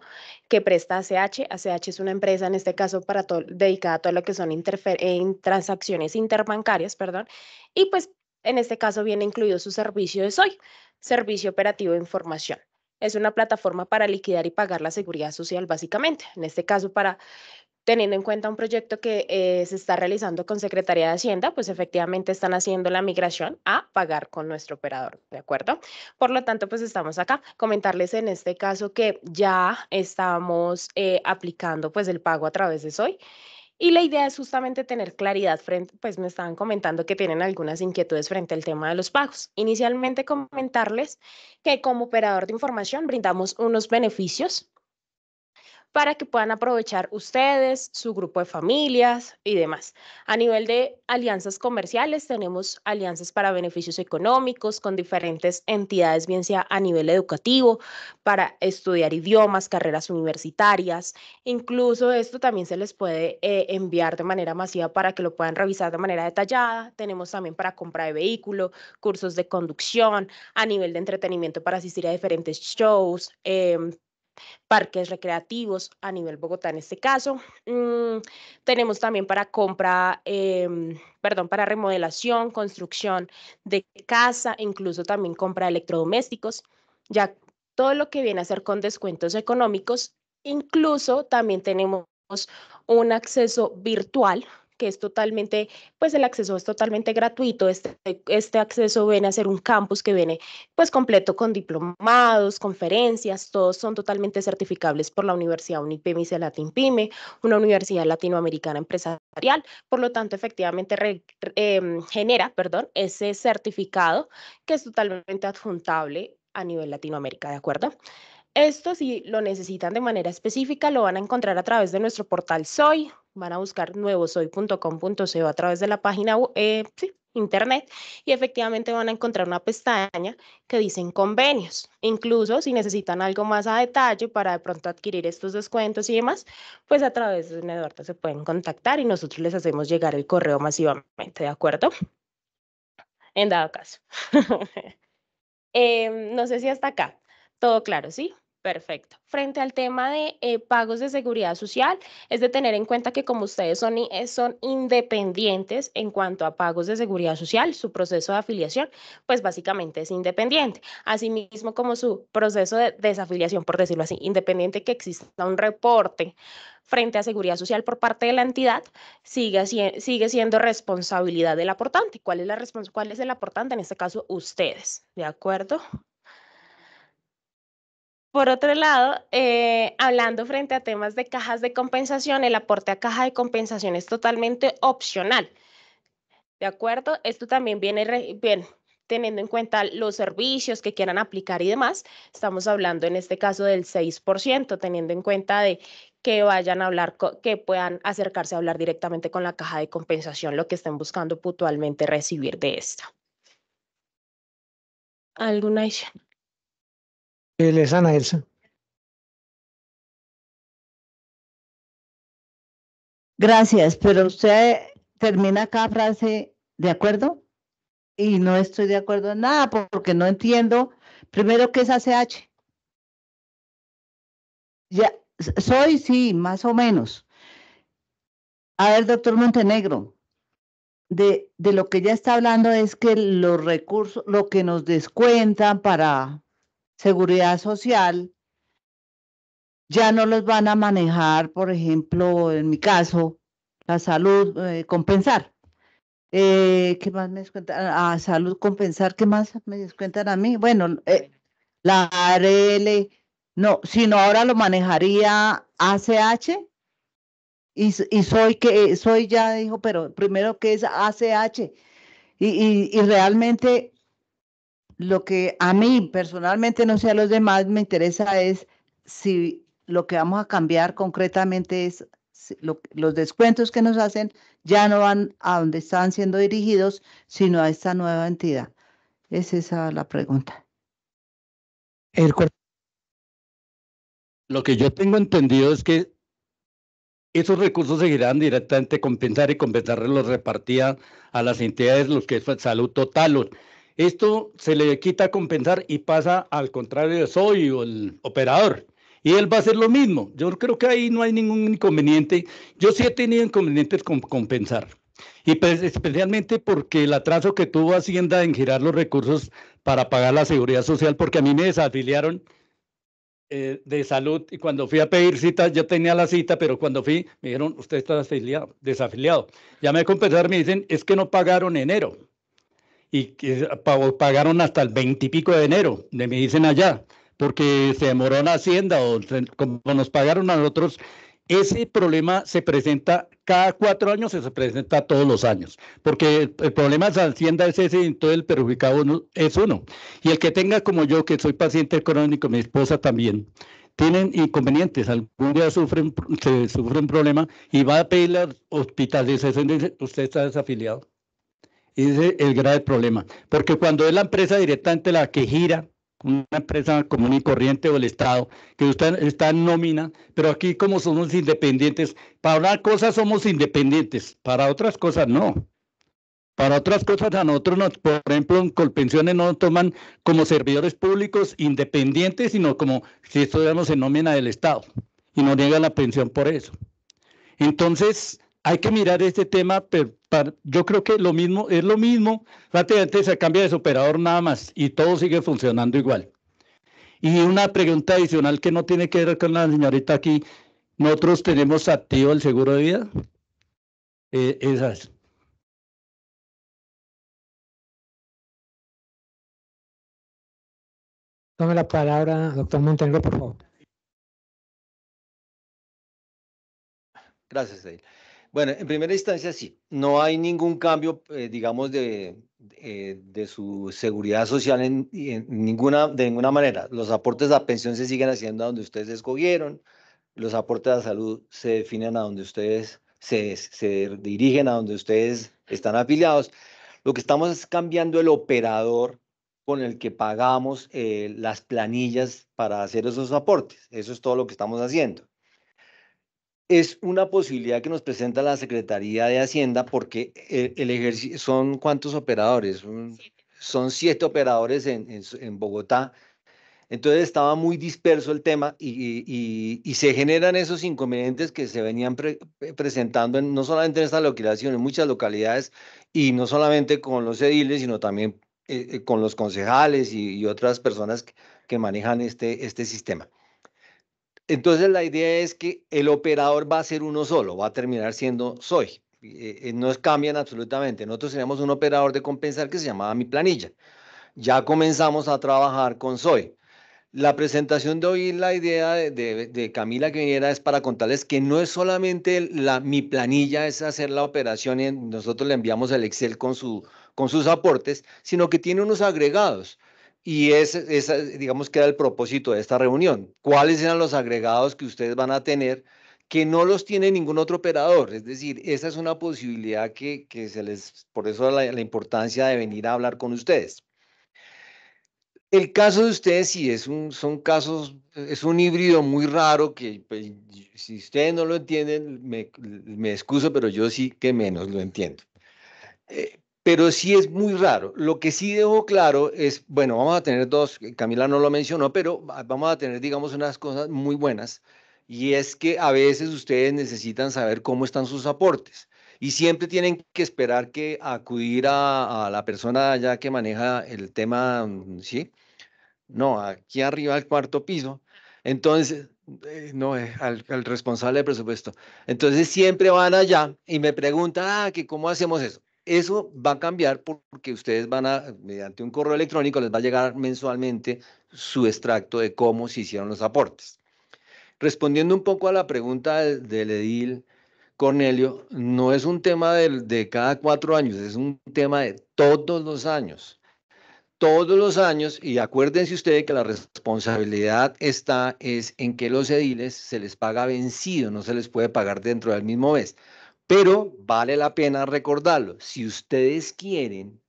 que presta ACH. ACH es una empresa, en este caso, para todo, dedicada a todo lo que son eh, transacciones interbancarias, perdón, y pues en este caso viene incluido su servicio de Soy, Servicio Operativo de Información es una plataforma para liquidar y pagar la seguridad social, básicamente. En este caso, para teniendo en cuenta un proyecto que eh, se está realizando con Secretaría de Hacienda, pues efectivamente están haciendo la migración a pagar con nuestro operador, ¿de acuerdo? Por lo tanto, pues estamos acá. Comentarles en este caso que ya estamos eh, aplicando pues el pago a través de Soy. Y la idea es justamente tener claridad frente, pues me estaban comentando que tienen algunas inquietudes frente al tema de los pagos. Inicialmente comentarles que como operador de información brindamos unos beneficios para que puedan aprovechar ustedes, su grupo de familias y demás. A nivel de alianzas comerciales, tenemos alianzas para beneficios económicos con diferentes entidades, bien sea a nivel educativo, para estudiar idiomas, carreras universitarias. Incluso esto también se les puede eh, enviar de manera masiva para que lo puedan revisar de manera detallada. Tenemos también para compra de vehículo, cursos de conducción, a nivel de entretenimiento para asistir a diferentes shows. Em, parques recreativos a nivel Bogotá en este caso. Mm, tenemos también para compra, em, perdón, para remodelación, construcción de casa, incluso también compra de electrodomésticos, ya todo lo que viene a ser con descuentos económicos. Incluso también tenemos un acceso virtual que es totalmente, pues el acceso es totalmente gratuito. Este, este, acceso viene a ser un campus que viene pues completo con diplomados, conferencias, todos son totalmente certificables por la Universidad UNIPEM de Latin PYME, una universidad latinoamericana empresarial. Por lo tanto, efectivamente em, genera, perdón, ese certificado que es totalmente adjuntable a nivel Latinoamérica, ¿de acuerdo? Esto, si lo necesitan de manera específica, lo van a encontrar a través de nuestro portal Soy. Van a buscar nuevosoy.com.co a través de la página eh, internet y efectivamente van a encontrar una pestaña que dicen convenios. Incluso si necesitan algo más a detalle para de pronto adquirir estos descuentos y demás, pues a través de Eduardo se pueden contactar y nosotros les hacemos llegar el correo masivamente, ¿de acuerdo? En dado caso. [LAUGHS] Em, no sé si hasta acá. Todo claro, ¿sí? Perfecto. Frente al tema de eh, pagos de seguridad social, es de tener en cuenta que como ustedes eh, son, independientes en cuanto a pagos de seguridad social, su proceso de afiliación, pues básicamente es independiente. Asimismo como su proceso de desafiliación, por decirlo así, independiente que exista un reporte frente a seguridad social por parte de la entidad, sigue, siendo responsabilidad del aportante. ¿Cuál es, la cuál es el aportante? En este caso, ustedes. ¿De acuerdo? Por otro lado, eh, hablando frente a temas de cajas de compensación, el aporte a caja de compensación es totalmente opcional. ¿De acuerdo? Esto también viene bien, teniendo en cuenta los servicios que quieran aplicar y demás. Estamos hablando en este caso del 6%, teniendo en cuenta de que vayan a hablar, que puedan acercarse a hablar directamente con la caja de compensación, lo que estén buscando puntualmente recibir de esta. ¿Alguna le Ana Elsa. Gracias, pero usted termina cada frase de acuerdo y no estoy de acuerdo en nada porque no entiendo primero qué es ACH. Ya, soy, sí, más o menos. A ver, doctor Montenegro, de, de lo que ya está hablando es que los recursos, lo que nos descuentan para seguridad social, ya no los van a manejar, por ejemplo, en mi caso, la salud eh, compensar. Eh, ¿Qué más me descuentan? A ah, ah, salud compensar, ¿qué más me descuentan a mí? Bueno, eh, la ARL, no, sino ahora lo manejaría ACH y, y soy que soy ya dijo, pero primero que es ACH y realmente lo que a mí personalmente, no sé a los demás, me interesa es si lo que vamos a cambiar concretamente es los descuentos que nos hacen ya no van a donde están siendo dirigidos, sino a esta nueva entidad. Es esa la pregunta. lo que yo tengo entendido es que esos recursos seguirán directamente compensar y compensar los repartía a las entidades, los que es salud total, esto se le quita a compensar y pasa al contrario de soy o el operador. Y él va a hacer lo mismo. Yo creo que ahí no hay ningún inconveniente. Yo sí he tenido inconvenientes con compensar. Y pues, especialmente porque el atraso que tuvo Hacienda en girar los recursos para pagar la seguridad social, porque a mí me desafiliaron eh, de salud y cuando fui a pedir cita, yo tenía la cita, pero cuando fui me dijeron, usted está desafiliado. Llamé a compensar, me dicen, es que no pagaron enero y que pagaron hasta el 20 pico de enero, me dicen allá, porque se demoró en Hacienda o como nos pagaron a nosotros. Ese problema se presenta cada cuatro años, se presenta todos los años, porque el, problema de Hacienda es ese, todo el perjudicado uno, es uno. Y el que tenga como yo, que soy paciente crónico, mi esposa también, tienen inconvenientes, algún día sufren, se sufre un problema y va a pedir la hospitalización, usted está desafiliado. Ese es el grave problema. Porque cuando es la empresa directamente la que gira, una empresa común y corriente o el Estado, que usted está en nómina, pero aquí como somos independientes, para una cosa somos independientes, para otras cosas no. Para otras cosas a nosotros, por ejemplo, en Colpensiones no nos toman como servidores públicos independientes, sino como si estuviéramos en nómina del Estado y nos niegan la pensión por eso. Entonces, hay que mirar este tema, pero yo creo que lo mismo es lo mismo, prácticamente se cambia de operador nada más y todo sigue funcionando igual. Y una pregunta adicional que no tiene que ver con la señorita aquí, ¿nosotros tenemos activo el seguro de vida? Eh, esas. Tome la palabra, doctor Montenegro, por favor. Gracias, Edil. Bueno, en primera instancia sí, no hay ningún cambio, eh, digamos, eh, de, su seguridad social en, ninguna, de ninguna manera. Los aportes a pensión se siguen haciendo a donde ustedes escogieron, los aportes a salud se definen a donde ustedes se, dirigen, a donde ustedes están afiliados. Lo que estamos es cambiando el operador con el que pagamos eh, las planillas para hacer esos aportes. Eso es todo lo que estamos haciendo es una posibilidad que nos presenta la Secretaría de Hacienda porque eh, el, son cuántos operadores, son siete operadores en, en, Bogotá. Entonces estaba muy disperso el tema y, se generan esos inconvenientes que se venían presentando no solamente en esta localización en muchas localidades y no solamente con los ediles, sino también eh, eh, con los concejales y, otras personas que, que manejan este, este sistema. Entonces la idea es que el operador va a ser uno solo, va a terminar siendo soy. Eh, eh, no cambian absolutamente. Nosotros tenemos un operador de compensar que se llamaba mi planilla. Ya comenzamos a trabajar con soy. La presentación de hoy, la idea de, Camila que viniera es para contarles que no es solamente la, mi planilla es hacer la operación y nosotros le enviamos el Excel con, su, con sus aportes, sino que tiene unos agregados y ese, eh, digamos que era el propósito de esta reunión. ¿Cuáles eran los agregados que ustedes van a tener que no los tiene ningún otro operador? Es decir, esa es una posibilidad que, se les, por eso la, importancia de venir a hablar con ustedes. El caso de ustedes sí es un, son casos, es un híbrido muy raro que pues, si ustedes no lo entienden, me, me, excuso, pero yo sí que menos lo entiendo. Eh, pero sí es muy raro. Lo que sí dejo claro es, bueno, vamos a tener dos, eh, Camila no lo mencionó, pero vamos a tener, digamos, unas cosas muy buenas, y es que a veces ustedes necesitan saber cómo están sus aportes. Y siempre tienen que esperar que acudir a, la persona allá que maneja el tema, mm, ¿sí? No, aquí arriba al cuarto piso. Entonces, eh, no, eh, al, responsable de presupuesto. Entonces siempre van allá y me preguntan, ah, que cómo hacemos eso. Eso va a cambiar porque ustedes van a, mediante un correo electrónico, les va a llegar mensualmente su extracto de cómo se hicieron los aportes. Respondiendo un poco a la pregunta del, edil Cornelio, no es un tema de, de cada cuatro años, es un tema de todos los años todos los años, y acuérdense ustedes que la responsabilidad está es en que los ediles se les paga vencido, no se les puede pagar dentro del mismo mes. Pero vale la pena recordarlo. Si ustedes quieren,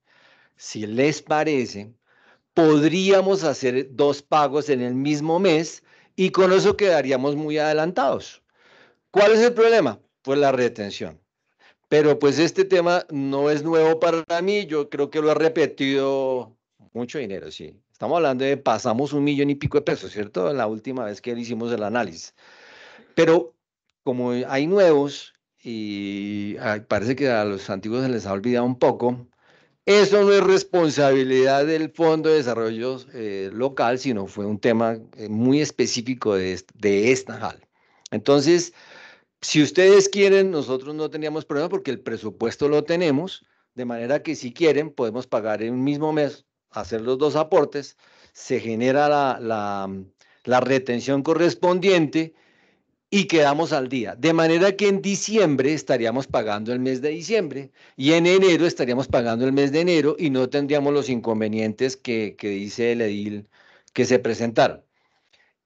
si les parece, podríamos hacer dos pagos en el mismo mes y con eso quedaríamos muy adelantados. ¿Cuál es el problema? Pues la retención. Pero pues este tema no es nuevo para mí, yo creo que lo he repetido mucho dinero, sí. Estamos hablando de pasamos un millón y pico de pesos, ¿cierto? La última vez que hicimos el análisis. Pero como hay nuevos, y ah, parece que a los antiguos se les ha olvidado un poco, eso no es responsabilidad del Fondo de Desarrollo eh, Local, sino fue un tema eh, muy específico de, esta JAL. Entonces, si ustedes quieren, nosotros no teníamos problema porque el presupuesto lo tenemos, de manera que si quieren podemos pagar en un mismo mes, hacer los dos aportes, se genera la retención correspondiente y quedamos al día. De manera que en diciembre estaríamos pagando el mes de diciembre y en enero estaríamos pagando el mes de enero y no tendríamos los inconvenientes que, dice el edil que se presentaron.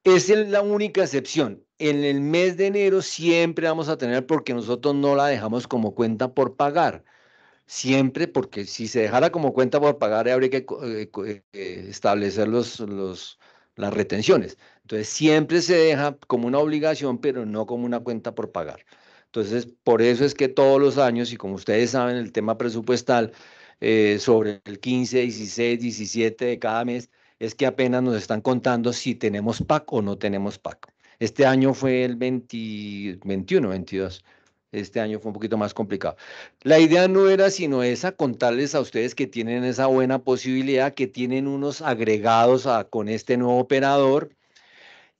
Esa es la única excepción. En el mes de enero siempre vamos a tener porque nosotros no la dejamos como cuenta por pagar. Siempre porque si se dejara como cuenta por pagar habría que eh, eh, establecer los, los las retenciones. Entonces, siempre se deja como una obligación, pero no como una cuenta por pagar. Entonces, por eso es que todos los años, y como ustedes saben, el tema presupuestal, eh, sobre el 15, 16, 17 de cada mes, es que apenas nos están contando si tenemos PAC o no tenemos PAC. Este año fue el 21, 22. Este año fue un poquito más complicado. La idea no era sino esa, contarles a ustedes que tienen esa buena posibilidad, que tienen unos agregados con este nuevo operador.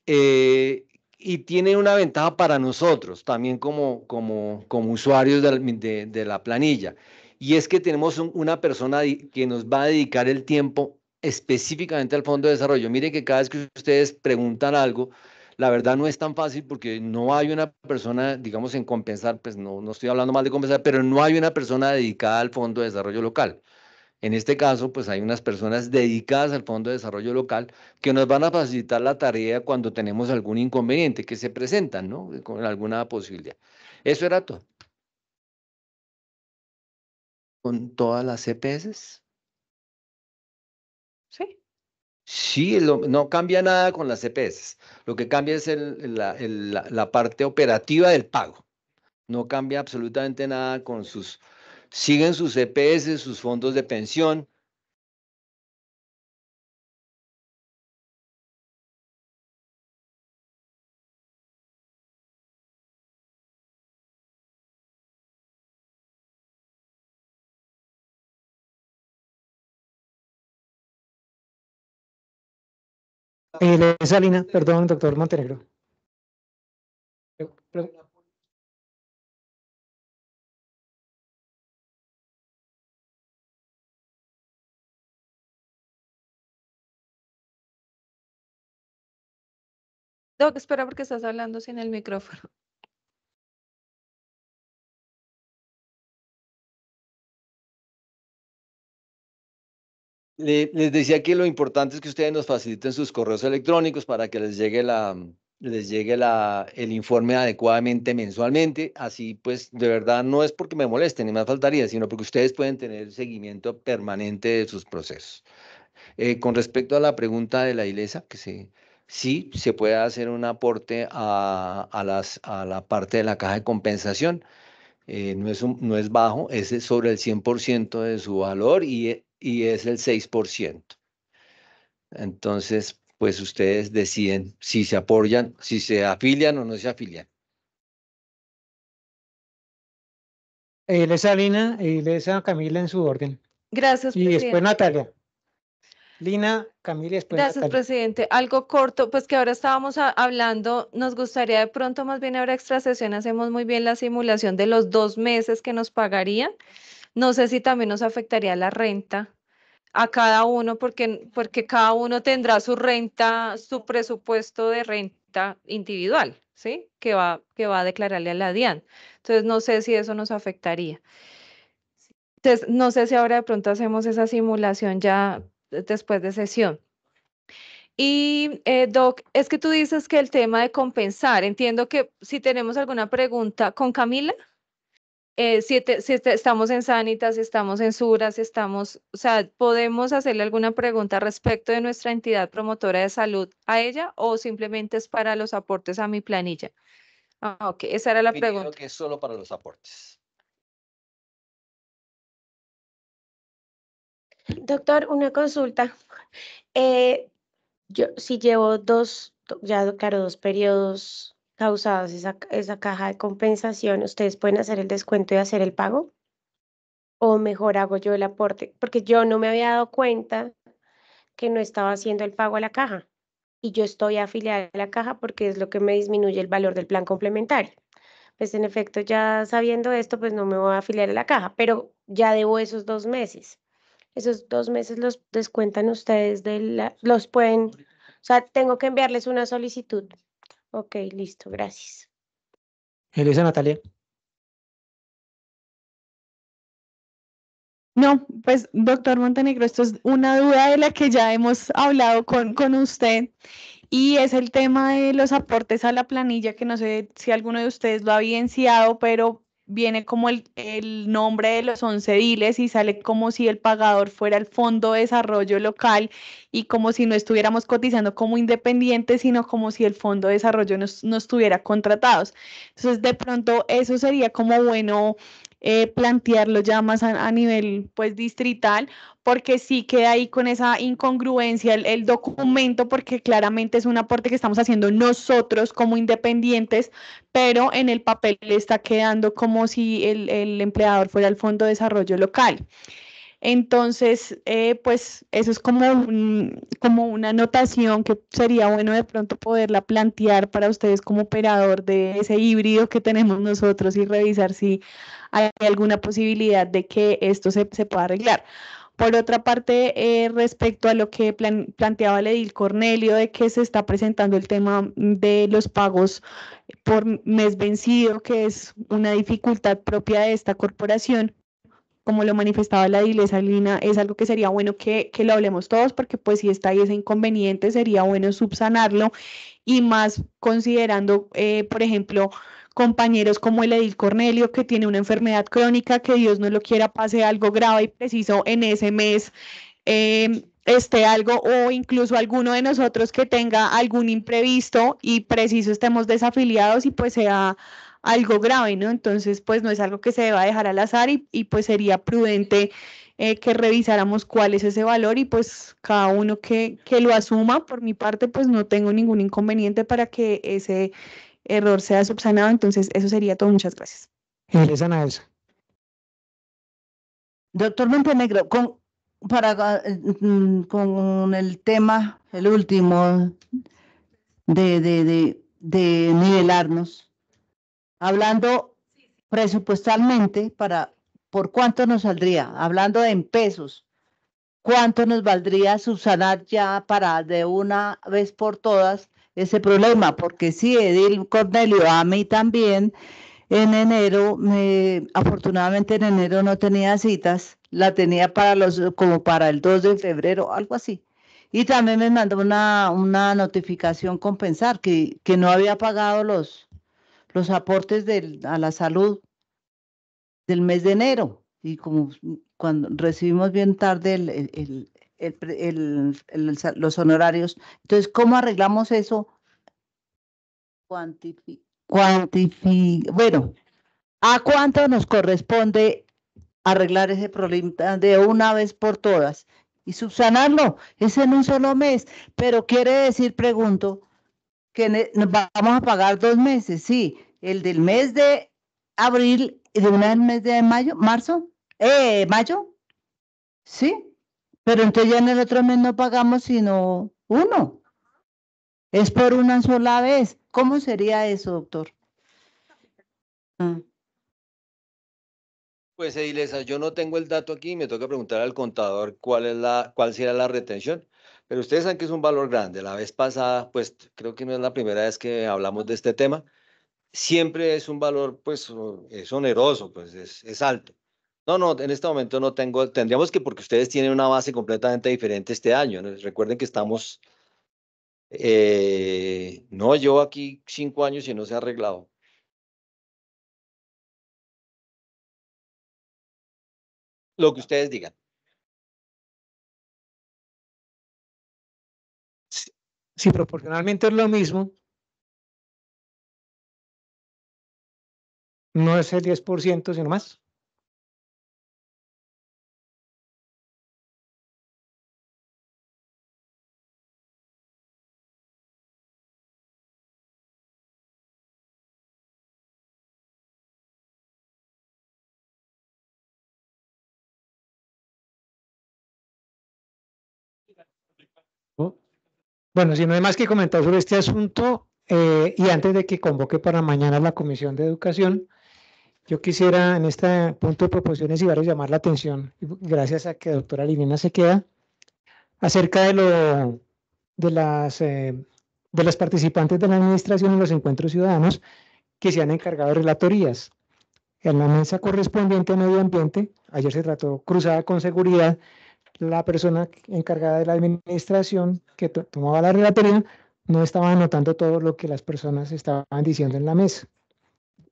Eh, y tiene una ventaja para nosotros, también como, como, como usuarios de, la planilla. Y es que tenemos una persona que nos va a dedicar el tiempo específicamente al Fondo de Desarrollo. Miren que cada vez que ustedes preguntan algo, la verdad no es tan fácil porque no hay una persona, digamos, en compensar, pues no, no estoy hablando mal de compensar, pero no hay una persona dedicada al Fondo de Desarrollo Local. En este caso, pues hay unas personas dedicadas al Fondo de Desarrollo Local que nos van a facilitar la tarea cuando tenemos algún inconveniente que se presenta, ¿no? Con alguna posibilidad. Eso era todo. ¿Con todas las CPS? E sí. Sí, no cambia nada con las CPS. E lo que cambia es la, la, parte operativa del pago. No cambia absolutamente nada con sus... Siguen sus CPS, e sus fondos de pensión, Salina, eh, perdón, doctor Montenegro. Doc, espera porque estás hablando sin el micrófono. les decía que lo importante es que ustedes nos faciliten sus correos electrónicos para que les llegue la les llegue la, el informe adecuadamente mensualmente. Así pues, de verdad no es porque me moleste ni más faltaría, sino porque ustedes pueden tener seguimiento permanente de sus procesos. Eh, con respecto a la pregunta de la ILESA, que se, sí se puede hacer un aporte a, las, a la parte de la caja de compensación. Eh, no, es no es bajo, es sobre el 100% de su valor y y es el 6%. Entonces, pues ustedes deciden si se apoyan, si se afilian o no se afilian. Eh, Lina y Camila en su orden. Gracias, presidente. Y después Natalia. Lina, Camila, después Gracias, presidente. Algo corto, pues que ahora estábamos hablando, nos gustaría de pronto, más bien ahora extra sesión, hacemos muy bien la simulación de los dos meses que nos pagarían. No sé si también nos afectaría la renta a cada uno, porque, porque cada uno tendrá su renta, su presupuesto de renta individual, ¿sí? Que va, que va a declararle a la DIAN. Entonces, no sé si eso nos afectaría. Entonces, no sé si ahora de pronto hacemos esa simulación ya después de sesión. Y eh, Doc, es que tú dices que el tema de compensar, entiendo que si tenemos alguna pregunta con Camila. Eh, si, estamos en Sanitas, estamos en Suras, estamos, o sea, ¿podemos hacerle alguna pregunta respecto de nuestra entidad promotora de salud a ella o simplemente es para los aportes a mi planilla? Ah, ok, esa era la pregunta. Creo que es solo para los aportes. Doctor, una consulta. Eh, yo si llevo dos, ya claro, dos periodos causados esa, esa caja de compensación, ustedes pueden hacer el descuento y hacer el pago. O mejor hago yo el aporte, porque yo no me había dado cuenta que no estaba haciendo el pago a la caja. Y yo estoy afiliada a la caja porque es lo que me disminuye el valor del plan complementario. Pues en efecto, ya sabiendo esto, pues no me voy a afiliar a la caja, pero ya debo esos dos meses. Esos dos meses los descuentan ustedes de la, los pueden, o sea, tengo que enviarles una solicitud Ok, listo, gracias. Elisa Natalia. No, pues doctor Montenegro, esto es una duda de la que ya hemos hablado con, con usted y es el tema de los aportes a la planilla, que no sé si alguno de ustedes lo ha evidenciado, pero viene como el, nombre de los once diles y sale como si el pagador fuera el Fondo de Desarrollo Local y como si no estuviéramos cotizando como independientes, sino como si el Fondo de Desarrollo no estuviera tuviera contratados. Entonces, de pronto, eso sería como bueno eh, plantearlo ya más a, nivel pues distrital, porque sí queda ahí con esa incongruencia el, documento, porque claramente es un aporte que estamos haciendo nosotros como independientes, pero en el papel le está quedando como si el, empleador fuera el Fondo de Desarrollo Local. Entonces, eh, pues eso es como, como una anotación que sería bueno de pronto poderla plantear para ustedes como operador de ese híbrido que tenemos nosotros y revisar si hay alguna posibilidad de que esto se, se pueda arreglar. Por otra parte, eh, respecto a lo que planteaba el edil Cornelio de que se está presentando el tema de los pagos por mes vencido, que es una dificultad propia de esta corporación, como lo manifestaba la Edil Lina, es algo que sería bueno que, lo hablemos todos, porque pues si está ahí ese inconveniente, sería bueno subsanarlo y más considerando, eh, por ejemplo, compañeros como el Edil Cornelio, que tiene una enfermedad crónica, que Dios no lo quiera, pase algo grave y preciso en ese mes. Em, esté algo o incluso alguno de nosotros que tenga algún imprevisto y preciso estemos desafiliados y pues sea algo grave, ¿no? Entonces, pues no es algo que se deba dejar al azar y, pues sería prudente eh, que revisáramos cuál es ese valor y pues cada uno que, que lo asuma, por mi parte, pues no tengo ningún inconveniente para que ese error sea subsanado. Entonces, eso sería todo. Muchas gracias. Doctor Montenegro, con, para, eh, mm, con el tema, el último, de, de, de, de nivelarnos, hablando presupuestalmente, para, ¿por cuánto nos saldría? Hablando en pesos, ¿cuánto nos valdría subsanar ya para de una vez por todas ese problema, porque sí, Edil Cornelio, a mí también, en enero, afortunadamente en enero no tenía citas, la tenía para los, como para el 2 de febrero, algo así. Y también me mandó una, una notificación compensar que, que no había pagado los, los aportes del, a la salud del mes de enero. Y como cuando recibimos bien tarde el, el, los honorarios. Entonces, ¿cómo arreglamos eso? Cuantifi, cuantifi, bueno, ¿a cuánto nos corresponde arreglar ese problema de una vez por todas? Y subsanarlo, es en un solo mes, pero quiere decir, pregunto, que nos vamos a pagar dos meses, sí, el del mes de abril y de una del mes de mayo, marzo, eh, mayo, sí, pero entonces ya en el otro mes no pagamos sino uno. Es por una sola vez. ¿Cómo sería eso, doctor? Ah. Pues Edilesa, yo no tengo el dato aquí, me toca preguntar al contador cuál es la, cuál será la retención, pero ustedes saben que es un valor grande. La vez pasada, pues creo que no es la primera vez que hablamos de este tema. Siempre es un valor, pues, es oneroso, pues es alto. No, no, en este momento no tengo, tendríamos que, porque ustedes tienen una base completamente diferente este año. Recuerden que estamos, eh, no, yo aquí cinco años y no se ha arreglado. Lo que ustedes digan. Si, proporcionalmente es lo mismo, no es el 10%, sino más. Bueno, si no hay más que comentar sobre este asunto, eh, y antes de que convoque para mañana la Comisión de Educación, yo quisiera en este punto de proposiciones y varios llamar la atención, gracias a que doctora Liliana se queda, acerca de, lo, de, las, eh, de las participantes de la administración en los encuentros ciudadanos que se han encargado de relatorías. En la mesa correspondiente a medio ambiente, ayer se trató cruzada con seguridad la persona encargada de la administración que tomaba la relatoría no estaba anotando todo lo que las personas estaban diciendo en la mesa.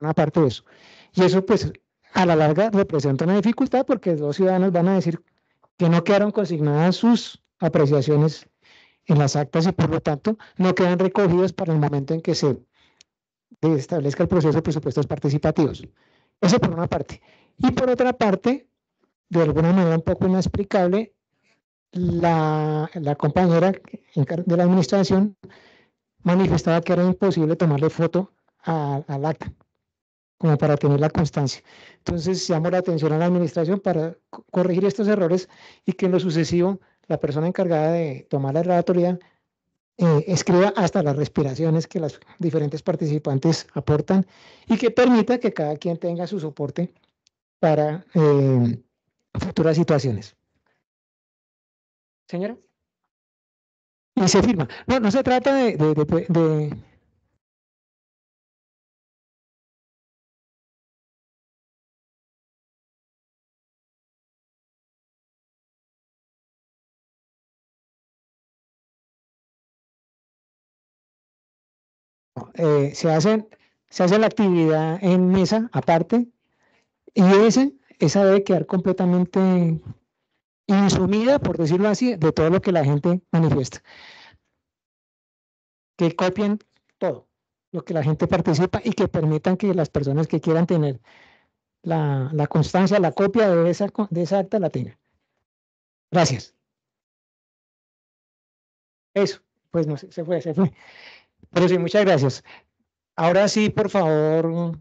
Una parte de eso. Y eso pues a la larga representa una dificultad porque los ciudadanos van a decir que no quedaron consignadas sus apreciaciones en las actas y por lo tanto no quedan recogidos para el momento en que se establezca el proceso de presupuestos participativos. Eso por una parte. Y por otra parte, de alguna manera un poco inexplicable, la, compañera de la administración manifestaba que era imposible tomarle foto al acta, como para tener la constancia. Entonces llamó la atención a la administración para corregir estos errores y que en lo sucesivo la persona encargada de tomar la relatoría eh, escriba hasta las respiraciones que las diferentes participantes aportan y que permita que cada quien tenga su soporte para eh, futuras situaciones. Señora. Y se firma. No, no se trata de, de, pues, eh, se, hacen, se hace la actividad en mesa aparte y ese, esa debe quedar completamente insumida, por decirlo así, de todo lo que la gente manifiesta. Que copien todo lo que la gente participa y que permitan que las personas que quieran tener la, la constancia, la copia de esa, de esa acta tengan Gracias. Eso, pues no sé, se fue, se fue. Pero sí, muchas gracias. Ahora sí, por favor,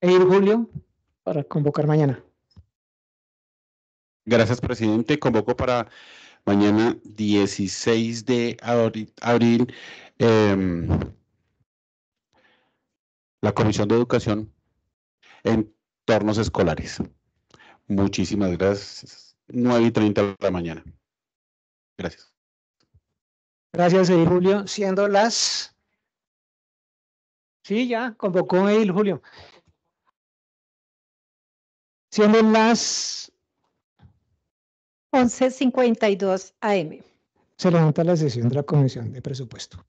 ir Julio para convocar mañana. Gracias, presidente. Convoco para mañana 16 de abril, em, la Comisión de Educación, en Entornos Escolares. Muchísimas gracias. 9 y 30 de la mañana. Gracias. Gracias, Edil Julio. Siendo las... Sí, ya, convocó Edil Julio. Siendo las 11.52 AM. Se levanta la sesión de la Comisión de Presupuesto.